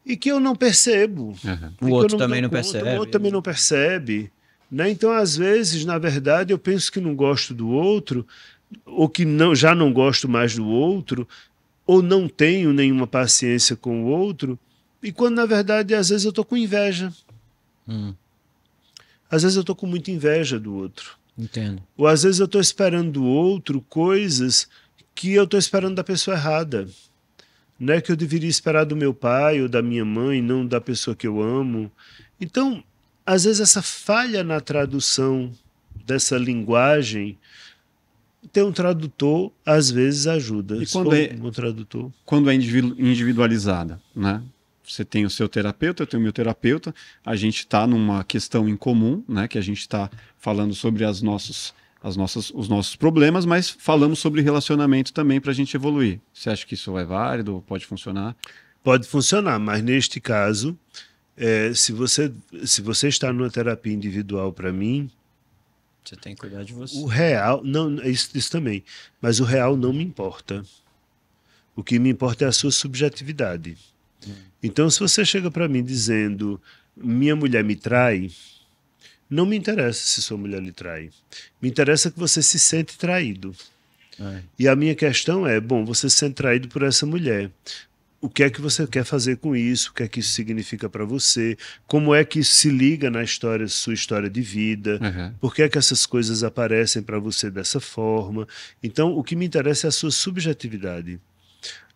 e que eu não percebo. Uhum. O outro não também não conta, percebe. O outro também não percebe. Né? Então, às vezes, na verdade, eu penso que não gosto do outro, ou que não, já não gosto mais do outro, ou não tenho nenhuma paciência com o outro, e quando, na verdade, às vezes eu estou com inveja. Hum. Às vezes eu estou com muita inveja do outro. Entendo. Ou às vezes eu estou esperando do outro coisas que eu estou esperando da pessoa errada. É que eu deveria esperar do meu pai ou da minha mãe, não da pessoa que eu amo. Então, às vezes essa falha na tradução dessa linguagem ter um tradutor às vezes ajuda. E quando é um tradutor? Quando é individualizada, né? Você tem o seu terapeuta, eu tenho o meu terapeuta. A gente está numa questão em comum, né? Que a gente está falando sobre as nossos, as nossas, os nossos problemas, mas falamos sobre relacionamento também para a gente evoluir. Você acha que isso é válido? Pode funcionar? Pode funcionar, mas neste caso é, se, você, se você está numa terapia individual para mim. Você tem que cuidar de você. O real. Não, isso, isso também. Mas o real não me importa. O que me importa é a sua subjetividade. Hum. Então, se você chega para mim dizendo: minha mulher me trai. Não me interessa se sua mulher lhe trai. Me interessa que você se sente traído. É. E a minha questão é: bom, você se sente traído por essa mulher o que é que você quer fazer com isso, o que é que isso significa para você, como é que isso se liga na história, sua história de vida, uhum. por que é que essas coisas aparecem para você dessa forma. Então, o que me interessa é a sua subjetividade.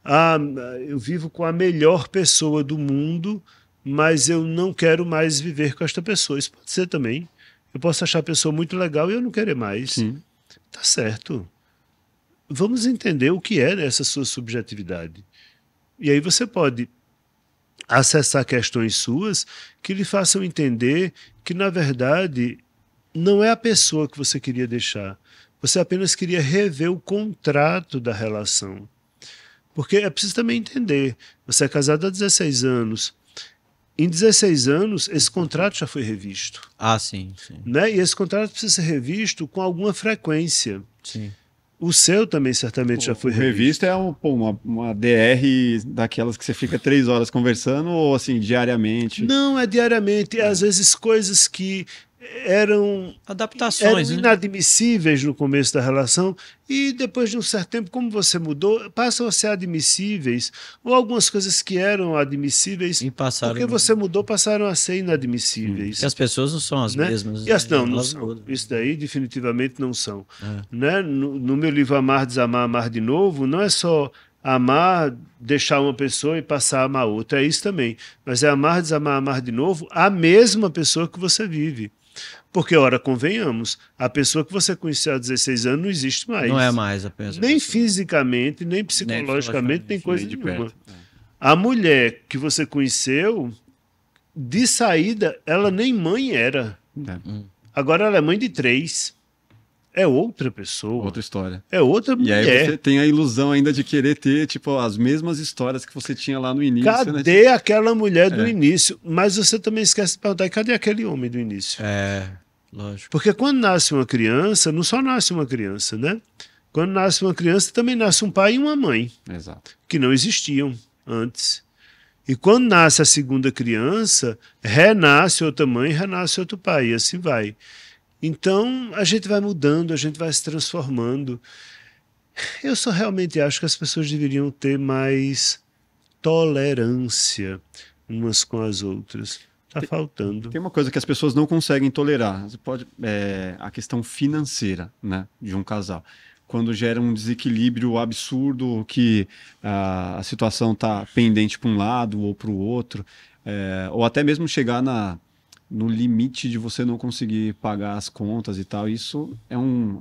Ah, eu vivo com a melhor pessoa do mundo, mas eu não quero mais viver com esta pessoa. Isso pode ser também. Eu posso achar a pessoa muito legal e eu não querer mais. Sim. Tá certo. Vamos entender o que é essa sua subjetividade e aí você pode acessar questões suas que lhe façam entender que, na verdade, não é a pessoa que você queria deixar. Você apenas queria rever o contrato da relação. Porque é preciso também entender: você é casado há 16 anos. Em 16 anos, esse contrato já foi revisto. Ah, sim. sim. Né? E esse contrato precisa ser revisto com alguma frequência. Sim. O seu também certamente o, já foi revista. Revista é um, pô, uma, uma DR daquelas que você fica três horas conversando ou assim, diariamente? Não, é diariamente. É. Às é. vezes coisas que eram adaptações eram né? inadmissíveis né? no começo da relação e depois de um certo tempo como você mudou passam a ser admissíveis ou algumas coisas que eram admissíveis passaram, porque você mudou passaram a ser inadmissíveis e as pessoas não são as né? mesmas e as, né? não, não são. isso daí definitivamente não são é. né? no, no meu livro Amar Desamar Amar de Novo não é só amar, deixar uma pessoa e passar a amar outra. É isso também. Mas é amar, desamar, amar de novo a mesma pessoa que você vive. Porque, ora, convenhamos, a pessoa que você conheceu há 16 anos não existe mais. Não é mais apenas. Nem fisicamente, nem psicologicamente, nem, nem coisa de nenhuma. Perto. É. A mulher que você conheceu, de saída, ela nem mãe era. É. Hum. Agora ela é mãe de três é outra pessoa. Outra história. É outra e mulher. E aí você tem a ilusão ainda de querer ter, tipo, as mesmas histórias que você tinha lá no início. Né? Cadê né? aquela mulher do é. início? Mas você também esquece de perguntar, cadê aquele homem do início? É. Lógico. Porque quando nasce uma criança, não só nasce uma criança, né? Quando nasce uma criança, também nasce um pai e uma mãe. Exato. Que não existiam antes. E quando nasce a segunda criança, renasce outra mãe, renasce outro pai, e assim vai. Então, a gente vai mudando, a gente vai se transformando. Eu só realmente acho que as pessoas deveriam ter mais tolerância umas com as outras. Tá faltando. Tem uma coisa que as pessoas não conseguem tolerar. Você pode é, a questão financeira, né, de um casal. Quando gera um desequilíbrio absurdo, que a, a situação está pendente para um lado ou para o outro, é, ou até mesmo chegar na no limite de você não conseguir pagar as contas e tal. Isso é um,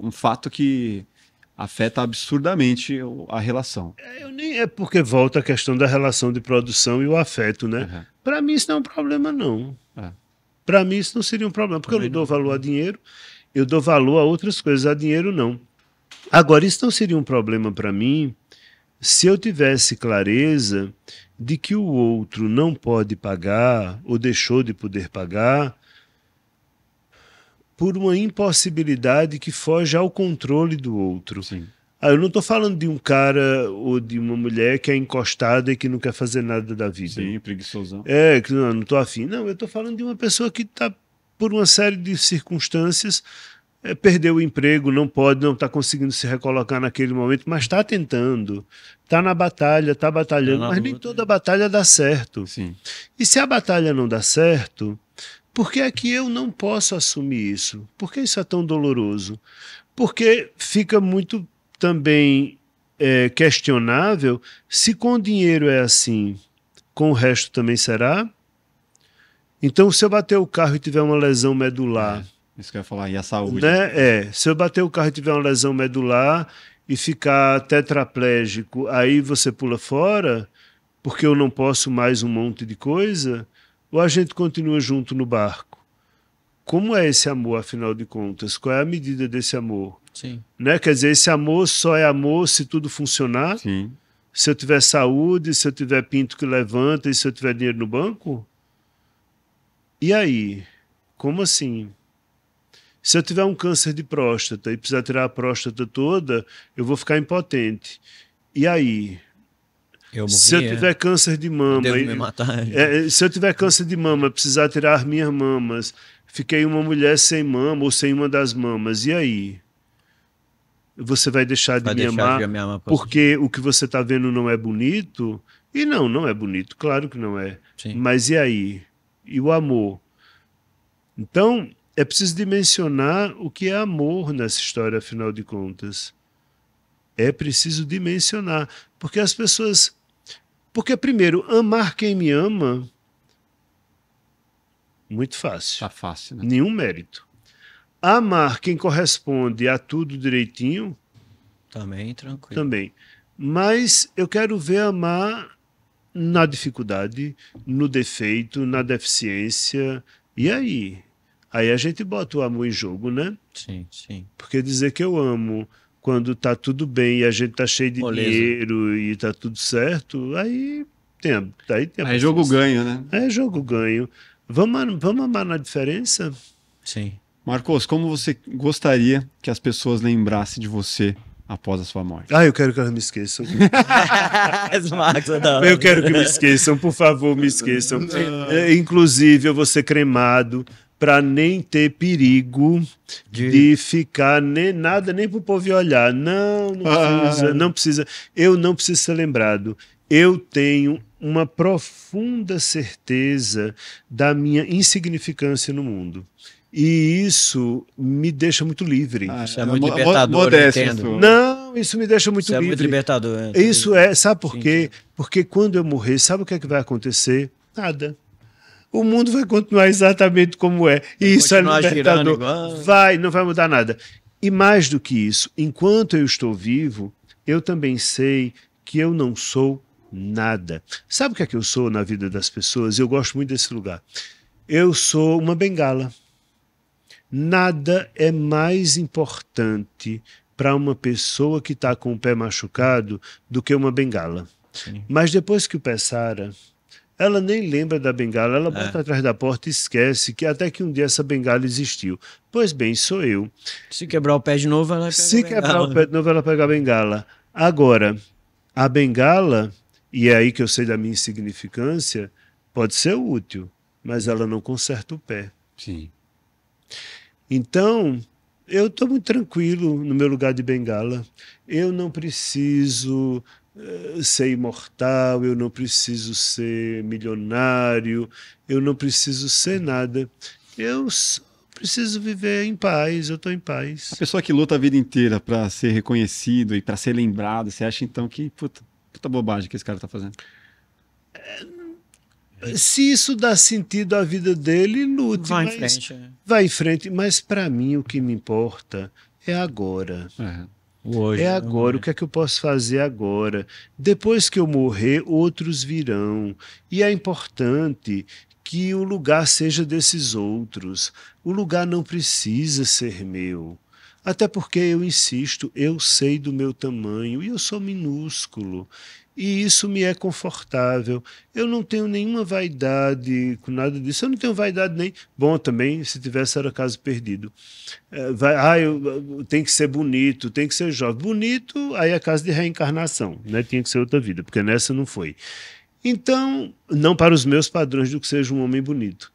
um fato que afeta absurdamente a relação. É, nem, é porque volta a questão da relação de produção e o afeto, né? Uhum. Para mim isso não é um problema, não. É. Para mim isso não seria um problema, porque Também eu não dou valor a dinheiro, eu dou valor a outras coisas, a dinheiro não. Agora, isso não seria um problema para mim se eu tivesse clareza de que o outro não pode pagar ou deixou de poder pagar por uma impossibilidade que foge ao controle do outro. Sim. Ah, eu não estou falando de um cara ou de uma mulher que é encostada e que não quer fazer nada da vida. Sim, preguiçosão. É, que não, não afim. Não, eu estou falando de uma pessoa que está, por uma série de circunstâncias, é, perdeu o emprego, não pode, não está conseguindo se recolocar naquele momento, mas está tentando, está na batalha, está batalhando, é mas nem toda é. batalha dá certo. Sim. E se a batalha não dá certo, por que é que eu não posso assumir isso? Por que isso é tão doloroso? Porque fica muito também é questionável se com dinheiro é assim, com o resto também será? Então, se eu bater o carro e tiver uma lesão medular. É, isso que eu ia falar, e a saúde? Né? É, se eu bater o carro e tiver uma lesão medular e ficar tetraplégico, aí você pula fora, porque eu não posso mais um monte de coisa? Ou a gente continua junto no barco? como é esse amor, afinal de contas? Qual é a medida desse amor? Sim. Né? Quer dizer, esse amor só é amor se tudo funcionar? Sim. Se eu tiver saúde, se eu tiver pinto que levanta e se eu tiver dinheiro no banco? E aí? Como assim? Se eu tiver um câncer de próstata e precisar tirar a próstata toda, eu vou ficar impotente. E aí? Eu morri, se eu tiver é. câncer de mama, eu e, matar, é, se eu tiver câncer de mama, precisar tirar as minhas mamas, fiquei uma mulher sem mama ou sem uma das mamas. E aí? Você vai deixar de, vai me, deixar amar de me amar porque o que você está vendo não é bonito? E não, não é bonito, claro que não é. Sim. Mas e aí? E o amor? Então, é preciso dimensionar o que é amor nessa história, afinal de contas. É preciso dimensionar. Porque as pessoas. Porque, primeiro, amar quem me ama muito fácil. Tá fácil, né? Nenhum mérito. Amar quem corresponde a tudo direitinho. Também, tranquilo. Também. Mas eu quero ver amar na dificuldade, no defeito, na deficiência. E aí? Aí a gente bota o amor em jogo, né? Sim, sim. Porque dizer que eu amo quando tá tudo bem e a gente tá cheio de Moleza. dinheiro e tá tudo certo, aí tem, aí tem Aí é jogo ganho, né? É jogo ganho. Vamos, vamos amar na diferença? Sim. Marcos, como você gostaria que as pessoas lembrassem de você após a sua morte? Ah, eu quero que elas me esqueçam. [laughs] eu quero que me esqueçam, por favor, me esqueçam. É, inclusive, eu vou ser cremado para nem ter perigo de... de, ficar nem nada, nem o povo olhar. Não, não ah. precisa, ah. não precisa. Eu não preciso ser lembrado. Eu tenho uma profunda certeza da minha insignificância no mundo. E isso me deixa muito livre. Ah, isso é, é muito libertador, entendo. Não, isso me deixa muito isso livre. é muito libertador. É, isso é, sabe por quê? Porque quando eu morrer, sabe o que é que vai acontecer? Nada o mundo vai continuar exatamente como é. E vai isso é libertador. Vai, não vai mudar nada. E mais do que isso, enquanto eu estou vivo, eu também sei que eu não sou nada. Sabe o que é que eu sou na vida das pessoas? Eu gosto muito desse lugar. Eu sou uma bengala. Nada é mais importante para uma pessoa que está com o pé machucado do que uma bengala. Sim. Mas depois que o pé sara, ela nem lembra da bengala, ela bota é. atrás da porta e esquece que até que um dia essa bengala existiu. Pois bem, sou eu. Se quebrar o pé de novo, ela pega Se a bengala. quebrar o pé de novo, ela pega a bengala. Agora, a bengala e é aí que eu sei da minha insignificância, pode ser útil, mas ela não conserta o pé. Sim. Então, eu estou muito tranquilo no meu lugar de bengala. Eu não preciso eh, ser imortal, eu não preciso ser milionário, eu não preciso ser nada. Eu preciso viver em paz, eu estou em paz. A pessoa que luta a vida inteira para ser reconhecido e para ser lembrado, você acha então que puta, puta bobagem que esse cara tá fazendo. É, se isso dá sentido à vida dele, lute. Vai mas, em frente. É. Vai em frente, mas para mim o que me importa é agora. É. Hoje, é agora, o que é que eu posso fazer agora? Depois que eu morrer, outros virão. E é importante que o lugar seja desses outros. O lugar não precisa ser meu. Até porque eu insisto, eu sei do meu tamanho e eu sou minúsculo. E isso me é confortável. Eu não tenho nenhuma vaidade com nada disso. Eu não tenho vaidade nem. Bom, também, se tivesse, era caso perdido. É, vai, ah, eu, tem que ser bonito, tem que ser jovem. Bonito, aí é caso de reencarnação, né? Tinha que ser outra vida, porque nessa não foi. Então, não para os meus padrões do que seja um homem bonito.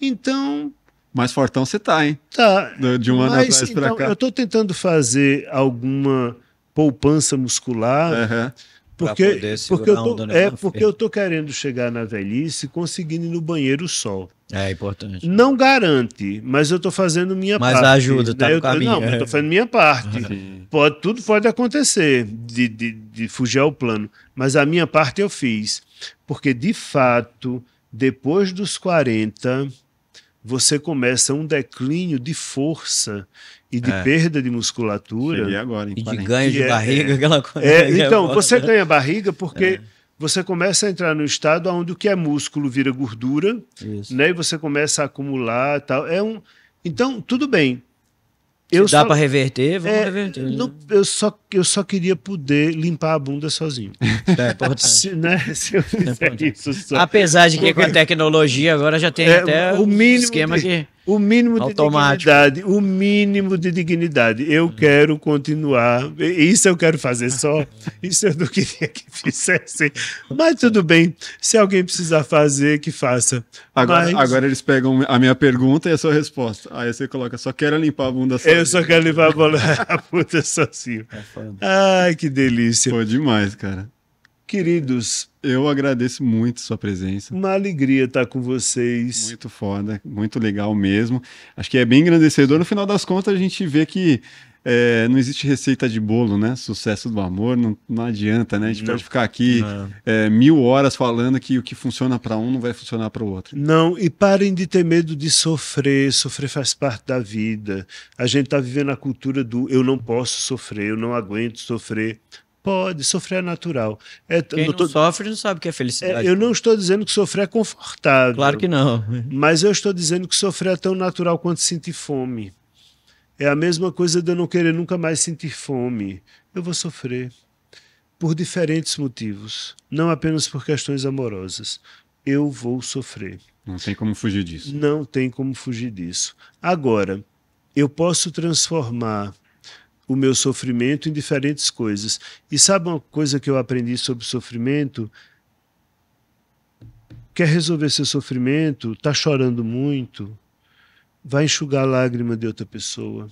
Então, mais fortão você tá, hein? Tá. De um ano atrás para então, cá. Eu tô tentando fazer alguma poupança muscular. Uhum. Porque, porque, eu tô, é, porque eu tô querendo chegar na velhice conseguindo ir no banheiro sol. É importante. Não garante, mas eu tô fazendo minha mas parte. Mas ajuda, tá né? no eu, caminho. Não, é. eu tô fazendo minha parte. Pode, tudo pode acontecer de, de, de fugir ao plano. Mas a minha parte eu fiz. Porque, de fato, depois dos 40, você começa um declínio de força e de é. perda de musculatura. Cheguei agora, e de ganho de é, barriga, é, aquela coisa. É, é então, você né? ganha barriga porque é. você começa a entrar no estado onde o que é músculo vira gordura, Isso. né? E você começa a acumular tal. É um, então tudo bem. Se dá para reverter, vamos é, reverter. Não, eu, só, eu só queria poder limpar a bunda sozinho. [laughs] É se, né, se eu é fizer é isso só. Apesar de que com a tecnologia agora já tem é, até o mínimo esquema de... que o mínimo Automático. de dignidade. O mínimo de dignidade. Eu uhum. quero continuar. Isso eu quero fazer só. Isso eu não queria que fizessem. Mas tudo bem. Se alguém precisar fazer, que faça. Agora, Mas... agora eles pegam a minha pergunta e a sua resposta. Aí você coloca, só quero limpar a bunda sozinho. Eu só quero limpar a bunda, [laughs] sozinho. É Ai, que delícia. Foi demais, cara. Queridos, eu agradeço muito sua presença. Uma alegria estar com vocês. Muito foda, muito legal mesmo. Acho que é bem engrandecedor. No final das contas, a gente vê que é, não existe receita de bolo, né? Sucesso do amor, não, não adianta, né? A gente não. pode ficar aqui é, mil horas falando que o que funciona para um não vai funcionar para o outro. Não, e parem de ter medo de sofrer. Sofrer faz parte da vida. A gente está vivendo a cultura do eu não posso sofrer, eu não aguento sofrer Pode, sofrer é natural. É, Quem não, tô, sofre não sabe o que é felicidade. É, eu não estou dizendo que sofrer é confortável. Claro que não. Mas eu estou dizendo que sofrer é tão natural quanto sentir fome. É a mesma coisa de eu não querer nunca mais sentir fome. Eu vou sofrer. Por diferentes motivos. Não apenas por questões amorosas. Eu vou sofrer. Não tem como fugir disso. Não tem como fugir disso. Agora, eu posso transformar o meu sofrimento em diferentes coisas. E sabe uma coisa que eu aprendi sobre sofrimento? Quer resolver seu sofrimento? Está chorando muito? Vai enxugar a lágrima de outra pessoa.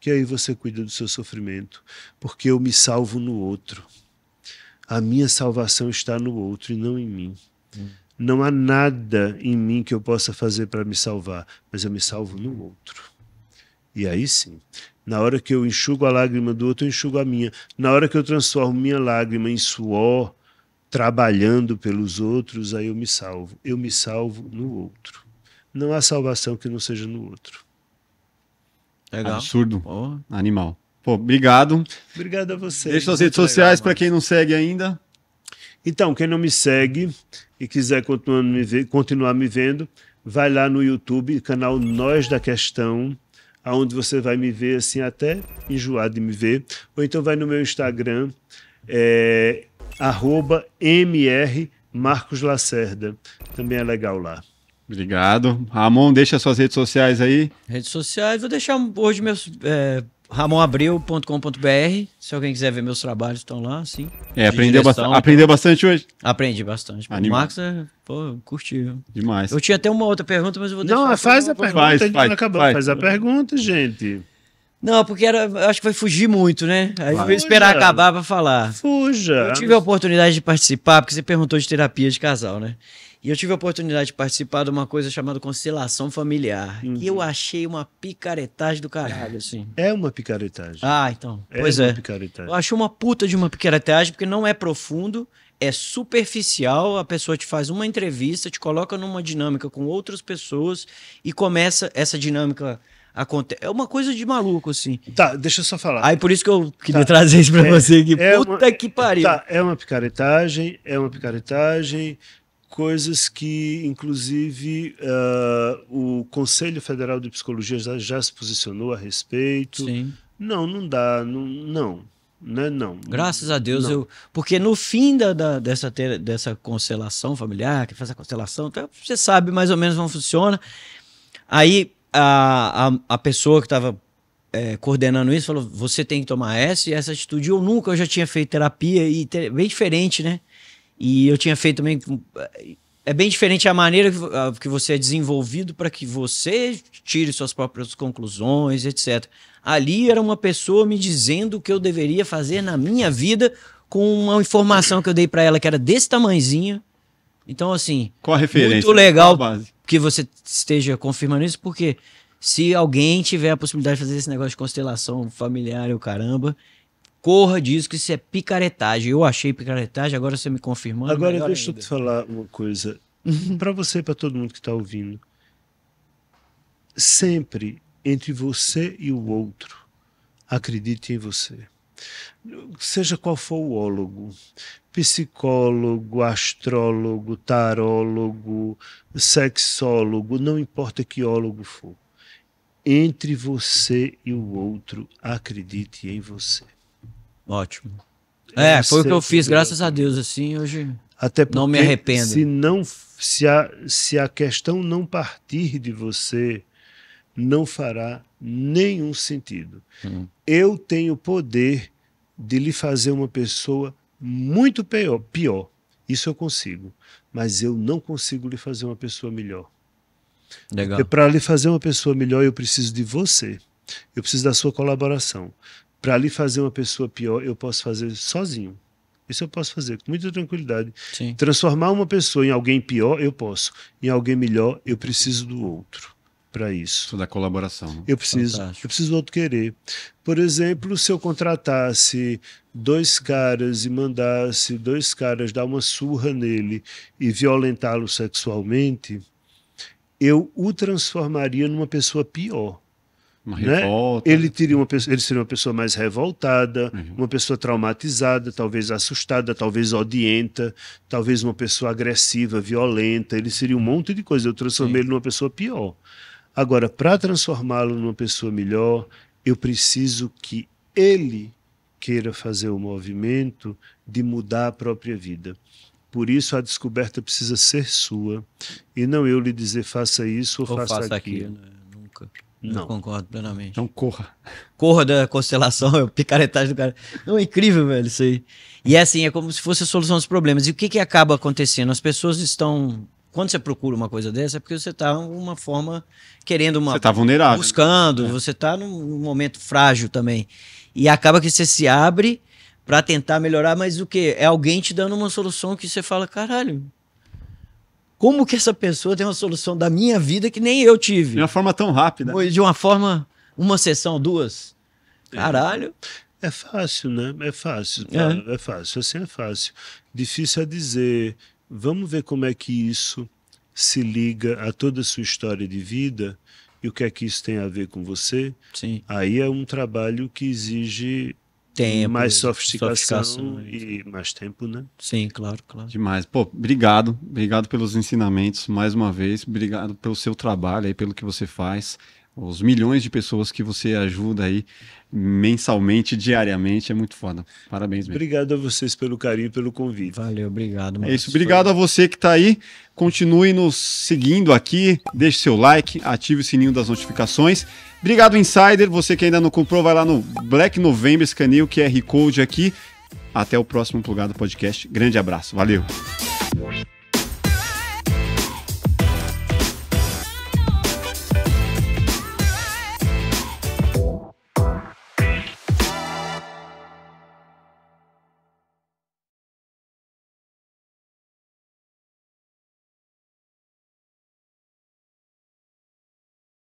Que aí você cuida do seu sofrimento. Porque eu me salvo no outro. A minha salvação está no outro e não em mim. Hum. Não há nada em mim que eu possa fazer para me salvar, mas eu me salvo no outro. E aí sim, na hora que eu enxugo a lágrima do outro, eu enxugo a minha. Na hora que eu transformo minha lágrima em suor, trabalhando pelos outros, aí eu me salvo. Eu me salvo no outro. Não há salvação que não seja no outro. Legal. Absurdo. Oh. Animal. Pô, obrigado. Obrigado a você. Deixa suas redes sociais para quem não segue ainda. Então, quem não me segue e quiser continuar me, ver, continuar me vendo, vai lá no YouTube, canal Nós da Questão aonde você vai me ver assim até enjoado de me ver, ou então vai no meu Instagram, é, arroba MR Marcos Lacerda. Também é legal lá. Obrigado. Ramon, deixa suas redes sociais aí. Redes sociais, vou deixar hoje meus. É ramonabreu.com.br. Se alguém quiser ver meus trabalhos, estão lá, sim. É, aprendeu, direção, ba aprendeu então. bastante hoje? Aprendi bastante. Anima. O Max, é, pô, curtiu. Demais. Eu tinha até uma outra pergunta, mas eu vou deixar. Não, faz a pergunta, faz, a gente faz, não acabou. Faz. faz a pergunta, gente. Não, porque era, acho que vai fugir muito, né? Aí vai. esperar acabar para falar. Fuja. Eu tive a oportunidade de participar, porque você perguntou de terapia de casal, né? E eu tive a oportunidade de participar de uma coisa chamada Constelação Familiar, uhum. eu achei uma picaretagem do caralho, é. assim. É uma picaretagem. Ah, então. É pois é. Picaretagem. Eu achei uma puta de uma picaretagem, porque não é profundo, é superficial, a pessoa te faz uma entrevista, te coloca numa dinâmica com outras pessoas e começa essa dinâmica acontece. É uma coisa de maluco, assim. Tá, deixa eu só falar. Aí por isso que eu queria tá. trazer isso pra é, você aqui. É Puta uma, que pariu. Tá, é uma picaretagem, é uma picaretagem, coisas que, inclusive, uh, o Conselho Federal de Psicologia já, já se posicionou a respeito. Sim. Não, não dá, não, não. Né, não. Graças a Deus, não. eu. Porque no fim da, da dessa, ter, dessa constelação familiar, que faz a constelação, então você sabe mais ou menos como funciona. Aí a, a, a pessoa que estava é, coordenando isso falou: você tem que tomar essa e essa atitude. Eu nunca, eu já tinha feito terapia e ter, bem diferente, né? E eu tinha feito também. É bem diferente a maneira que você é desenvolvido para que você tire suas próprias conclusões, etc. Ali era uma pessoa me dizendo o que eu deveria fazer na minha vida com uma informação que eu dei para ela que era desse tamanhozinho. Então, assim. Com a referência. Muito legal que você esteja confirmando isso, porque se alguém tiver a possibilidade de fazer esse negócio de constelação familiar e o caramba, Corra diz que isso é picaretagem. Eu achei picaretagem, agora você me confirmando. Agora deixa ainda. eu te falar uma coisa. Uhum. para você e para todo mundo que está ouvindo. Sempre entre você e o outro, acredite em você. Seja qual for o ólogo, psicólogo, astrólogo, tarólogo, sexólogo, não importa que ólogo for. Entre você e o outro, acredite em você. Ótimo. É, é foi o que eu fiz, graças a Deus, assim, hoje Até porque, não me arrependo. Se, não, se, a, se a questão não partir de você, não fará nenhum sentido. Hum. Eu tenho poder de lhe fazer uma pessoa muito pior, pior. Isso eu consigo. Mas eu não consigo lhe fazer uma pessoa melhor. Legal. Para lhe fazer uma pessoa melhor, eu preciso de você. Eu preciso da sua colaboração. Para ali fazer uma pessoa pior, eu posso fazer sozinho. Isso eu posso fazer com muita tranquilidade. Sim. Transformar uma pessoa em alguém pior, eu posso. Em alguém melhor, eu preciso do outro para isso. Isso da colaboração. Né? Eu preciso. Fantástico. Eu preciso do outro querer. Por exemplo, se eu contratasse dois caras e mandasse dois caras dar uma surra nele e violentá-lo sexualmente, eu o transformaria numa pessoa pior. Uma né? revolta. Ele, teria uma ele seria uma pessoa mais revoltada, uhum. uma pessoa traumatizada, talvez assustada, talvez odienta, talvez uma pessoa agressiva, violenta. Ele seria um monte de coisa. Eu transformei Sim. ele numa pessoa pior. Agora, para transformá-lo numa pessoa melhor, eu preciso que ele queira fazer o movimento de mudar a própria vida. Por isso a descoberta precisa ser sua e não eu lhe dizer faça isso ou, ou faça, faça, aquilo. aquilo né? Não, concordo plenamente. Então corra. Corra da constelação, [laughs] é o picaretagem do cara. Não, é incrível, velho, isso aí. E é assim, é como se fosse a solução dos problemas. E o que, que acaba acontecendo? As pessoas estão. Quando você procura uma coisa dessa, é porque você está de uma forma querendo uma. Você está vulnerável. Buscando, é. você está num momento frágil também. E acaba que você se abre para tentar melhorar, mas o que? É alguém te dando uma solução que você fala, caralho, como que essa pessoa tem uma solução da minha vida que nem eu tive? De uma forma tão rápida. De uma forma, uma sessão, duas. É. Caralho. É, é fácil, né? É fácil. É. é fácil, assim é fácil. Difícil é dizer. Vamos ver como é que isso se liga a toda a sua história de vida e o que é que isso tem a ver com você. Sim. Aí é um trabalho que exige tempo, mais sofisticação, sofisticação, e mais tempo, né? Sim, claro, claro. Demais. Pô, obrigado, obrigado pelos ensinamentos mais uma vez, obrigado pelo seu trabalho aí, pelo que você faz os milhões de pessoas que você ajuda aí mensalmente, diariamente, é muito foda. Parabéns mesmo. Obrigado a vocês pelo carinho, e pelo convite. Valeu, obrigado. Márcio. É isso, obrigado a você que está aí. Continue nos seguindo aqui, deixe seu like, ative o sininho das notificações. Obrigado, Insider. Você que ainda não comprou, vai lá no Black November, escaneia o QR Code aqui. Até o próximo Plugado Podcast. Grande abraço. Valeu.